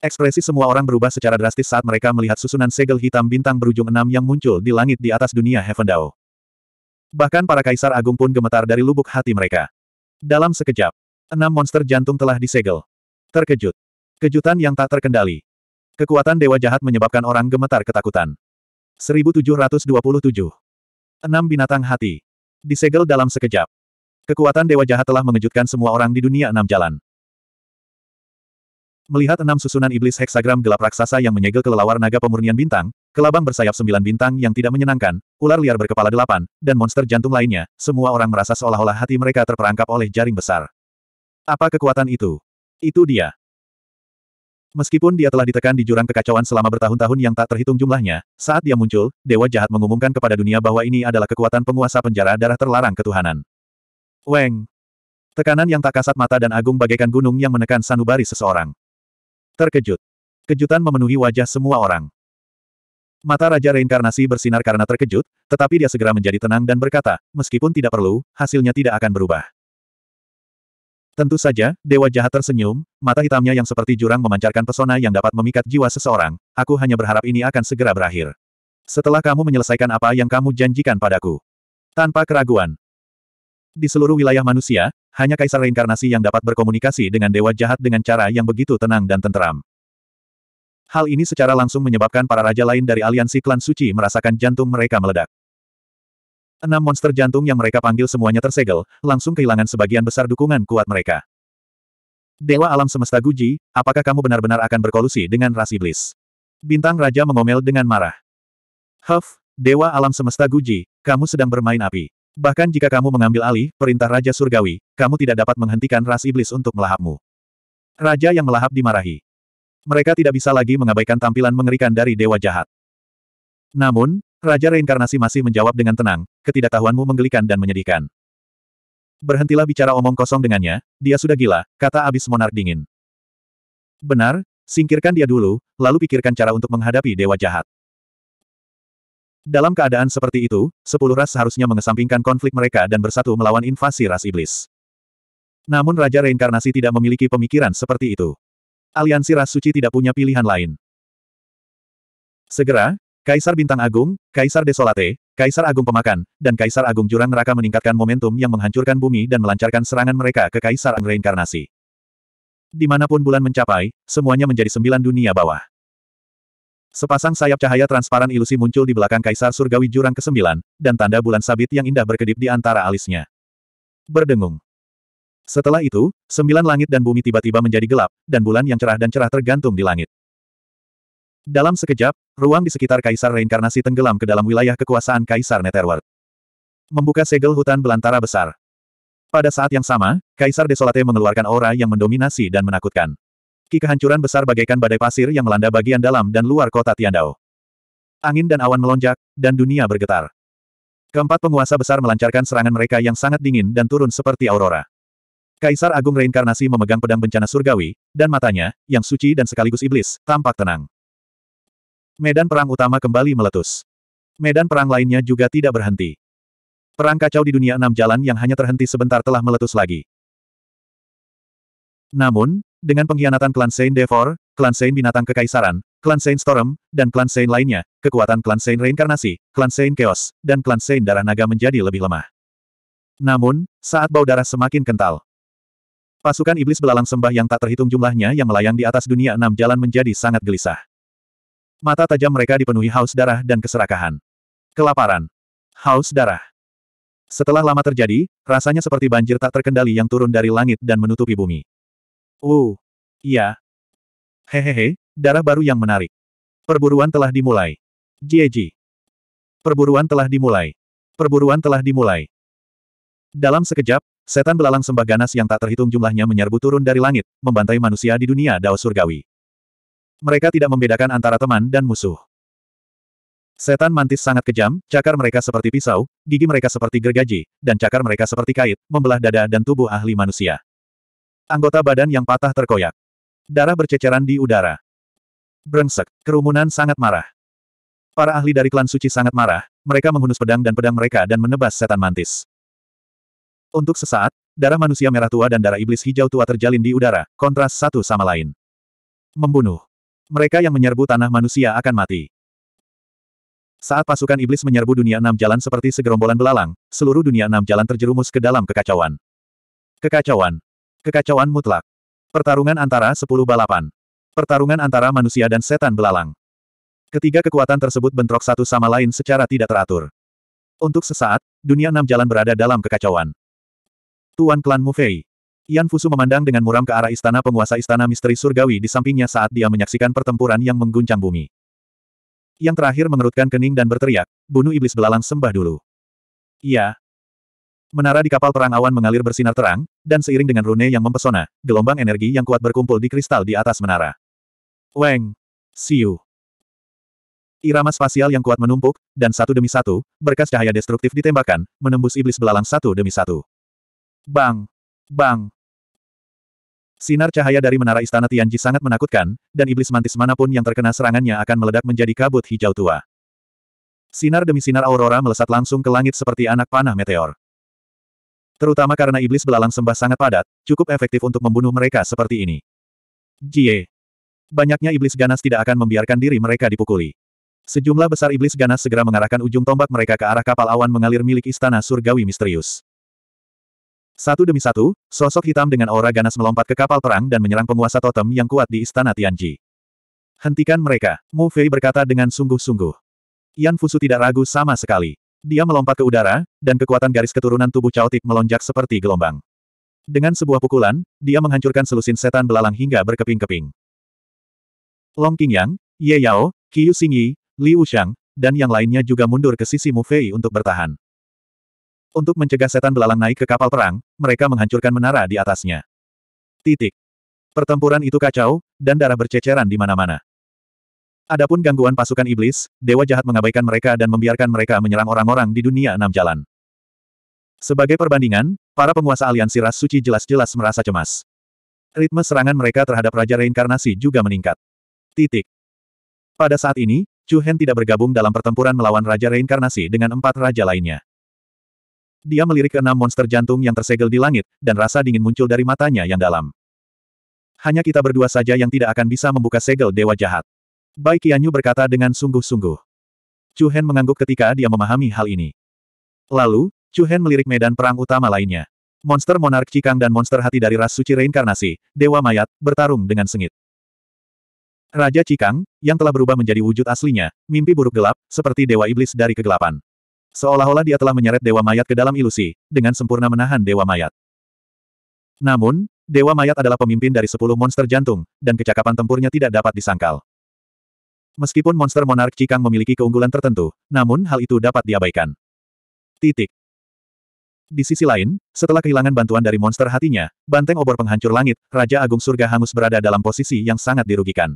S1: Ekspresi semua orang berubah secara drastis saat mereka melihat susunan segel hitam bintang berujung enam yang muncul di langit di atas dunia Heaven Dao. Bahkan para kaisar agung pun gemetar dari lubuk hati mereka. Dalam sekejap, enam monster jantung telah disegel. Terkejut. Kejutan yang tak terkendali. Kekuatan dewa jahat menyebabkan orang gemetar ketakutan. 1727. Enam binatang hati. Disegel dalam sekejap. Kekuatan Dewa Jahat telah mengejutkan semua orang di dunia enam jalan. Melihat enam susunan iblis heksagram gelap raksasa yang menyegel kelelawar naga pemurnian bintang, kelabang bersayap sembilan bintang yang tidak menyenangkan, ular liar berkepala delapan, dan monster jantung lainnya, semua orang merasa seolah-olah hati mereka terperangkap oleh jaring besar. Apa kekuatan itu? Itu dia. Meskipun dia telah ditekan di jurang kekacauan selama bertahun-tahun yang tak terhitung jumlahnya, saat dia muncul, Dewa Jahat mengumumkan kepada dunia bahwa ini adalah kekuatan penguasa penjara darah terlarang ketuhanan. Weng! Tekanan yang tak kasat mata dan agung bagaikan gunung yang menekan sanubari seseorang. Terkejut. Kejutan memenuhi wajah semua orang. Mata Raja Reinkarnasi bersinar karena terkejut, tetapi dia segera menjadi tenang dan berkata, meskipun tidak perlu, hasilnya tidak akan berubah. Tentu saja, Dewa Jahat tersenyum, mata hitamnya yang seperti jurang memancarkan pesona yang dapat memikat jiwa seseorang, aku hanya berharap ini akan segera berakhir. Setelah kamu menyelesaikan apa yang kamu janjikan padaku. Tanpa keraguan. Di seluruh wilayah manusia, hanya Kaisar Reinkarnasi yang dapat berkomunikasi dengan Dewa Jahat dengan cara yang begitu tenang dan tenteram. Hal ini secara langsung menyebabkan para raja lain dari aliansi klan suci merasakan jantung mereka meledak. Enam monster jantung yang mereka panggil semuanya tersegel, langsung kehilangan sebagian besar dukungan kuat mereka. Dewa alam semesta Guji, apakah kamu benar-benar akan berkolusi dengan ras iblis? Bintang Raja mengomel dengan marah. Huff, Dewa alam semesta Guji, kamu sedang bermain api. Bahkan jika kamu mengambil alih perintah Raja Surgawi, kamu tidak dapat menghentikan ras iblis untuk melahapmu. Raja yang melahap dimarahi. Mereka tidak bisa lagi mengabaikan tampilan mengerikan dari dewa jahat. Namun, Raja Reinkarnasi masih menjawab dengan tenang, ketidaktahuanmu menggelikan dan menyedihkan. Berhentilah bicara omong kosong dengannya, dia sudah gila, kata abis monar dingin. Benar, singkirkan dia dulu, lalu pikirkan cara untuk menghadapi dewa jahat. Dalam keadaan seperti itu, sepuluh ras seharusnya mengesampingkan konflik mereka dan bersatu melawan invasi ras iblis. Namun Raja Reinkarnasi tidak memiliki pemikiran seperti itu. Aliansi ras suci tidak punya pilihan lain. Segera, Kaisar Bintang Agung, Kaisar Desolate, Kaisar Agung Pemakan, dan Kaisar Agung Jurang Neraka meningkatkan momentum yang menghancurkan bumi dan melancarkan serangan mereka ke Kaisar Reinkarnasi. Dimanapun bulan mencapai, semuanya menjadi sembilan dunia bawah. Sepasang sayap cahaya transparan ilusi muncul di belakang Kaisar Surgawi Jurang ke-9, dan tanda bulan sabit yang indah berkedip di antara alisnya. Berdengung. Setelah itu, sembilan langit dan bumi tiba-tiba menjadi gelap, dan bulan yang cerah dan cerah tergantung di langit. Dalam sekejap, ruang di sekitar Kaisar Reinkarnasi tenggelam ke dalam wilayah kekuasaan Kaisar Netherworld. Membuka segel hutan belantara besar. Pada saat yang sama, Kaisar Desolate mengeluarkan aura yang mendominasi dan menakutkan. Ki kehancuran besar bagaikan badai pasir yang melanda bagian dalam dan luar kota Tiandao. Angin dan awan melonjak, dan dunia bergetar. Keempat penguasa besar melancarkan serangan mereka yang sangat dingin dan turun seperti aurora. Kaisar Agung Reinkarnasi memegang pedang bencana surgawi, dan matanya, yang suci dan sekaligus iblis, tampak tenang. Medan perang utama kembali meletus. Medan perang lainnya juga tidak berhenti. Perang kacau di dunia enam jalan yang hanya terhenti sebentar telah meletus lagi. Namun, dengan pengkhianatan klan Saint Devor, klan Saint Binatang Kekaisaran, klan Saint Storm, dan klan Saint lainnya, kekuatan klan Saint Reinkarnasi, klan Saint Chaos, dan klan Saint Darah Naga menjadi lebih lemah. Namun, saat bau darah semakin kental, Pasukan iblis belalang sembah yang tak terhitung jumlahnya yang melayang di atas dunia enam jalan menjadi sangat gelisah. Mata tajam mereka dipenuhi haus darah dan keserakahan. Kelaparan. Haus darah. Setelah lama terjadi, rasanya seperti banjir tak terkendali yang turun dari langit dan menutupi bumi. Uh. Iya. Hehehe, darah baru yang menarik. Perburuan telah dimulai. Jieji. Perburuan telah dimulai. Perburuan telah dimulai. Dalam sekejap, setan belalang sembah ganas yang tak terhitung jumlahnya menyerbu turun dari langit, membantai manusia di dunia dao surgawi. Mereka tidak membedakan antara teman dan musuh. Setan mantis sangat kejam, cakar mereka seperti pisau, gigi mereka seperti gergaji, dan cakar mereka seperti kait, membelah dada dan tubuh ahli manusia. Anggota badan yang patah terkoyak. Darah berceceran di udara. Brengsek, kerumunan sangat marah. Para ahli dari klan suci sangat marah, mereka menghunus pedang dan pedang mereka dan menebas setan mantis. Untuk sesaat, darah manusia merah tua dan darah iblis hijau tua terjalin di udara, kontras satu sama lain. Membunuh. Mereka yang menyerbu tanah manusia akan mati. Saat pasukan iblis menyerbu dunia enam jalan seperti segerombolan belalang, seluruh dunia enam jalan terjerumus ke dalam kekacauan. Kekacauan. Kekacauan mutlak. Pertarungan antara sepuluh balapan. Pertarungan antara manusia dan setan belalang. Ketiga kekuatan tersebut bentrok satu sama lain secara tidak teratur. Untuk sesaat, dunia enam jalan berada dalam kekacauan. Tuan klan Mufei. Yan Fusu memandang dengan muram ke arah istana penguasa istana misteri surgawi di sampingnya saat dia menyaksikan pertempuran yang mengguncang bumi. Yang terakhir mengerutkan kening dan berteriak, bunuh iblis belalang sembah dulu. Iya. Menara di kapal perang awan mengalir bersinar terang, dan seiring dengan rune yang mempesona, gelombang energi yang kuat berkumpul di kristal di atas menara. Weng! Siu! Irama spasial yang kuat menumpuk, dan satu demi satu, berkas cahaya destruktif ditembakkan, menembus iblis belalang satu demi satu. Bang! Bang! Sinar cahaya dari menara istana Tianji sangat menakutkan, dan iblis mantis manapun yang terkena serangannya akan meledak menjadi kabut hijau tua. Sinar demi sinar aurora melesat langsung ke langit seperti anak panah meteor. Terutama karena iblis belalang sembah sangat padat, cukup efektif untuk membunuh mereka seperti ini. Jie. Banyaknya iblis ganas tidak akan membiarkan diri mereka dipukuli. Sejumlah besar iblis ganas segera mengarahkan ujung tombak mereka ke arah kapal awan mengalir milik istana surgawi misterius. Satu demi satu, sosok hitam dengan aura ganas melompat ke kapal perang dan menyerang penguasa totem yang kuat di istana Tianji. Hentikan mereka, Mu Fei berkata dengan sungguh-sungguh. Yan Fusu tidak ragu sama sekali. Dia melompat ke udara, dan kekuatan garis keturunan tubuh caotik melonjak seperti gelombang. Dengan sebuah pukulan, dia menghancurkan selusin setan belalang hingga berkeping-keping. Long Qingyang, Ye Yao, Qiu Xingyi, Li Wuxiang, dan yang lainnya juga mundur ke sisi Mu Fei untuk bertahan. Untuk mencegah setan belalang naik ke kapal perang, mereka menghancurkan menara di atasnya. Titik. Pertempuran itu kacau, dan darah berceceran di mana-mana. Adapun gangguan pasukan iblis, dewa jahat mengabaikan mereka dan membiarkan mereka menyerang orang-orang di dunia enam jalan. Sebagai perbandingan, para penguasa aliansi ras suci jelas-jelas merasa cemas. Ritme serangan mereka terhadap Raja Reinkarnasi juga meningkat. Titik. Pada saat ini, Chu Hen tidak bergabung dalam pertempuran melawan Raja Reinkarnasi dengan empat raja lainnya. Dia melirik ke enam monster jantung yang tersegel di langit, dan rasa dingin muncul dari matanya yang dalam. Hanya kita berdua saja yang tidak akan bisa membuka segel dewa jahat. Bai Qianyu berkata dengan sungguh-sungguh. Chu Hen mengangguk ketika dia memahami hal ini. Lalu, Chu Hen melirik medan perang utama lainnya. Monster Monark Cikang dan monster hati dari ras suci reinkarnasi, Dewa Mayat, bertarung dengan sengit. Raja Cikang, yang telah berubah menjadi wujud aslinya, mimpi buruk gelap, seperti Dewa Iblis dari kegelapan. Seolah-olah dia telah menyeret Dewa Mayat ke dalam ilusi, dengan sempurna menahan Dewa Mayat. Namun, Dewa Mayat adalah pemimpin dari sepuluh monster jantung, dan kecakapan tempurnya tidak dapat disangkal. Meskipun monster monark Cikang memiliki keunggulan tertentu, namun hal itu dapat diabaikan. Titik. Di sisi lain, setelah kehilangan bantuan dari monster hatinya, banteng obor penghancur langit, Raja Agung Surga Hangus berada dalam posisi yang sangat dirugikan.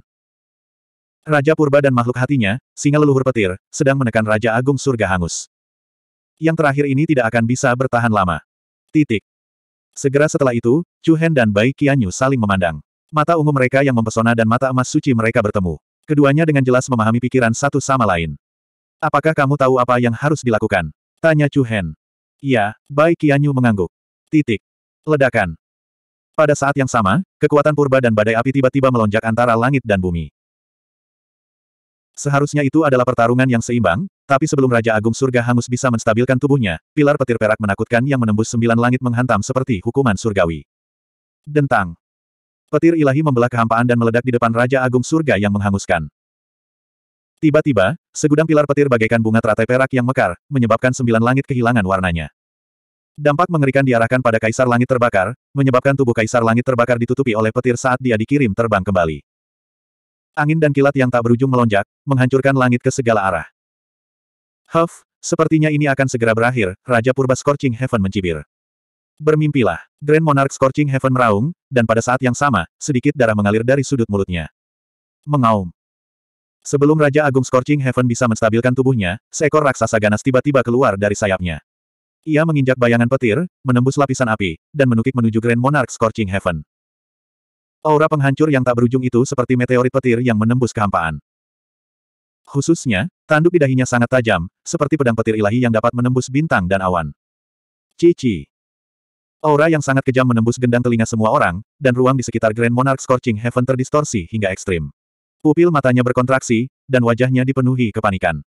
S1: Raja Purba dan makhluk hatinya, singa leluhur petir, sedang menekan Raja Agung Surga Hangus. Yang terakhir ini tidak akan bisa bertahan lama. Titik. Segera setelah itu, Chu Hen dan Bai Qianyu saling memandang. Mata ungu mereka yang mempesona dan mata emas suci mereka bertemu. Keduanya dengan jelas memahami pikiran satu sama lain. Apakah kamu tahu apa yang harus dilakukan? Tanya Chu Hen. Ya, Bai Qianyu mengangguk. Titik. Ledakan. Pada saat yang sama, kekuatan purba dan badai api tiba-tiba melonjak antara langit dan bumi. Seharusnya itu adalah pertarungan yang seimbang, tapi sebelum Raja Agung Surga Hangus bisa menstabilkan tubuhnya, pilar petir perak menakutkan yang menembus sembilan langit menghantam seperti hukuman surgawi. Dentang. Petir ilahi membelah kehampaan dan meledak di depan Raja Agung Surga yang menghanguskan. Tiba-tiba, segudang pilar petir bagaikan bunga teratai perak yang mekar, menyebabkan sembilan langit kehilangan warnanya. Dampak mengerikan diarahkan pada Kaisar Langit Terbakar, menyebabkan tubuh Kaisar Langit Terbakar ditutupi oleh petir saat dia dikirim terbang kembali. Angin dan kilat yang tak berujung melonjak, menghancurkan langit ke segala arah. Huff, sepertinya ini akan segera berakhir, Raja Purba Scorching Heaven mencibir. Bermimpilah. Grand Monarch Scorching Heaven meraung, dan pada saat yang sama, sedikit darah mengalir dari sudut mulutnya. Mengaum. Sebelum Raja Agung Scorching Heaven bisa menstabilkan tubuhnya, seekor raksasa ganas tiba-tiba keluar dari sayapnya. Ia menginjak bayangan petir, menembus lapisan api, dan menukik menuju Grand Monarch Scorching Heaven. Aura penghancur yang tak berujung itu seperti meteorit petir yang menembus kehampaan. Khususnya, tanduk di dahinya sangat tajam, seperti pedang petir ilahi yang dapat menembus bintang dan awan. Cici. Aura yang sangat kejam menembus gendang telinga semua orang, dan ruang di sekitar Grand Monarch Scorching Heaven terdistorsi hingga ekstrim. Pupil matanya berkontraksi, dan wajahnya dipenuhi kepanikan.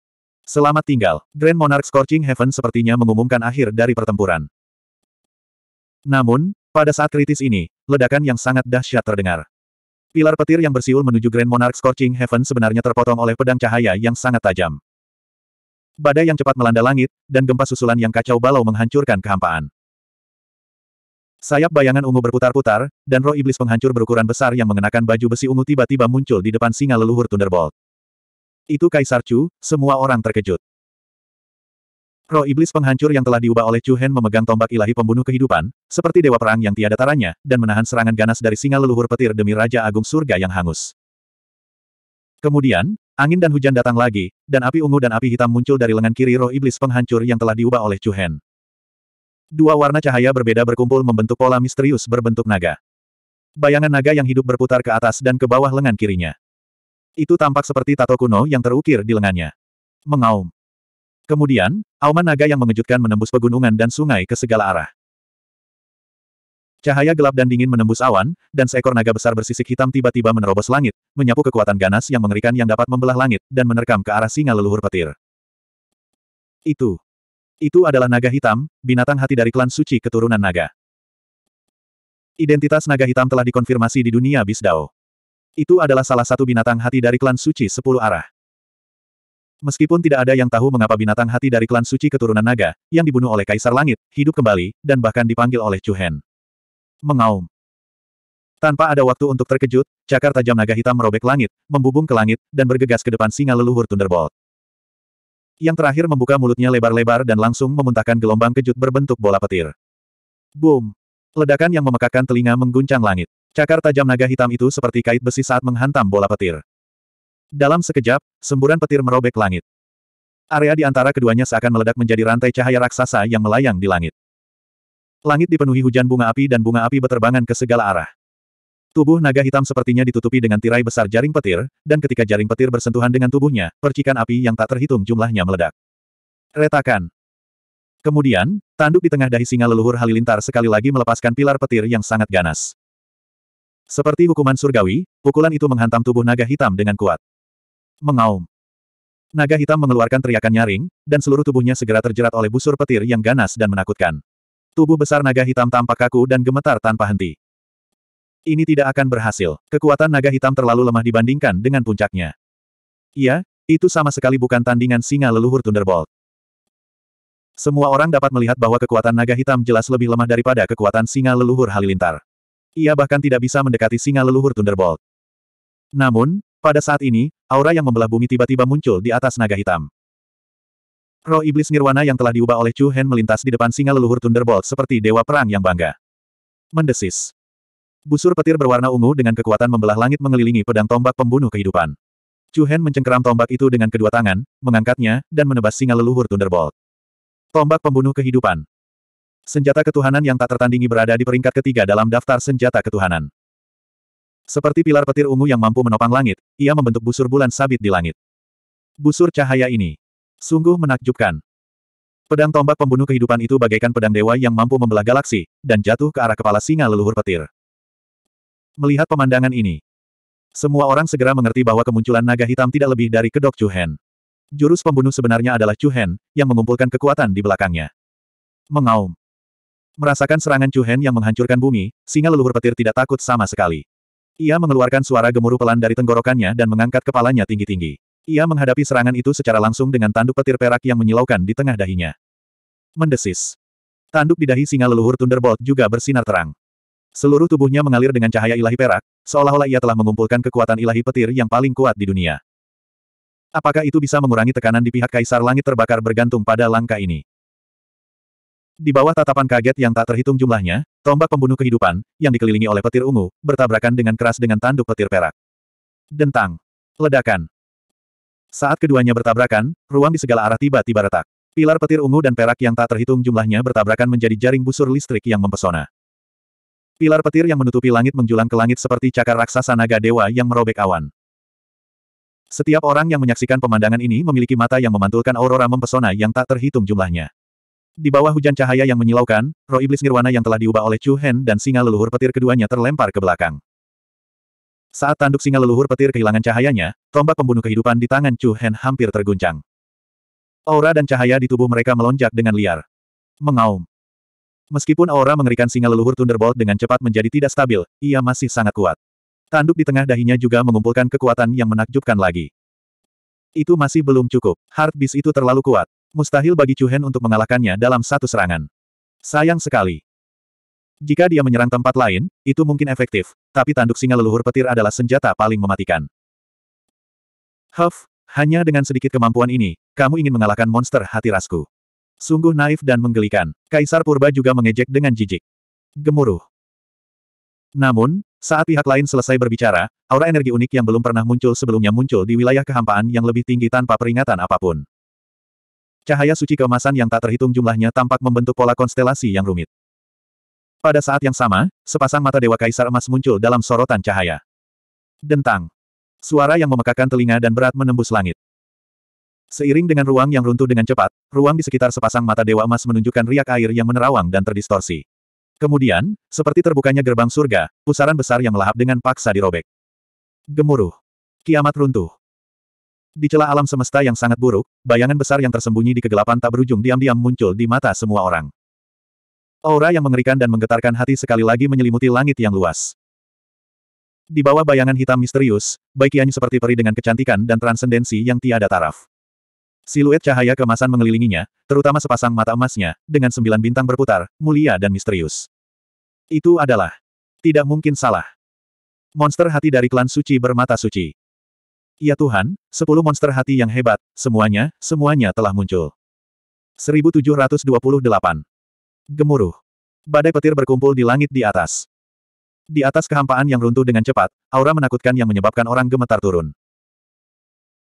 S1: Selamat tinggal, Grand Monarch Scorching Heaven sepertinya mengumumkan akhir dari pertempuran. Namun, pada saat kritis ini, ledakan yang sangat dahsyat terdengar. Pilar petir yang bersiul menuju Grand Monarch Scorching Heaven sebenarnya terpotong oleh pedang cahaya yang sangat tajam. Badai yang cepat melanda langit, dan gempa susulan yang kacau balau menghancurkan kehampaan. Sayap bayangan ungu berputar-putar, dan roh iblis penghancur berukuran besar yang mengenakan baju besi ungu tiba-tiba muncul di depan singa leluhur Thunderbolt. Itu Kaisar Chu, semua orang terkejut. Roh iblis penghancur yang telah diubah oleh Chu Hen memegang tombak ilahi pembunuh kehidupan, seperti dewa perang yang tiada taranya, dan menahan serangan ganas dari singa leluhur petir demi Raja Agung Surga yang hangus. Kemudian, angin dan hujan datang lagi, dan api ungu dan api hitam muncul dari lengan kiri roh iblis penghancur yang telah diubah oleh Chu Hen. Dua warna cahaya berbeda berkumpul membentuk pola misterius berbentuk naga. Bayangan naga yang hidup berputar ke atas dan ke bawah lengan kirinya. Itu tampak seperti tato kuno yang terukir di lengannya. Mengaum. Kemudian, auman naga yang mengejutkan menembus pegunungan dan sungai ke segala arah. Cahaya gelap dan dingin menembus awan, dan seekor naga besar bersisik hitam tiba-tiba menerobos langit, menyapu kekuatan ganas yang mengerikan yang dapat membelah langit, dan menerkam ke arah singa leluhur petir. Itu. Itu adalah naga hitam, binatang hati dari klan suci keturunan naga. Identitas naga hitam telah dikonfirmasi di dunia Bisdao. Itu adalah salah satu binatang hati dari klan suci sepuluh arah. Meskipun tidak ada yang tahu mengapa binatang hati dari klan suci keturunan naga, yang dibunuh oleh Kaisar Langit, hidup kembali, dan bahkan dipanggil oleh Chu Hen. Mengaum. Tanpa ada waktu untuk terkejut, cakar tajam naga hitam merobek langit, membubung ke langit, dan bergegas ke depan singa leluhur Thunderbolt. Yang terakhir membuka mulutnya lebar-lebar dan langsung memuntahkan gelombang kejut berbentuk bola petir. Boom! Ledakan yang memekakkan telinga mengguncang langit. Cakar tajam naga hitam itu seperti kait besi saat menghantam bola petir. Dalam sekejap, semburan petir merobek langit. Area di antara keduanya seakan meledak menjadi rantai cahaya raksasa yang melayang di langit. Langit dipenuhi hujan bunga api dan bunga api beterbangan ke segala arah. Tubuh naga hitam sepertinya ditutupi dengan tirai besar jaring petir, dan ketika jaring petir bersentuhan dengan tubuhnya, percikan api yang tak terhitung jumlahnya meledak. Retakan. Kemudian, tanduk di tengah dahi singa leluhur halilintar sekali lagi melepaskan pilar petir yang sangat ganas. Seperti hukuman surgawi, pukulan itu menghantam tubuh naga hitam dengan kuat. Mengaum. Naga hitam mengeluarkan teriakan nyaring, dan seluruh tubuhnya segera terjerat oleh busur petir yang ganas dan menakutkan. Tubuh besar naga hitam tampak kaku dan gemetar tanpa henti. Ini tidak akan berhasil. Kekuatan naga hitam terlalu lemah dibandingkan dengan puncaknya. Iya, itu sama sekali bukan tandingan singa leluhur Thunderbolt. Semua orang dapat melihat bahwa kekuatan naga hitam jelas lebih lemah daripada kekuatan singa leluhur halilintar. Ia bahkan tidak bisa mendekati singa leluhur Thunderbolt. Namun, pada saat ini, aura yang membelah bumi tiba-tiba muncul di atas naga hitam. Roh iblis nirwana yang telah diubah oleh Chu Hen melintas di depan singa leluhur Thunderbolt seperti dewa perang yang bangga. Mendesis. Busur petir berwarna ungu dengan kekuatan membelah langit mengelilingi pedang tombak pembunuh kehidupan. Chu Hen mencengkeram tombak itu dengan kedua tangan, mengangkatnya, dan menebas singa leluhur Thunderbolt. Tombak pembunuh kehidupan. Senjata ketuhanan yang tak tertandingi berada di peringkat ketiga dalam daftar senjata ketuhanan. Seperti pilar petir ungu yang mampu menopang langit, ia membentuk busur bulan sabit di langit. Busur cahaya ini sungguh menakjubkan. Pedang tombak pembunuh kehidupan itu bagaikan pedang dewa yang mampu membelah galaksi, dan jatuh ke arah kepala singa leluhur petir. Melihat pemandangan ini, semua orang segera mengerti bahwa kemunculan naga hitam tidak lebih dari kedok Chuhen. Jurus pembunuh sebenarnya adalah Chuhen, yang mengumpulkan kekuatan di belakangnya. Mengaum. Merasakan serangan Chuhen yang menghancurkan bumi, singa leluhur petir tidak takut sama sekali. Ia mengeluarkan suara gemuruh pelan dari tenggorokannya dan mengangkat kepalanya tinggi-tinggi. Ia menghadapi serangan itu secara langsung dengan tanduk petir perak yang menyilaukan di tengah dahinya. Mendesis. Tanduk di dahi singa leluhur Thunderbolt juga bersinar terang. Seluruh tubuhnya mengalir dengan cahaya ilahi perak, seolah-olah ia telah mengumpulkan kekuatan ilahi petir yang paling kuat di dunia. Apakah itu bisa mengurangi tekanan di pihak Kaisar Langit terbakar bergantung pada langkah ini? Di bawah tatapan kaget yang tak terhitung jumlahnya, tombak pembunuh kehidupan, yang dikelilingi oleh petir ungu, bertabrakan dengan keras dengan tanduk petir perak. Dentang. Ledakan. Saat keduanya bertabrakan, ruang di segala arah tiba-tiba retak. Pilar petir ungu dan perak yang tak terhitung jumlahnya bertabrakan menjadi jaring busur listrik yang mempesona. Pilar petir yang menutupi langit menjulang ke langit seperti cakar raksasa naga dewa yang merobek awan. Setiap orang yang menyaksikan pemandangan ini memiliki mata yang memantulkan aurora mempesona yang tak terhitung jumlahnya. Di bawah hujan cahaya yang menyilaukan, roh iblis nirwana yang telah diubah oleh Chu Hen dan singa leluhur petir keduanya terlempar ke belakang. Saat tanduk singa leluhur petir kehilangan cahayanya, tombak pembunuh kehidupan di tangan Chu Hen hampir terguncang. Aura dan cahaya di tubuh mereka melonjak dengan liar. Mengaum. Meskipun aura mengerikan singa leluhur Thunderbolt dengan cepat menjadi tidak stabil, ia masih sangat kuat. Tanduk di tengah dahinya juga mengumpulkan kekuatan yang menakjubkan lagi. Itu masih belum cukup. Heartbeast itu terlalu kuat. Mustahil bagi Chu Hen untuk mengalahkannya dalam satu serangan. Sayang sekali. Jika dia menyerang tempat lain, itu mungkin efektif, tapi tanduk singa leluhur petir adalah senjata paling mematikan. Huff, hanya dengan sedikit kemampuan ini, kamu ingin mengalahkan monster hati rasku. Sungguh naif dan menggelikan, Kaisar Purba juga mengejek dengan jijik. Gemuruh. Namun, saat pihak lain selesai berbicara, aura energi unik yang belum pernah muncul sebelumnya muncul di wilayah kehampaan yang lebih tinggi tanpa peringatan apapun. Cahaya suci keemasan yang tak terhitung jumlahnya tampak membentuk pola konstelasi yang rumit. Pada saat yang sama, sepasang mata Dewa Kaisar Emas muncul dalam sorotan cahaya. Dentang. Suara yang memekakan telinga dan berat menembus langit. Seiring dengan ruang yang runtuh dengan cepat, ruang di sekitar sepasang mata Dewa Emas menunjukkan riak air yang menerawang dan terdistorsi. Kemudian, seperti terbukanya gerbang surga, pusaran besar yang melahap dengan paksa dirobek. Gemuruh. Kiamat runtuh. Di celah alam semesta yang sangat buruk, bayangan besar yang tersembunyi di kegelapan tak berujung diam-diam muncul di mata semua orang. Aura yang mengerikan dan menggetarkan hati sekali lagi menyelimuti langit yang luas. Di bawah bayangan hitam misterius, Baikianyu seperti peri dengan kecantikan dan transendensi yang tiada taraf. Siluet cahaya kemasan mengelilinginya, terutama sepasang mata emasnya, dengan sembilan bintang berputar, mulia dan misterius. Itu adalah. Tidak mungkin salah. Monster hati dari klan suci bermata suci. Ya Tuhan, sepuluh monster hati yang hebat, semuanya, semuanya telah muncul. 1728. Gemuruh. Badai petir berkumpul di langit di atas. Di atas kehampaan yang runtuh dengan cepat, aura menakutkan yang menyebabkan orang gemetar turun.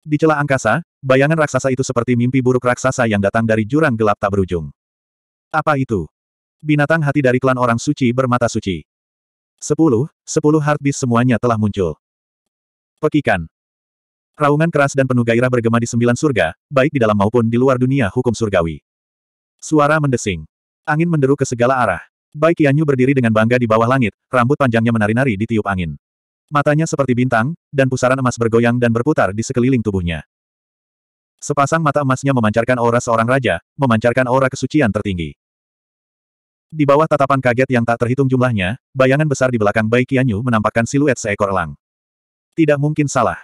S1: Di celah angkasa, bayangan raksasa itu seperti mimpi buruk raksasa yang datang dari jurang gelap tak berujung. Apa itu? Binatang hati dari klan orang suci bermata suci. Sepuluh, sepuluh heartbeat semuanya telah muncul. Pekikan. Raungan keras dan penuh gairah bergema di sembilan surga, baik di dalam maupun di luar dunia hukum surgawi. Suara mendesing. Angin menderu ke segala arah. Bai Qianyu berdiri dengan bangga di bawah langit, rambut panjangnya menari-nari di tiup angin. Matanya seperti bintang, dan pusaran emas bergoyang dan berputar di sekeliling tubuhnya. Sepasang mata emasnya memancarkan aura seorang raja, memancarkan aura kesucian tertinggi. Di bawah tatapan kaget yang tak terhitung jumlahnya, bayangan besar di belakang Bai Qianyu menampakkan siluet seekor elang. Tidak mungkin salah.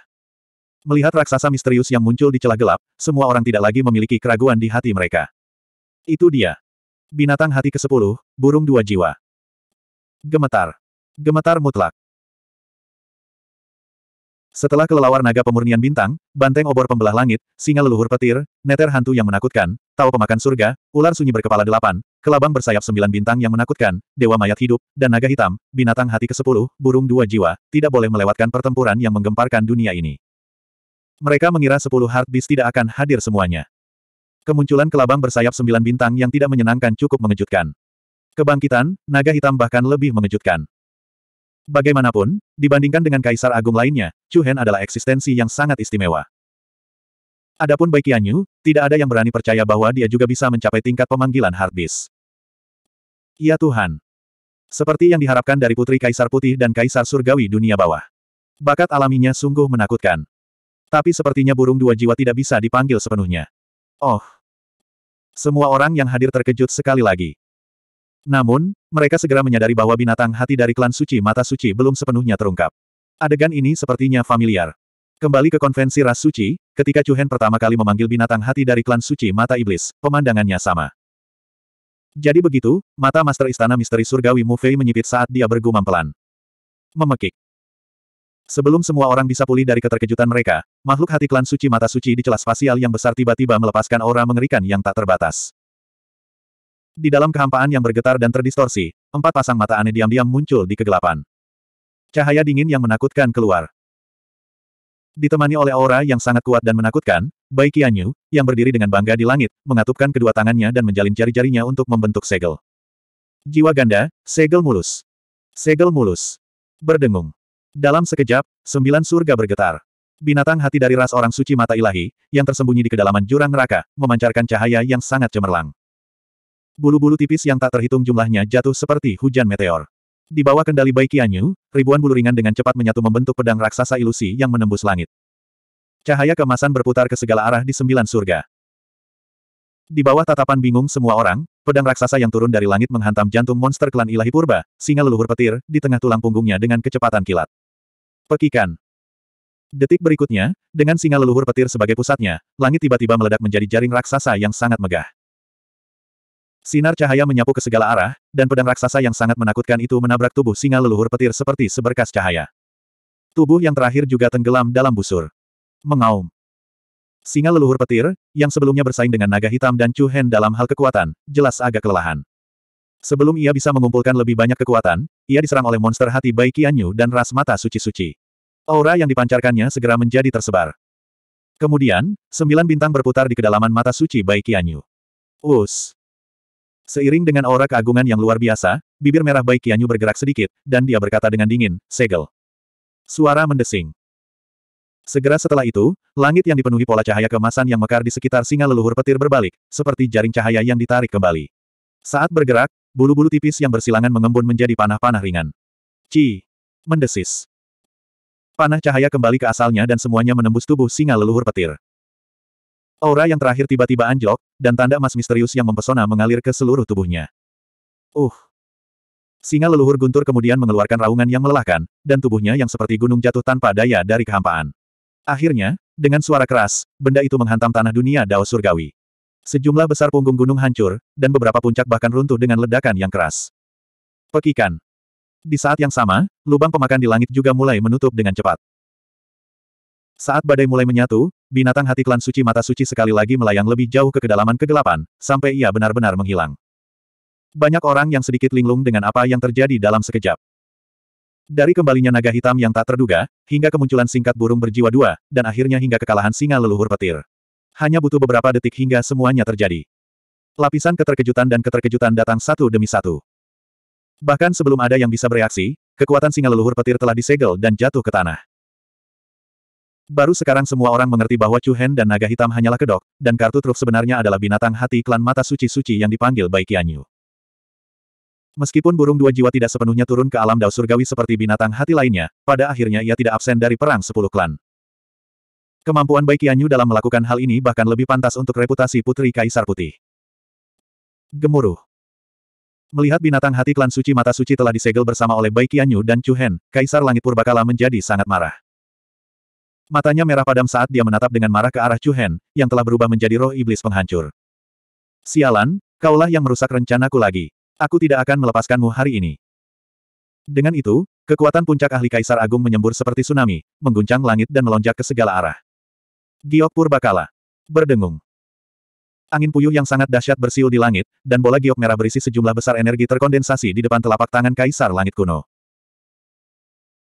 S1: Melihat raksasa misterius yang muncul di celah gelap, semua orang tidak lagi memiliki keraguan di hati mereka. Itu dia. Binatang hati ke-10, burung dua jiwa. Gemetar. Gemetar mutlak. Setelah kelelawar naga pemurnian bintang, banteng obor pembelah langit, singa leluhur petir, neter hantu yang menakutkan, tau pemakan surga, ular sunyi berkepala delapan, kelabang bersayap sembilan bintang yang menakutkan, dewa mayat hidup, dan naga hitam, binatang hati ke-10, burung dua jiwa, tidak boleh melewatkan pertempuran yang menggemparkan dunia ini. Mereka mengira sepuluh heartbeast tidak akan hadir semuanya. Kemunculan kelabang bersayap sembilan bintang yang tidak menyenangkan cukup mengejutkan. Kebangkitan, naga hitam bahkan lebih mengejutkan. Bagaimanapun, dibandingkan dengan kaisar agung lainnya, Chu Hen adalah eksistensi yang sangat istimewa. Adapun Bai Qianyu, tidak ada yang berani percaya bahwa dia juga bisa mencapai tingkat pemanggilan disk. Ya Tuhan. Seperti yang diharapkan dari Putri Kaisar Putih dan Kaisar Surgawi dunia bawah. Bakat alaminya sungguh menakutkan. Tapi sepertinya burung dua jiwa tidak bisa dipanggil sepenuhnya. Oh. Semua orang yang hadir terkejut sekali lagi. Namun, mereka segera menyadari bahwa binatang hati dari klan suci mata suci belum sepenuhnya terungkap. Adegan ini sepertinya familiar. Kembali ke konvensi ras suci, ketika Hen pertama kali memanggil binatang hati dari klan suci mata iblis, pemandangannya sama. Jadi begitu, mata Master Istana Misteri Surgawi Mu Fei menyipit saat dia bergumam pelan. Memekik. Sebelum semua orang bisa pulih dari keterkejutan mereka, makhluk hati klan suci mata suci di celah spasial yang besar tiba-tiba melepaskan aura mengerikan yang tak terbatas. Di dalam kehampaan yang bergetar dan terdistorsi, empat pasang mata aneh diam-diam muncul di kegelapan. Cahaya dingin yang menakutkan keluar. Ditemani oleh aura yang sangat kuat dan menakutkan, Bai Qianyu, yang berdiri dengan bangga di langit, mengatupkan kedua tangannya dan menjalin jari-jarinya untuk membentuk segel. Jiwa ganda, segel mulus. Segel mulus. Berdengung. Dalam sekejap, sembilan surga bergetar. Binatang hati dari ras orang suci mata ilahi, yang tersembunyi di kedalaman jurang neraka, memancarkan cahaya yang sangat cemerlang. Bulu-bulu tipis yang tak terhitung jumlahnya jatuh seperti hujan meteor. Di bawah kendali Bai Qianyu, ribuan bulu ringan dengan cepat menyatu membentuk pedang raksasa ilusi yang menembus langit. Cahaya kemasan berputar ke segala arah di sembilan surga. Di bawah tatapan bingung semua orang, pedang raksasa yang turun dari langit menghantam jantung monster klan ilahi purba, singa leluhur petir, di tengah tulang punggungnya dengan kecepatan kilat. Pekikan. Detik berikutnya, dengan singa leluhur petir sebagai pusatnya, langit tiba-tiba meledak menjadi jaring raksasa yang sangat megah. Sinar cahaya menyapu ke segala arah, dan pedang raksasa yang sangat menakutkan itu menabrak tubuh singa leluhur petir seperti seberkas cahaya. Tubuh yang terakhir juga tenggelam dalam busur. Mengaum. Singa leluhur petir, yang sebelumnya bersaing dengan naga hitam dan cuhen dalam hal kekuatan, jelas agak kelelahan. Sebelum ia bisa mengumpulkan lebih banyak kekuatan, ia diserang oleh monster hati Bai Qianyu dan ras mata suci-suci. Aura yang dipancarkannya segera menjadi tersebar. Kemudian, sembilan bintang berputar di kedalaman mata suci Bai Qianyu. Us. Seiring dengan aura keagungan yang luar biasa, bibir merah Bai Qianyu bergerak sedikit, dan dia berkata dengan dingin, segel. Suara mendesing. Segera setelah itu, langit yang dipenuhi pola cahaya kemasan yang mekar di sekitar singa leluhur petir berbalik, seperti jaring cahaya yang ditarik kembali. Saat bergerak, Bulu-bulu tipis yang bersilangan mengembun menjadi panah-panah ringan. Ci! Mendesis. Panah cahaya kembali ke asalnya dan semuanya menembus tubuh singa leluhur petir. Aura yang terakhir tiba-tiba anjlok, dan tanda emas misterius yang mempesona mengalir ke seluruh tubuhnya. Uh! Singa leluhur guntur kemudian mengeluarkan raungan yang melelahkan, dan tubuhnya yang seperti gunung jatuh tanpa daya dari kehampaan. Akhirnya, dengan suara keras, benda itu menghantam tanah dunia Dao Surgawi. Sejumlah besar punggung gunung hancur, dan beberapa puncak bahkan runtuh dengan ledakan yang keras. Pekikan. Di saat yang sama, lubang pemakan di langit juga mulai menutup dengan cepat. Saat badai mulai menyatu, binatang hati klan suci mata suci sekali lagi melayang lebih jauh ke kedalaman kegelapan, sampai ia benar-benar menghilang. Banyak orang yang sedikit linglung dengan apa yang terjadi dalam sekejap. Dari kembalinya naga hitam yang tak terduga, hingga kemunculan singkat burung berjiwa dua, dan akhirnya hingga kekalahan singa leluhur petir. Hanya butuh beberapa detik hingga semuanya terjadi. Lapisan keterkejutan dan keterkejutan datang satu demi satu. Bahkan sebelum ada yang bisa bereaksi, kekuatan singa leluhur petir telah disegel dan jatuh ke tanah. Baru sekarang semua orang mengerti bahwa Chu Hen dan naga hitam hanyalah kedok, dan kartu truf sebenarnya adalah binatang hati klan mata suci-suci yang dipanggil Bai Qianyu. Meskipun burung dua jiwa tidak sepenuhnya turun ke alam dao surgawi seperti binatang hati lainnya, pada akhirnya ia tidak absen dari perang sepuluh klan. Kemampuan Bai Qianyu dalam melakukan hal ini bahkan lebih pantas untuk reputasi Putri Kaisar Putih. Gemuruh. Melihat binatang hati klan suci mata suci telah disegel bersama oleh Bai Qianyu dan Chu Hen, Kaisar Langit Purbakala menjadi sangat marah. Matanya merah padam saat dia menatap dengan marah ke arah Chu Hen, yang telah berubah menjadi roh iblis penghancur. Sialan, kaulah yang merusak rencanaku lagi. Aku tidak akan melepaskanmu hari ini. Dengan itu, kekuatan puncak ahli Kaisar Agung menyembur seperti tsunami, mengguncang langit dan melonjak ke segala arah. Giok Purbakala. Berdengung. Angin puyuh yang sangat dahsyat bersiul di langit, dan bola giok merah berisi sejumlah besar energi terkondensasi di depan telapak tangan Kaisar Langit Kuno.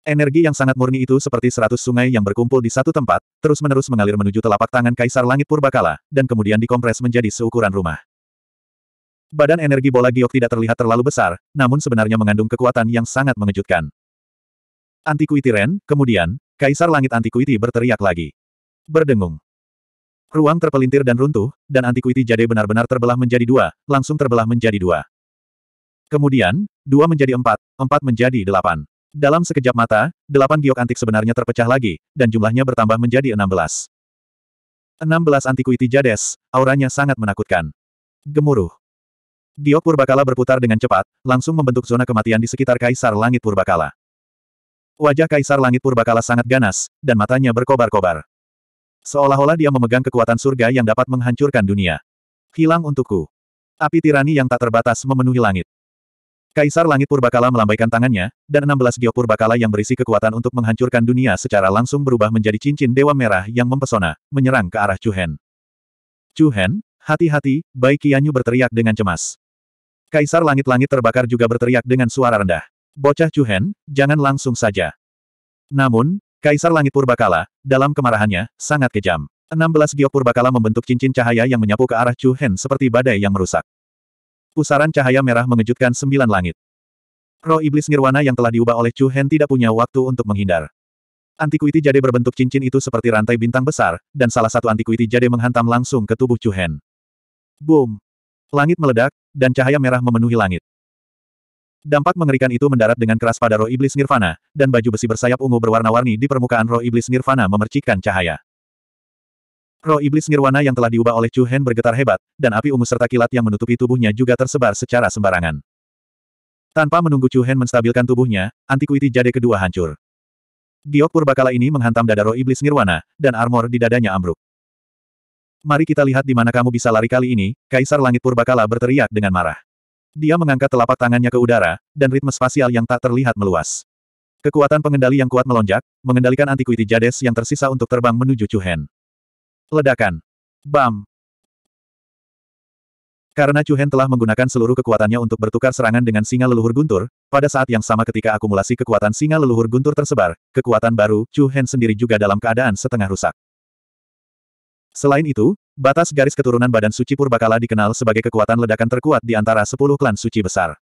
S1: Energi yang sangat murni itu seperti seratus sungai yang berkumpul di satu tempat, terus-menerus mengalir menuju telapak tangan Kaisar Langit Purbakala, dan kemudian dikompres menjadi seukuran rumah. Badan energi bola giok tidak terlihat terlalu besar, namun sebenarnya mengandung kekuatan yang sangat mengejutkan. Antikuitiren, kemudian, Kaisar Langit Antikuiti berteriak lagi. Berdengung. Ruang terpelintir dan runtuh, dan antikuiti jade benar-benar terbelah menjadi dua, langsung terbelah menjadi dua. Kemudian, dua menjadi empat, empat menjadi delapan. Dalam sekejap mata, delapan giok antik sebenarnya terpecah lagi, dan jumlahnya bertambah menjadi enam belas. Enam belas antikuiti jades, auranya sangat menakutkan. Gemuruh. Giok Purbakala berputar dengan cepat, langsung membentuk zona kematian di sekitar Kaisar Langit Purbakala. Wajah Kaisar Langit Purbakala sangat ganas, dan matanya berkobar-kobar. Seolah-olah dia memegang kekuatan surga yang dapat menghancurkan dunia. Hilang untukku. Api tirani yang tak terbatas memenuhi langit. Kaisar Langit Purbakala melambaikan tangannya, dan 16 geo Purbakala yang berisi kekuatan untuk menghancurkan dunia secara langsung berubah menjadi cincin Dewa Merah yang mempesona, menyerang ke arah Chuhen. Chuhen, hati-hati, Bai Kianyu berteriak dengan cemas. Kaisar Langit-Langit terbakar juga berteriak dengan suara rendah. Bocah Chuhen, jangan langsung saja. Namun, Kaisar Langit Purbakala, dalam kemarahannya, sangat kejam. 16 giok Purbakala membentuk cincin cahaya yang menyapu ke arah Chu Hen seperti badai yang merusak. Pusaran cahaya merah mengejutkan sembilan langit. Roh iblis nirwana yang telah diubah oleh Chu Hen tidak punya waktu untuk menghindar. Antikuiti jade berbentuk cincin itu seperti rantai bintang besar, dan salah satu antikuiti jade menghantam langsung ke tubuh Chu Hen. Boom! Langit meledak, dan cahaya merah memenuhi langit. Dampak mengerikan itu mendarat dengan keras pada roh iblis nirvana, dan baju besi bersayap ungu berwarna-warni di permukaan roh iblis nirvana memercikkan cahaya. Roh iblis nirwana yang telah diubah oleh Chu Hen bergetar hebat, dan api ungu serta kilat yang menutupi tubuhnya juga tersebar secara sembarangan. Tanpa menunggu Chu Hen menstabilkan tubuhnya, antikuiti jade kedua hancur. Giok purbakala ini menghantam dada roh iblis nirwana, dan armor di dadanya ambruk. Mari kita lihat di mana kamu bisa lari kali ini, Kaisar Langit Purbakala berteriak dengan marah. Dia mengangkat telapak tangannya ke udara, dan ritme spasial yang tak terlihat meluas. Kekuatan pengendali yang kuat melonjak, mengendalikan antikuiti Jades yang tersisa untuk terbang menuju Chuhen. Ledakan. Bam. Karena Chuhen telah menggunakan seluruh kekuatannya untuk bertukar serangan dengan singa leluhur guntur, pada saat yang sama ketika akumulasi kekuatan singa leluhur guntur tersebar, kekuatan baru, Chuhen sendiri juga dalam keadaan setengah rusak. Selain itu, batas garis keturunan badan suci Purbakala dikenal sebagai kekuatan ledakan terkuat di antara sepuluh klan suci besar.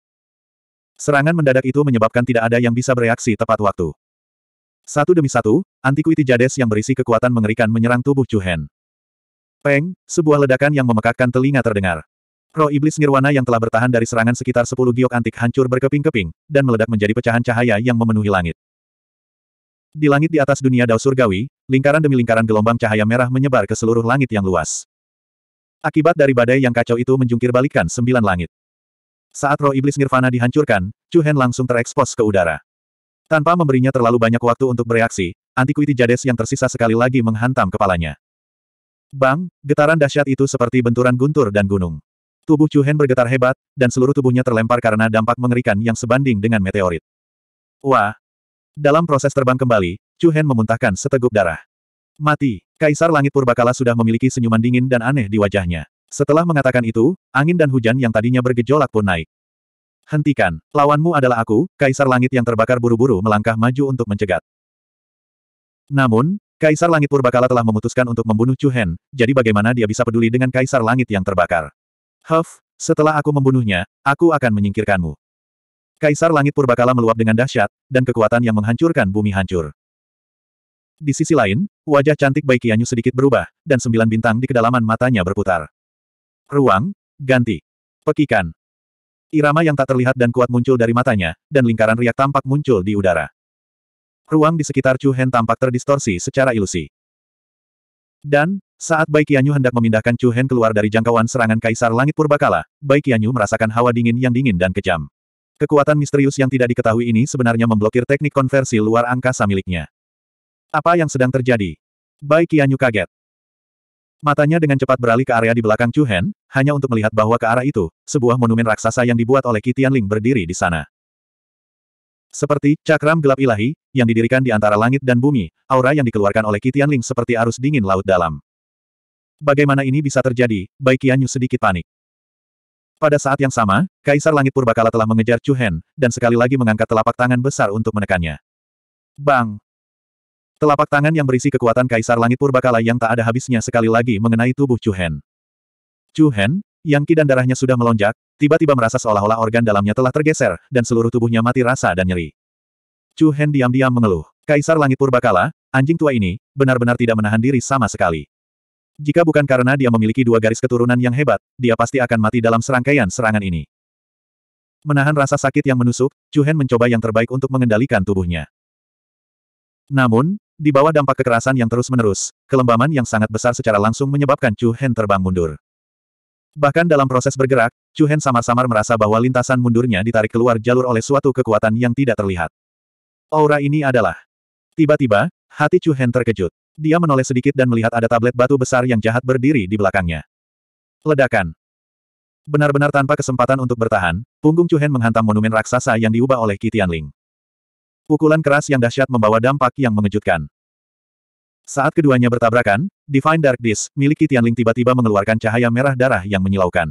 S1: Serangan mendadak itu menyebabkan tidak ada yang bisa bereaksi tepat waktu. Satu demi satu, antikuiti Jades yang berisi kekuatan mengerikan menyerang tubuh Chuhen. Peng, sebuah ledakan yang memekakkan telinga terdengar. Roh iblis nirwana yang telah bertahan dari serangan sekitar sepuluh giok antik hancur berkeping-keping, dan meledak menjadi pecahan cahaya yang memenuhi langit. Di langit di atas dunia dao surgawi, lingkaran demi lingkaran gelombang cahaya merah menyebar ke seluruh langit yang luas. Akibat dari badai yang kacau itu menjungkir balikan sembilan langit. Saat roh iblis Nirvana dihancurkan, Chu Hen langsung terekspos ke udara. Tanpa memberinya terlalu banyak waktu untuk bereaksi, antikuiti Jades yang tersisa sekali lagi menghantam kepalanya. Bang, getaran dahsyat itu seperti benturan guntur dan gunung. Tubuh Chuhen bergetar hebat, dan seluruh tubuhnya terlempar karena dampak mengerikan yang sebanding dengan meteorit. Wah! Dalam proses terbang kembali, Chu Hen memuntahkan seteguk darah. Mati, Kaisar Langit Purbakala sudah memiliki senyuman dingin dan aneh di wajahnya. Setelah mengatakan itu, angin dan hujan yang tadinya bergejolak pun naik. Hentikan, lawanmu adalah aku, Kaisar Langit yang terbakar buru-buru melangkah maju untuk mencegat. Namun, Kaisar Langit Purbakala telah memutuskan untuk membunuh Chu Hen, jadi bagaimana dia bisa peduli dengan Kaisar Langit yang terbakar? Huff, setelah aku membunuhnya, aku akan menyingkirkanmu. Kaisar Langit Purbakala meluap dengan dahsyat, dan kekuatan yang menghancurkan bumi hancur. Di sisi lain, wajah cantik Bai Qianyu sedikit berubah, dan sembilan bintang di kedalaman matanya berputar. Ruang, ganti. Pekikan. Irama yang tak terlihat dan kuat muncul dari matanya, dan lingkaran riak tampak muncul di udara. Ruang di sekitar Chu Hen tampak terdistorsi secara ilusi. Dan, saat Bai Qianyu hendak memindahkan Chu Hen keluar dari jangkauan serangan Kaisar Langit Purbakala, Bai Qianyu merasakan hawa dingin yang dingin dan kejam. Kekuatan misterius yang tidak diketahui ini sebenarnya memblokir teknik konversi luar angkasa miliknya. Apa yang sedang terjadi? Bai Qianyu kaget. Matanya dengan cepat beralih ke area di belakang Chu Hen, hanya untuk melihat bahwa ke arah itu, sebuah monumen raksasa yang dibuat oleh Qitian Ling berdiri di sana. Seperti cakram gelap ilahi, yang didirikan di antara langit dan bumi, aura yang dikeluarkan oleh Qitian Ling seperti arus dingin laut dalam. Bagaimana ini bisa terjadi, Bai Qianyu sedikit panik. Pada saat yang sama, Kaisar Langit Purbakala telah mengejar Chu Hen, dan sekali lagi mengangkat telapak tangan besar untuk menekannya. Bang! Telapak tangan yang berisi kekuatan Kaisar Langit Purbakala yang tak ada habisnya sekali lagi mengenai tubuh Chu Hen. Chu Hen, yang ki dan darahnya sudah melonjak, tiba-tiba merasa seolah-olah organ dalamnya telah tergeser, dan seluruh tubuhnya mati rasa dan nyeri. Chu Hen diam-diam mengeluh. Kaisar Langit Purbakala, anjing tua ini, benar-benar tidak menahan diri sama sekali. Jika bukan karena dia memiliki dua garis keturunan yang hebat, dia pasti akan mati dalam serangkaian serangan ini. Menahan rasa sakit yang menusuk, Chu Hen mencoba yang terbaik untuk mengendalikan tubuhnya. Namun, di bawah dampak kekerasan yang terus-menerus, kelembaman yang sangat besar secara langsung menyebabkan Chu Hen terbang mundur. Bahkan dalam proses bergerak, Chu Hen samar-samar merasa bahwa lintasan mundurnya ditarik keluar jalur oleh suatu kekuatan yang tidak terlihat. Aura ini adalah. Tiba-tiba, hati Chu Hen terkejut. Dia menoleh sedikit dan melihat ada tablet batu besar yang jahat berdiri di belakangnya. Ledakan. Benar-benar tanpa kesempatan untuk bertahan, punggung Chu Hen menghantam monumen raksasa yang diubah oleh Qi Tianling. Pukulan keras yang dahsyat membawa dampak yang mengejutkan. Saat keduanya bertabrakan, Divine Dark Disc miliki Tianling tiba-tiba mengeluarkan cahaya merah darah yang menyilaukan.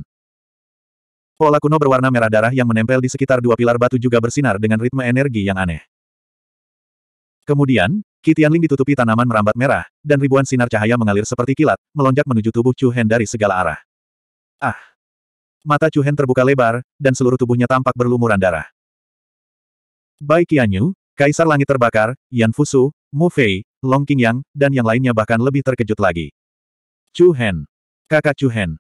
S1: Pola kuno berwarna merah darah yang menempel di sekitar dua pilar batu juga bersinar dengan ritme energi yang aneh. Kemudian, Kitianling ditutupi tanaman merambat merah, dan ribuan sinar cahaya mengalir seperti kilat, melonjak menuju tubuh Chu Hen dari segala arah. Ah! Mata Chu Hen terbuka lebar, dan seluruh tubuhnya tampak berlumuran darah. Bai Qianyu, Kaisar Langit Terbakar, Yan Fusu, Mu Fei, Long Qingyang, dan yang lainnya bahkan lebih terkejut lagi. Chu Hen. Kakak Chu Hen.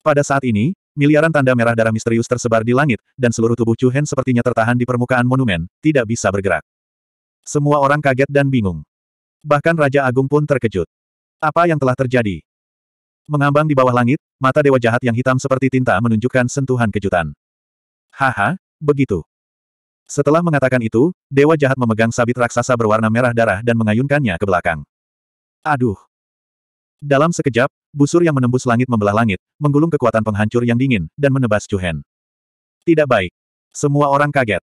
S1: Pada saat ini, miliaran tanda merah darah misterius tersebar di langit, dan seluruh tubuh Chu Hen sepertinya tertahan di permukaan monumen, tidak bisa bergerak. Semua orang kaget dan bingung. Bahkan Raja Agung pun terkejut. Apa yang telah terjadi? Mengambang di bawah langit, mata dewa jahat yang hitam seperti tinta menunjukkan sentuhan kejutan. Haha, begitu. Setelah mengatakan itu, dewa jahat memegang sabit raksasa berwarna merah darah dan mengayunkannya ke belakang. Aduh! Dalam sekejap, busur yang menembus langit membelah langit, menggulung kekuatan penghancur yang dingin, dan menebas Chuhen. Tidak baik. Semua orang kaget.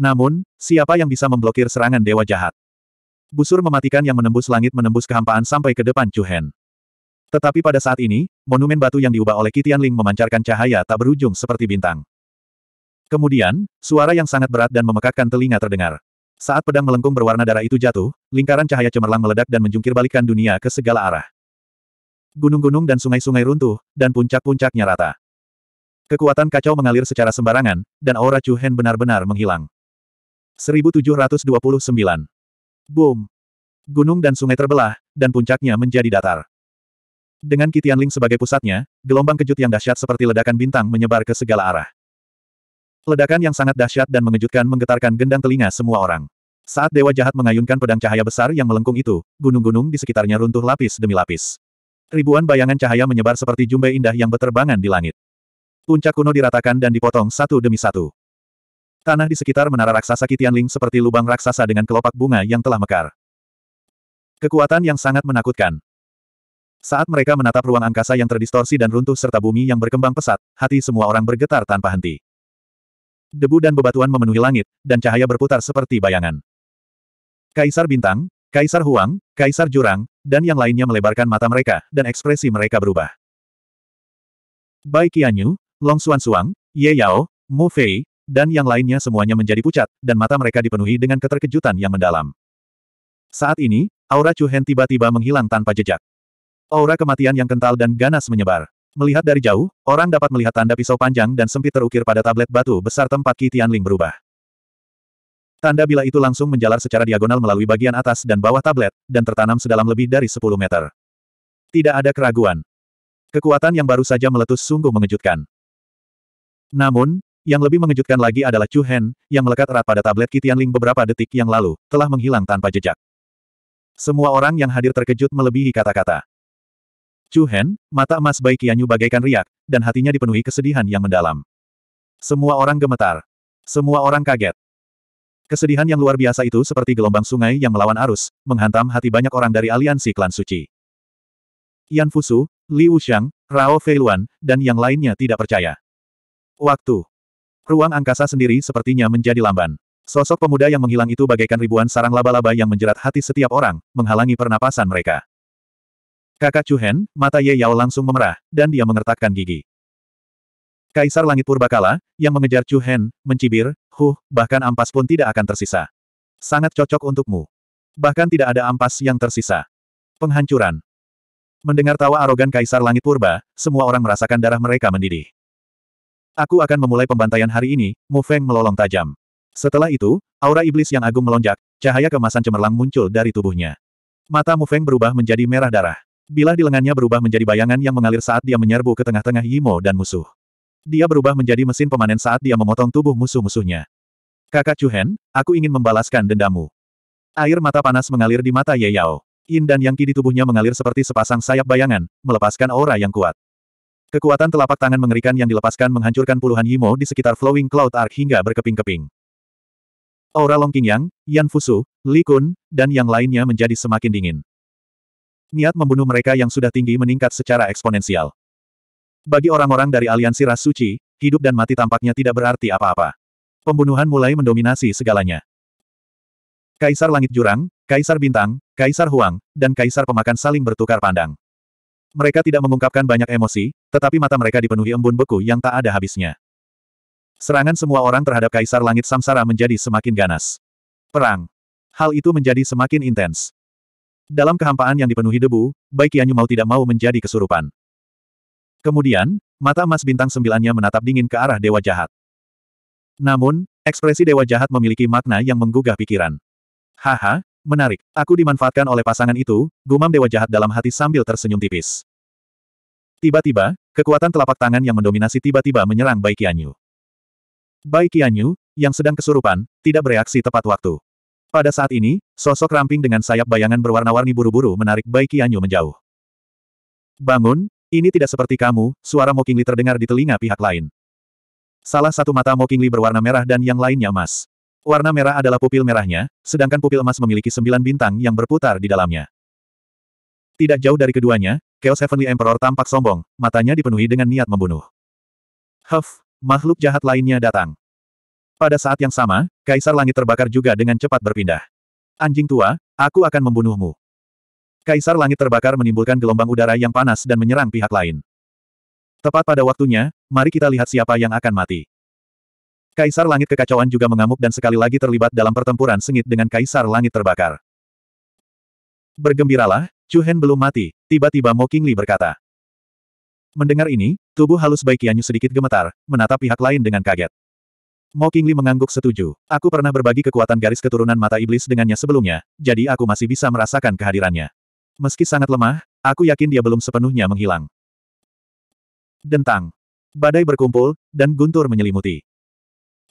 S1: Namun, siapa yang bisa memblokir serangan dewa jahat? Busur mematikan yang menembus langit menembus kehampaan sampai ke depan Chuhen. Tetapi pada saat ini, monumen batu yang diubah oleh Kitian Ling memancarkan cahaya tak berujung seperti bintang. Kemudian, suara yang sangat berat dan memekakkan telinga terdengar. Saat pedang melengkung berwarna darah itu jatuh, lingkaran cahaya cemerlang meledak dan menjungkirbalikkan dunia ke segala arah. Gunung-gunung dan sungai-sungai runtuh, dan puncak-puncaknya rata. Kekuatan kacau mengalir secara sembarangan, dan aura Chu Hen benar-benar menghilang. 1729. Boom. Gunung dan sungai terbelah, dan puncaknya menjadi datar. Dengan Kitianling sebagai pusatnya, gelombang kejut yang dahsyat seperti ledakan bintang menyebar ke segala arah. Ledakan yang sangat dahsyat dan mengejutkan menggetarkan gendang telinga semua orang. Saat dewa jahat mengayunkan pedang cahaya besar yang melengkung itu, gunung-gunung di sekitarnya runtuh lapis demi lapis. Ribuan bayangan cahaya menyebar seperti jumbe indah yang berterbangan di langit. Puncak kuno diratakan dan dipotong satu demi satu. Tanah di sekitar menara raksasa Kitianling seperti lubang raksasa dengan kelopak bunga yang telah mekar. Kekuatan yang sangat menakutkan. Saat mereka menatap ruang angkasa yang terdistorsi dan runtuh serta bumi yang berkembang pesat, hati semua orang bergetar tanpa henti. Debu dan bebatuan memenuhi langit, dan cahaya berputar seperti bayangan. Kaisar Bintang, Kaisar Huang, Kaisar Jurang, dan yang lainnya melebarkan mata mereka, dan ekspresi mereka berubah. Bai Qianyu, Long Xuan Suang, Ye Yao, Mu Fei, dan yang lainnya semuanya menjadi pucat, dan mata mereka dipenuhi dengan keterkejutan yang mendalam. Saat ini, aura Chu Hen tiba-tiba menghilang tanpa jejak. Aura kematian yang kental dan ganas menyebar. Melihat dari jauh, orang dapat melihat tanda pisau panjang dan sempit terukir pada tablet batu besar tempat Qi Tianling berubah. Tanda bila itu langsung menjalar secara diagonal melalui bagian atas dan bawah tablet, dan tertanam sedalam lebih dari 10 meter. Tidak ada keraguan. Kekuatan yang baru saja meletus sungguh mengejutkan. Namun, yang lebih mengejutkan lagi adalah Chu Hen, yang melekat erat pada tablet Tianling beberapa detik yang lalu, telah menghilang tanpa jejak. Semua orang yang hadir terkejut melebihi kata-kata. Chu Hen, mata emas Bai Qianyu bagaikan riak, dan hatinya dipenuhi kesedihan yang mendalam. Semua orang gemetar. Semua orang kaget. Kesedihan yang luar biasa itu seperti gelombang sungai yang melawan arus, menghantam hati banyak orang dari aliansi klan suci. Yan Fusu, Liu Wuxiang, Rao Feiluan, dan yang lainnya tidak percaya. Waktu. Ruang angkasa sendiri sepertinya menjadi lamban. Sosok pemuda yang menghilang itu bagaikan ribuan sarang laba-laba yang menjerat hati setiap orang, menghalangi pernapasan mereka. Kakak Chu Chuhen, mata Ye Yao langsung memerah, dan dia mengertakkan gigi. Kaisar Langit Purbakala, yang mengejar Chu Chuhen, mencibir, huh, bahkan ampas pun tidak akan tersisa. Sangat cocok untukmu. Bahkan tidak ada ampas yang tersisa. Penghancuran. Mendengar tawa arogan Kaisar Langit Purba, semua orang merasakan darah mereka mendidih. Aku akan memulai pembantaian hari ini, Mu Feng melolong tajam. Setelah itu, aura iblis yang agung melonjak, cahaya kemasan cemerlang muncul dari tubuhnya. Mata Mu Feng berubah menjadi merah darah. Bilah di lengannya berubah menjadi bayangan yang mengalir saat dia menyerbu ke tengah-tengah Yimo dan musuh. Dia berubah menjadi mesin pemanen saat dia memotong tubuh musuh-musuhnya. Kakak Chuhen, aku ingin membalaskan dendamu. Air mata panas mengalir di mata Ye Yao. Yin dan yang Qi di tubuhnya mengalir seperti sepasang sayap bayangan, melepaskan aura yang kuat. Kekuatan telapak tangan mengerikan yang dilepaskan menghancurkan puluhan Yimo di sekitar Flowing Cloud Arc hingga berkeping-keping. Aura Long Qingyang, Yan Fusu, Li Kun, dan yang lainnya menjadi semakin dingin. Niat membunuh mereka yang sudah tinggi meningkat secara eksponensial. Bagi orang-orang dari aliansi ras suci, hidup dan mati tampaknya tidak berarti apa-apa. Pembunuhan mulai mendominasi segalanya. Kaisar Langit Jurang, Kaisar Bintang, Kaisar Huang, dan Kaisar Pemakan saling bertukar pandang. Mereka tidak mengungkapkan banyak emosi, tetapi mata mereka dipenuhi embun beku yang tak ada habisnya. Serangan semua orang terhadap Kaisar Langit Samsara menjadi semakin ganas. Perang. Hal itu menjadi semakin intens. Dalam kehampaan yang dipenuhi debu, Bai Qianyu mau tidak mau menjadi kesurupan. Kemudian, mata emas bintang sembilannya menatap dingin ke arah Dewa Jahat. Namun, ekspresi Dewa Jahat memiliki makna yang menggugah pikiran. Haha, menarik. Aku dimanfaatkan oleh pasangan itu, gumam Dewa Jahat dalam hati sambil tersenyum tipis. Tiba-tiba, kekuatan telapak tangan yang mendominasi tiba-tiba menyerang Bai Qianyu. Bai Qianyu, yang sedang kesurupan, tidak bereaksi tepat waktu. Pada saat ini, sosok ramping dengan sayap bayangan berwarna-warni buru-buru menarik Bai Qianyu menjauh. Bangun, ini tidak seperti kamu, suara Mokingli terdengar di telinga pihak lain. Salah satu mata Mokingli berwarna merah dan yang lainnya emas. Warna merah adalah pupil merahnya, sedangkan pupil emas memiliki sembilan bintang yang berputar di dalamnya. Tidak jauh dari keduanya, Chaos Heavenly Emperor tampak sombong, matanya dipenuhi dengan niat membunuh. Huff, makhluk jahat lainnya datang. Pada saat yang sama, Kaisar Langit terbakar juga dengan cepat berpindah. Anjing tua, aku akan membunuhmu. Kaisar Langit terbakar menimbulkan gelombang udara yang panas dan menyerang pihak lain. Tepat pada waktunya, mari kita lihat siapa yang akan mati. Kaisar Langit Kekacauan juga mengamuk dan sekali lagi terlibat dalam pertempuran sengit dengan Kaisar Langit terbakar. Bergembiralah, Chu Hen belum mati, tiba-tiba Mo Qingli berkata. Mendengar ini, tubuh halus Baikianyu sedikit gemetar, menatap pihak lain dengan kaget. Mo Kingli mengangguk setuju. Aku pernah berbagi kekuatan garis keturunan mata iblis dengannya sebelumnya, jadi aku masih bisa merasakan kehadirannya. Meski sangat lemah, aku yakin dia belum sepenuhnya menghilang. Dentang. Badai berkumpul, dan guntur menyelimuti.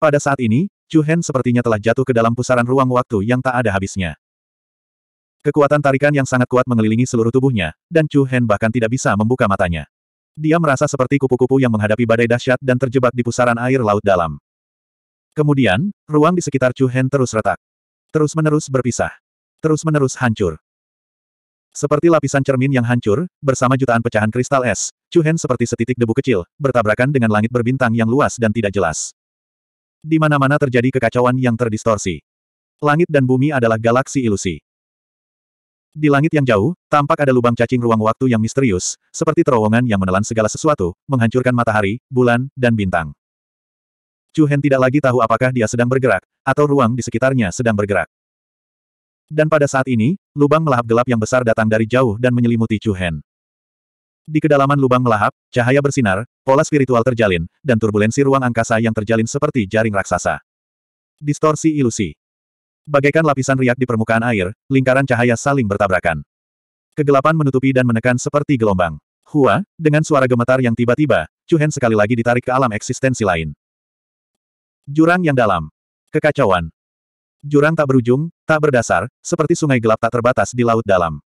S1: Pada saat ini, Chu Hen sepertinya telah jatuh ke dalam pusaran ruang waktu yang tak ada habisnya. Kekuatan tarikan yang sangat kuat mengelilingi seluruh tubuhnya, dan Chu Hen bahkan tidak bisa membuka matanya. Dia merasa seperti kupu-kupu yang menghadapi badai dahsyat dan terjebak di pusaran air laut dalam. Kemudian, ruang di sekitar Chu Hen terus retak. Terus-menerus berpisah. Terus-menerus hancur. Seperti lapisan cermin yang hancur, bersama jutaan pecahan kristal es, Chu Hen seperti setitik debu kecil, bertabrakan dengan langit berbintang yang luas dan tidak jelas. Di mana-mana terjadi kekacauan yang terdistorsi. Langit dan bumi adalah galaksi ilusi. Di langit yang jauh, tampak ada lubang cacing ruang waktu yang misterius, seperti terowongan yang menelan segala sesuatu, menghancurkan matahari, bulan, dan bintang. Chu Hen tidak lagi tahu apakah dia sedang bergerak, atau ruang di sekitarnya sedang bergerak. Dan pada saat ini, lubang melahap gelap yang besar datang dari jauh dan menyelimuti Chu Hen. Di kedalaman lubang melahap, cahaya bersinar, pola spiritual terjalin, dan turbulensi ruang angkasa yang terjalin seperti jaring raksasa. Distorsi ilusi. Bagaikan lapisan riak di permukaan air, lingkaran cahaya saling bertabrakan. Kegelapan menutupi dan menekan seperti gelombang. Hua, dengan suara gemetar yang tiba-tiba, Chu Hen sekali lagi ditarik ke alam eksistensi lain. Jurang yang dalam. Kekacauan. Jurang tak berujung, tak berdasar, seperti sungai gelap tak terbatas di laut dalam.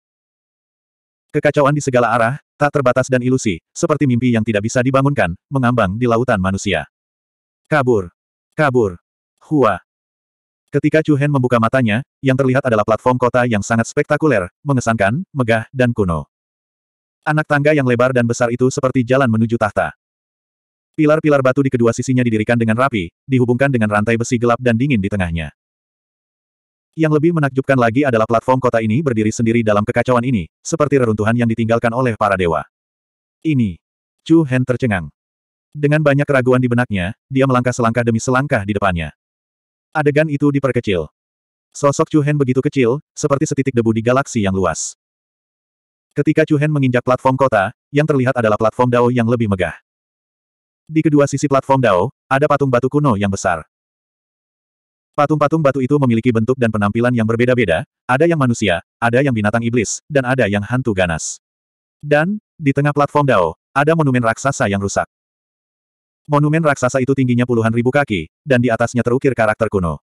S1: Kekacauan di segala arah, tak terbatas dan ilusi, seperti mimpi yang tidak bisa dibangunkan, mengambang di lautan manusia. Kabur. Kabur. Hua. Ketika Chu Hen membuka matanya, yang terlihat adalah platform kota yang sangat spektakuler, mengesankan, megah, dan kuno. Anak tangga yang lebar dan besar itu seperti jalan menuju tahta. Pilar-pilar batu di kedua sisinya didirikan dengan rapi, dihubungkan dengan rantai besi gelap dan dingin di tengahnya. Yang lebih menakjubkan lagi adalah platform kota ini berdiri sendiri dalam kekacauan ini, seperti reruntuhan yang ditinggalkan oleh para dewa. Ini. Chu Hen tercengang. Dengan banyak keraguan di benaknya, dia melangkah selangkah demi selangkah di depannya. Adegan itu diperkecil. Sosok Chu Hen begitu kecil, seperti setitik debu di galaksi yang luas. Ketika Chu Hen menginjak platform kota, yang terlihat adalah platform Dao yang lebih megah. Di kedua sisi platform Dao, ada patung batu kuno yang besar. Patung-patung batu itu memiliki bentuk dan penampilan yang berbeda-beda, ada yang manusia, ada yang binatang iblis, dan ada yang hantu ganas. Dan, di tengah platform Dao, ada monumen raksasa yang rusak. Monumen raksasa itu tingginya puluhan ribu kaki, dan di atasnya terukir karakter kuno.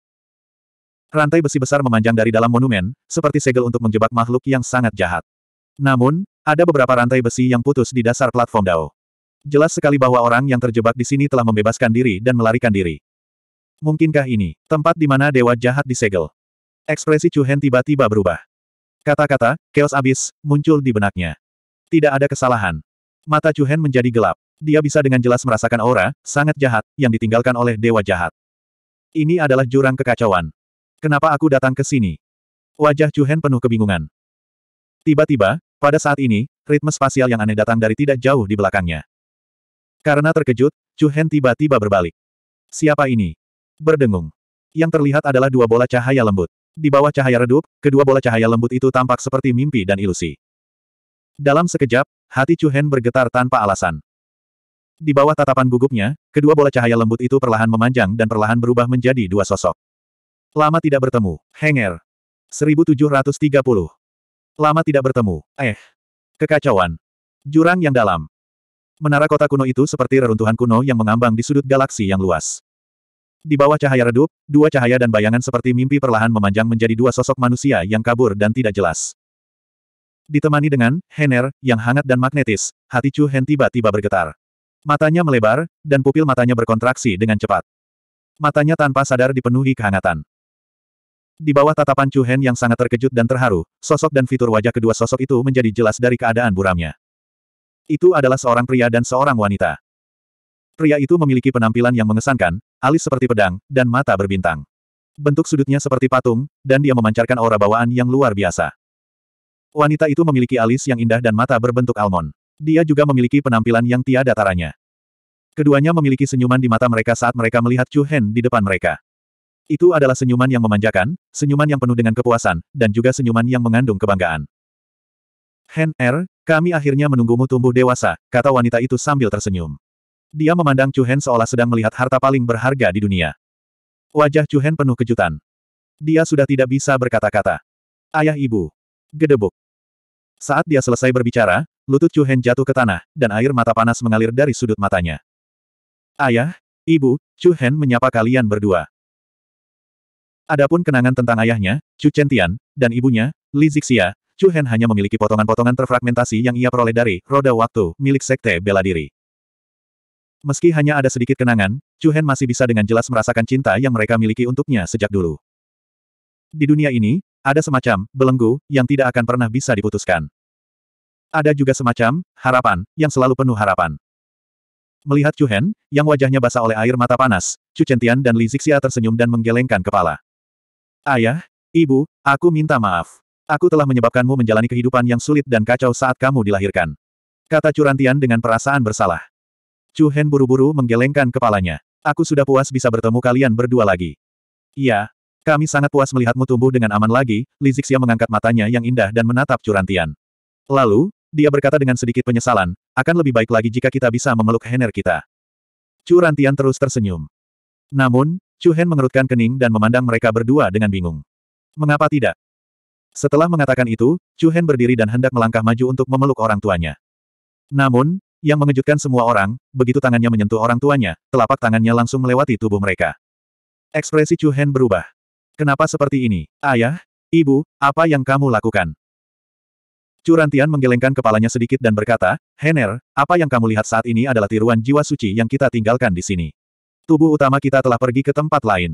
S1: Rantai besi besar memanjang dari dalam monumen, seperti segel untuk menjebak makhluk yang sangat jahat. Namun, ada beberapa rantai besi yang putus di dasar platform Dao. Jelas sekali bahwa orang yang terjebak di sini telah membebaskan diri dan melarikan diri. Mungkinkah ini tempat di mana dewa jahat disegel? Ekspresi Chuhen tiba-tiba berubah. Kata-kata, chaos abis, muncul di benaknya. Tidak ada kesalahan. Mata Chuhen menjadi gelap. Dia bisa dengan jelas merasakan aura, sangat jahat, yang ditinggalkan oleh dewa jahat. Ini adalah jurang kekacauan. Kenapa aku datang ke sini? Wajah Chuhen penuh kebingungan. Tiba-tiba, pada saat ini, ritme spasial yang aneh datang dari tidak jauh di belakangnya. Karena terkejut, Chu Hen tiba-tiba berbalik. Siapa ini? Berdengung. Yang terlihat adalah dua bola cahaya lembut. Di bawah cahaya redup, kedua bola cahaya lembut itu tampak seperti mimpi dan ilusi. Dalam sekejap, hati Chu Hen bergetar tanpa alasan. Di bawah tatapan gugupnya, kedua bola cahaya lembut itu perlahan memanjang dan perlahan berubah menjadi dua sosok. Lama tidak bertemu, Henger. 1730. Lama tidak bertemu, eh. Kekacauan. Jurang yang dalam. Menara kota kuno itu seperti reruntuhan kuno yang mengambang di sudut galaksi yang luas. Di bawah cahaya redup, dua cahaya dan bayangan seperti mimpi perlahan memanjang menjadi dua sosok manusia yang kabur dan tidak jelas. Ditemani dengan Hener yang hangat dan magnetis, hati Chu Hen tiba-tiba bergetar. Matanya melebar, dan pupil matanya berkontraksi dengan cepat. Matanya tanpa sadar dipenuhi kehangatan. Di bawah tatapan Chu Hen yang sangat terkejut dan terharu, sosok dan fitur wajah kedua sosok itu menjadi jelas dari keadaan buramnya. Itu adalah seorang pria dan seorang wanita. Pria itu memiliki penampilan yang mengesankan, alis seperti pedang, dan mata berbintang. Bentuk sudutnya seperti patung, dan dia memancarkan aura bawaan yang luar biasa. Wanita itu memiliki alis yang indah dan mata berbentuk almond. Dia juga memiliki penampilan yang tiada taranya. Keduanya memiliki senyuman di mata mereka saat mereka melihat Chu Hen di depan mereka. Itu adalah senyuman yang memanjakan, senyuman yang penuh dengan kepuasan, dan juga senyuman yang mengandung kebanggaan. Hen Er, kami akhirnya menunggumu tumbuh dewasa, kata wanita itu sambil tersenyum. Dia memandang Chu Hen seolah sedang melihat harta paling berharga di dunia. Wajah Chu Hen penuh kejutan. Dia sudah tidak bisa berkata-kata. Ayah ibu. Gedebuk. Saat dia selesai berbicara, lutut Chu Hen jatuh ke tanah, dan air mata panas mengalir dari sudut matanya. Ayah, ibu, Chu Hen menyapa kalian berdua. Adapun kenangan tentang ayahnya, Chu Tian, dan ibunya, Li Zixia, Chu Hen hanya memiliki potongan-potongan terfragmentasi yang ia peroleh dari roda waktu milik sekte bela diri. Meski hanya ada sedikit kenangan, Chu Hen masih bisa dengan jelas merasakan cinta yang mereka miliki untuknya sejak dulu. Di dunia ini, ada semacam belenggu yang tidak akan pernah bisa diputuskan. Ada juga semacam harapan yang selalu penuh harapan. Melihat Chu Hen, yang wajahnya basah oleh air mata panas, Chu Chentian dan Li Zixia tersenyum dan menggelengkan kepala. Ayah, ibu, aku minta maaf. Aku telah menyebabkanmu menjalani kehidupan yang sulit dan kacau saat kamu dilahirkan. Kata Curantian dengan perasaan bersalah. Chu Hen buru-buru menggelengkan kepalanya. Aku sudah puas bisa bertemu kalian berdua lagi. Iya, kami sangat puas melihatmu tumbuh dengan aman lagi, Lizixia mengangkat matanya yang indah dan menatap Curantian. Lalu, dia berkata dengan sedikit penyesalan, akan lebih baik lagi jika kita bisa memeluk hener kita. Curantian terus tersenyum. Namun, Chu Hen mengerutkan kening dan memandang mereka berdua dengan bingung. Mengapa tidak? Setelah mengatakan itu, Chu Hen berdiri dan hendak melangkah maju untuk memeluk orang tuanya. Namun, yang mengejutkan semua orang, begitu tangannya menyentuh orang tuanya, telapak tangannya langsung melewati tubuh mereka. Ekspresi Chu Hen berubah. Kenapa seperti ini? Ayah, ibu, apa yang kamu lakukan? Curantian menggelengkan kepalanya sedikit dan berkata, Hener, apa yang kamu lihat saat ini adalah tiruan jiwa suci yang kita tinggalkan di sini. Tubuh utama kita telah pergi ke tempat lain.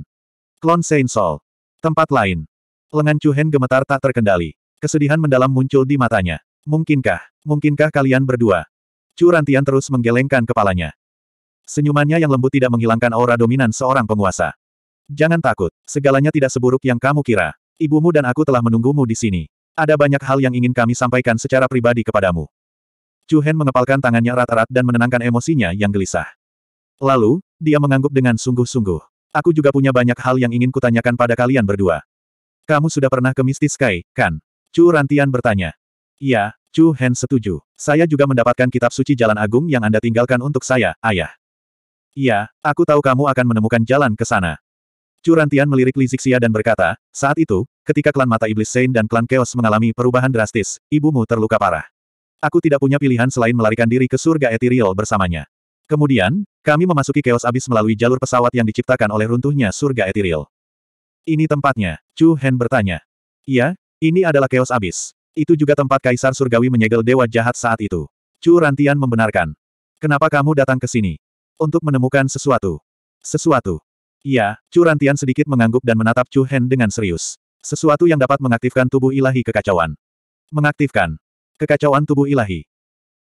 S1: Klon Saint Sol. Tempat lain. Lengan Chu Hen gemetar tak terkendali. Kesedihan mendalam muncul di matanya. Mungkinkah, mungkinkah kalian berdua? Chu Rantian terus menggelengkan kepalanya. Senyumannya yang lembut tidak menghilangkan aura dominan seorang penguasa. Jangan takut, segalanya tidak seburuk yang kamu kira. Ibumu dan aku telah menunggumu di sini. Ada banyak hal yang ingin kami sampaikan secara pribadi kepadamu. Chu Hen mengepalkan tangannya erat-erat dan menenangkan emosinya yang gelisah. Lalu, dia mengangguk dengan sungguh-sungguh. Aku juga punya banyak hal yang ingin kutanyakan pada kalian berdua. Kamu sudah pernah ke Misty Sky, kan? Chu Rantian bertanya. Iya, Chu Hen setuju. Saya juga mendapatkan kitab suci Jalan Agung yang Anda tinggalkan untuk saya, ayah. Iya, aku tahu kamu akan menemukan jalan ke sana. Chu Rantian melirik Li Zixia dan berkata, saat itu, ketika klan Mata Iblis Sein dan klan Chaos mengalami perubahan drastis, ibumu terluka parah. Aku tidak punya pilihan selain melarikan diri ke surga Ethereal bersamanya. Kemudian, kami memasuki Chaos Abyss melalui jalur pesawat yang diciptakan oleh runtuhnya surga Ethereal. Ini tempatnya, Chu Hen bertanya. Iya, ini adalah keos abis. Itu juga tempat Kaisar Surgawi menyegel dewa jahat saat itu. Chu Rantian membenarkan. Kenapa kamu datang ke sini? Untuk menemukan sesuatu. Sesuatu. Iya, Chu Rantian sedikit mengangguk dan menatap Chu Hen dengan serius. Sesuatu yang dapat mengaktifkan tubuh ilahi kekacauan. Mengaktifkan. Kekacauan tubuh ilahi.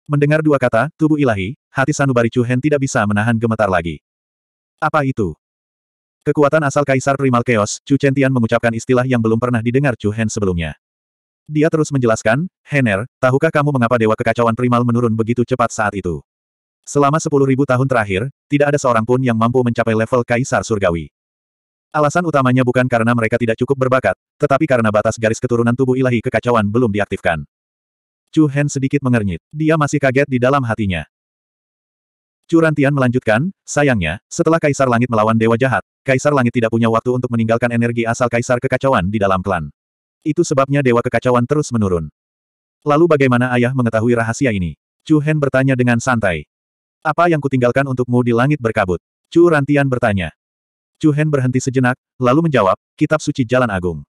S1: Mendengar dua kata, tubuh ilahi, hati sanubari Chu Hen tidak bisa menahan gemetar lagi. Apa itu? Kekuatan asal Kaisar Primal Chaos, Chu Chentian mengucapkan istilah yang belum pernah didengar Chu Hen sebelumnya. Dia terus menjelaskan, Hener, tahukah kamu mengapa Dewa Kekacauan Primal menurun begitu cepat saat itu? Selama sepuluh ribu tahun terakhir, tidak ada seorang pun yang mampu mencapai level Kaisar Surgawi. Alasan utamanya bukan karena mereka tidak cukup berbakat, tetapi karena batas garis keturunan tubuh ilahi kekacauan belum diaktifkan. Chu Hen sedikit mengernyit. Dia masih kaget di dalam hatinya. Curantian melanjutkan, sayangnya, setelah Kaisar Langit melawan Dewa Jahat, Kaisar Langit tidak punya waktu untuk meninggalkan energi asal Kaisar Kekacauan di dalam klan. Itu sebabnya Dewa Kekacauan terus menurun. Lalu bagaimana ayah mengetahui rahasia ini? Chu Hen bertanya dengan santai. Apa yang kutinggalkan untukmu di langit berkabut? Chu Rantian bertanya. Chu Hen berhenti sejenak, lalu menjawab, Kitab Suci Jalan Agung.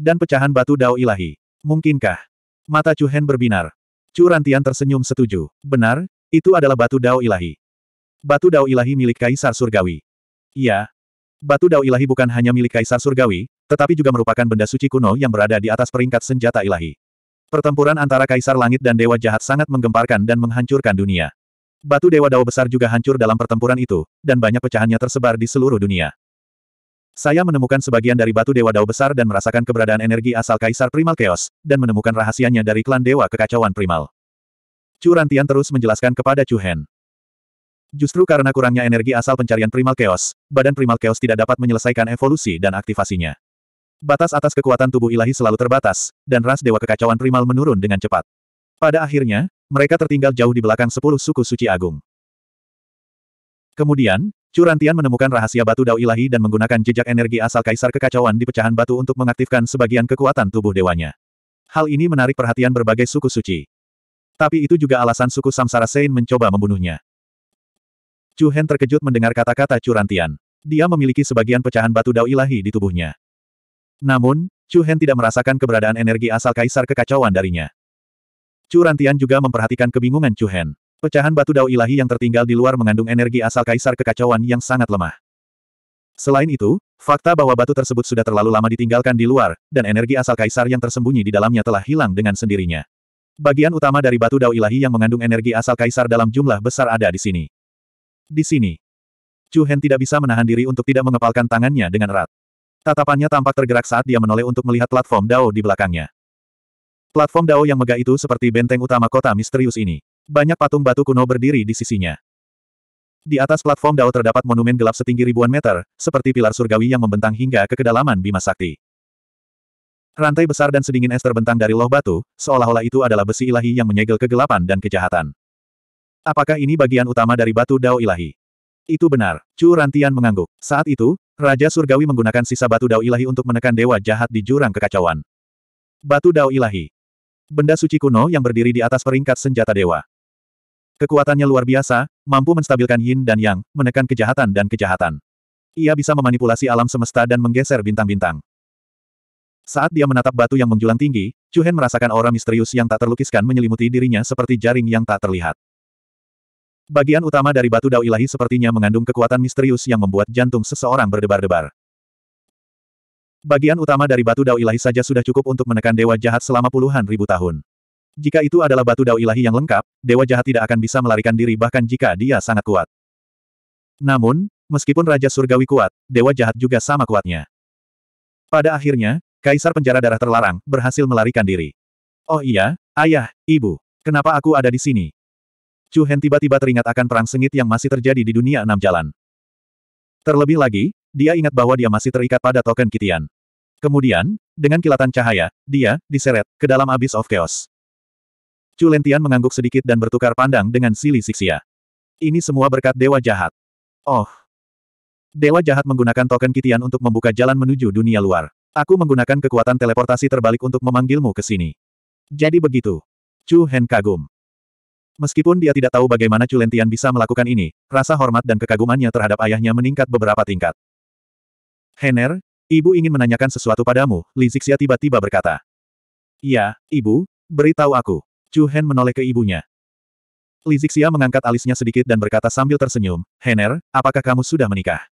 S1: Dan pecahan batu dao ilahi. Mungkinkah? Mata Chu Hen berbinar. Chu Rantian tersenyum setuju. Benar, itu adalah batu dao ilahi. Batu dao ilahi milik Kaisar Surgawi. Iya. Batu dao ilahi bukan hanya milik Kaisar Surgawi, tetapi juga merupakan benda suci kuno yang berada di atas peringkat senjata ilahi. Pertempuran antara Kaisar Langit dan Dewa Jahat sangat menggemparkan dan menghancurkan dunia. Batu Dewa Dao besar juga hancur dalam pertempuran itu, dan banyak pecahannya tersebar di seluruh dunia. Saya menemukan sebagian dari batu Dewa Dao besar dan merasakan keberadaan energi asal Kaisar Primal Chaos, dan menemukan rahasianya dari klan Dewa Kekacauan Primal. Curantian terus menjelaskan kepada Chu Hen. Justru karena kurangnya energi asal pencarian primal chaos, badan primal chaos tidak dapat menyelesaikan evolusi dan aktivasinya. Batas atas kekuatan tubuh ilahi selalu terbatas, dan ras dewa kekacauan primal menurun dengan cepat. Pada akhirnya, mereka tertinggal jauh di belakang sepuluh suku suci agung. Kemudian, Curantian menemukan rahasia batu dao ilahi dan menggunakan jejak energi asal kaisar kekacauan di pecahan batu untuk mengaktifkan sebagian kekuatan tubuh dewanya. Hal ini menarik perhatian berbagai suku suci. Tapi itu juga alasan suku Samsara Sein mencoba membunuhnya. Chu Hen terkejut mendengar kata-kata curantian. Dia memiliki sebagian pecahan batu dao ilahi di tubuhnya. Namun, Chu Hen tidak merasakan keberadaan energi asal kaisar kekacauan darinya. Curantian juga memperhatikan kebingungan Chu Hen. Pecahan batu dao ilahi yang tertinggal di luar mengandung energi asal kaisar kekacauan yang sangat lemah. Selain itu, fakta bahwa batu tersebut sudah terlalu lama ditinggalkan di luar, dan energi asal kaisar yang tersembunyi di dalamnya telah hilang dengan sendirinya. Bagian utama dari batu dao ilahi yang mengandung energi asal kaisar dalam jumlah besar ada di sini. Di sini. Chu Hen tidak bisa menahan diri untuk tidak mengepalkan tangannya dengan erat. Tatapannya tampak tergerak saat dia menoleh untuk melihat platform Dao di belakangnya. Platform Dao yang megah itu seperti benteng utama kota misterius ini. Banyak patung batu kuno berdiri di sisinya. Di atas platform Dao terdapat monumen gelap setinggi ribuan meter, seperti pilar surgawi yang membentang hingga ke kedalaman Bima Sakti. Rantai besar dan sedingin es terbentang dari loh batu, seolah-olah itu adalah besi ilahi yang menyegel kegelapan dan kejahatan. Apakah ini bagian utama dari batu dao ilahi? Itu benar. Chu Rantian mengangguk. Saat itu, Raja Surgawi menggunakan sisa batu dao ilahi untuk menekan dewa jahat di jurang kekacauan. Batu dao ilahi. Benda suci kuno yang berdiri di atas peringkat senjata dewa. Kekuatannya luar biasa, mampu menstabilkan yin dan yang, menekan kejahatan dan kejahatan. Ia bisa memanipulasi alam semesta dan menggeser bintang-bintang. Saat dia menatap batu yang menjulang tinggi, Chu Hen merasakan aura misterius yang tak terlukiskan menyelimuti dirinya seperti jaring yang tak terlihat. Bagian utama dari batu dao ilahi sepertinya mengandung kekuatan misterius yang membuat jantung seseorang berdebar-debar. Bagian utama dari batu dao ilahi saja sudah cukup untuk menekan dewa jahat selama puluhan ribu tahun. Jika itu adalah batu dao ilahi yang lengkap, dewa jahat tidak akan bisa melarikan diri bahkan jika dia sangat kuat. Namun, meskipun Raja Surgawi kuat, dewa jahat juga sama kuatnya. Pada akhirnya, Kaisar Penjara Darah Terlarang berhasil melarikan diri. Oh iya, ayah, ibu, kenapa aku ada di sini? Chu Hen tiba-tiba teringat akan perang sengit yang masih terjadi di dunia enam jalan. Terlebih lagi, dia ingat bahwa dia masih terikat pada token Kitian. Kemudian, dengan kilatan cahaya, dia diseret ke dalam Abyss of Chaos. Chu Lentian mengangguk sedikit dan bertukar pandang dengan Sili Sixia. Ini semua berkat Dewa Jahat. Oh. Dewa Jahat menggunakan token Kitian untuk membuka jalan menuju dunia luar. Aku menggunakan kekuatan teleportasi terbalik untuk memanggilmu ke sini. Jadi begitu. Chu Hen kagum. Meskipun dia tidak tahu bagaimana Culentian bisa melakukan ini, rasa hormat dan kekagumannya terhadap ayahnya meningkat beberapa tingkat. Hener, ibu ingin menanyakan sesuatu padamu, Li Zixia tiba-tiba berkata. Ya, ibu, beritahu aku. Chu Hen menoleh ke ibunya. Li Zixia mengangkat alisnya sedikit dan berkata sambil tersenyum, Hener, apakah kamu sudah menikah?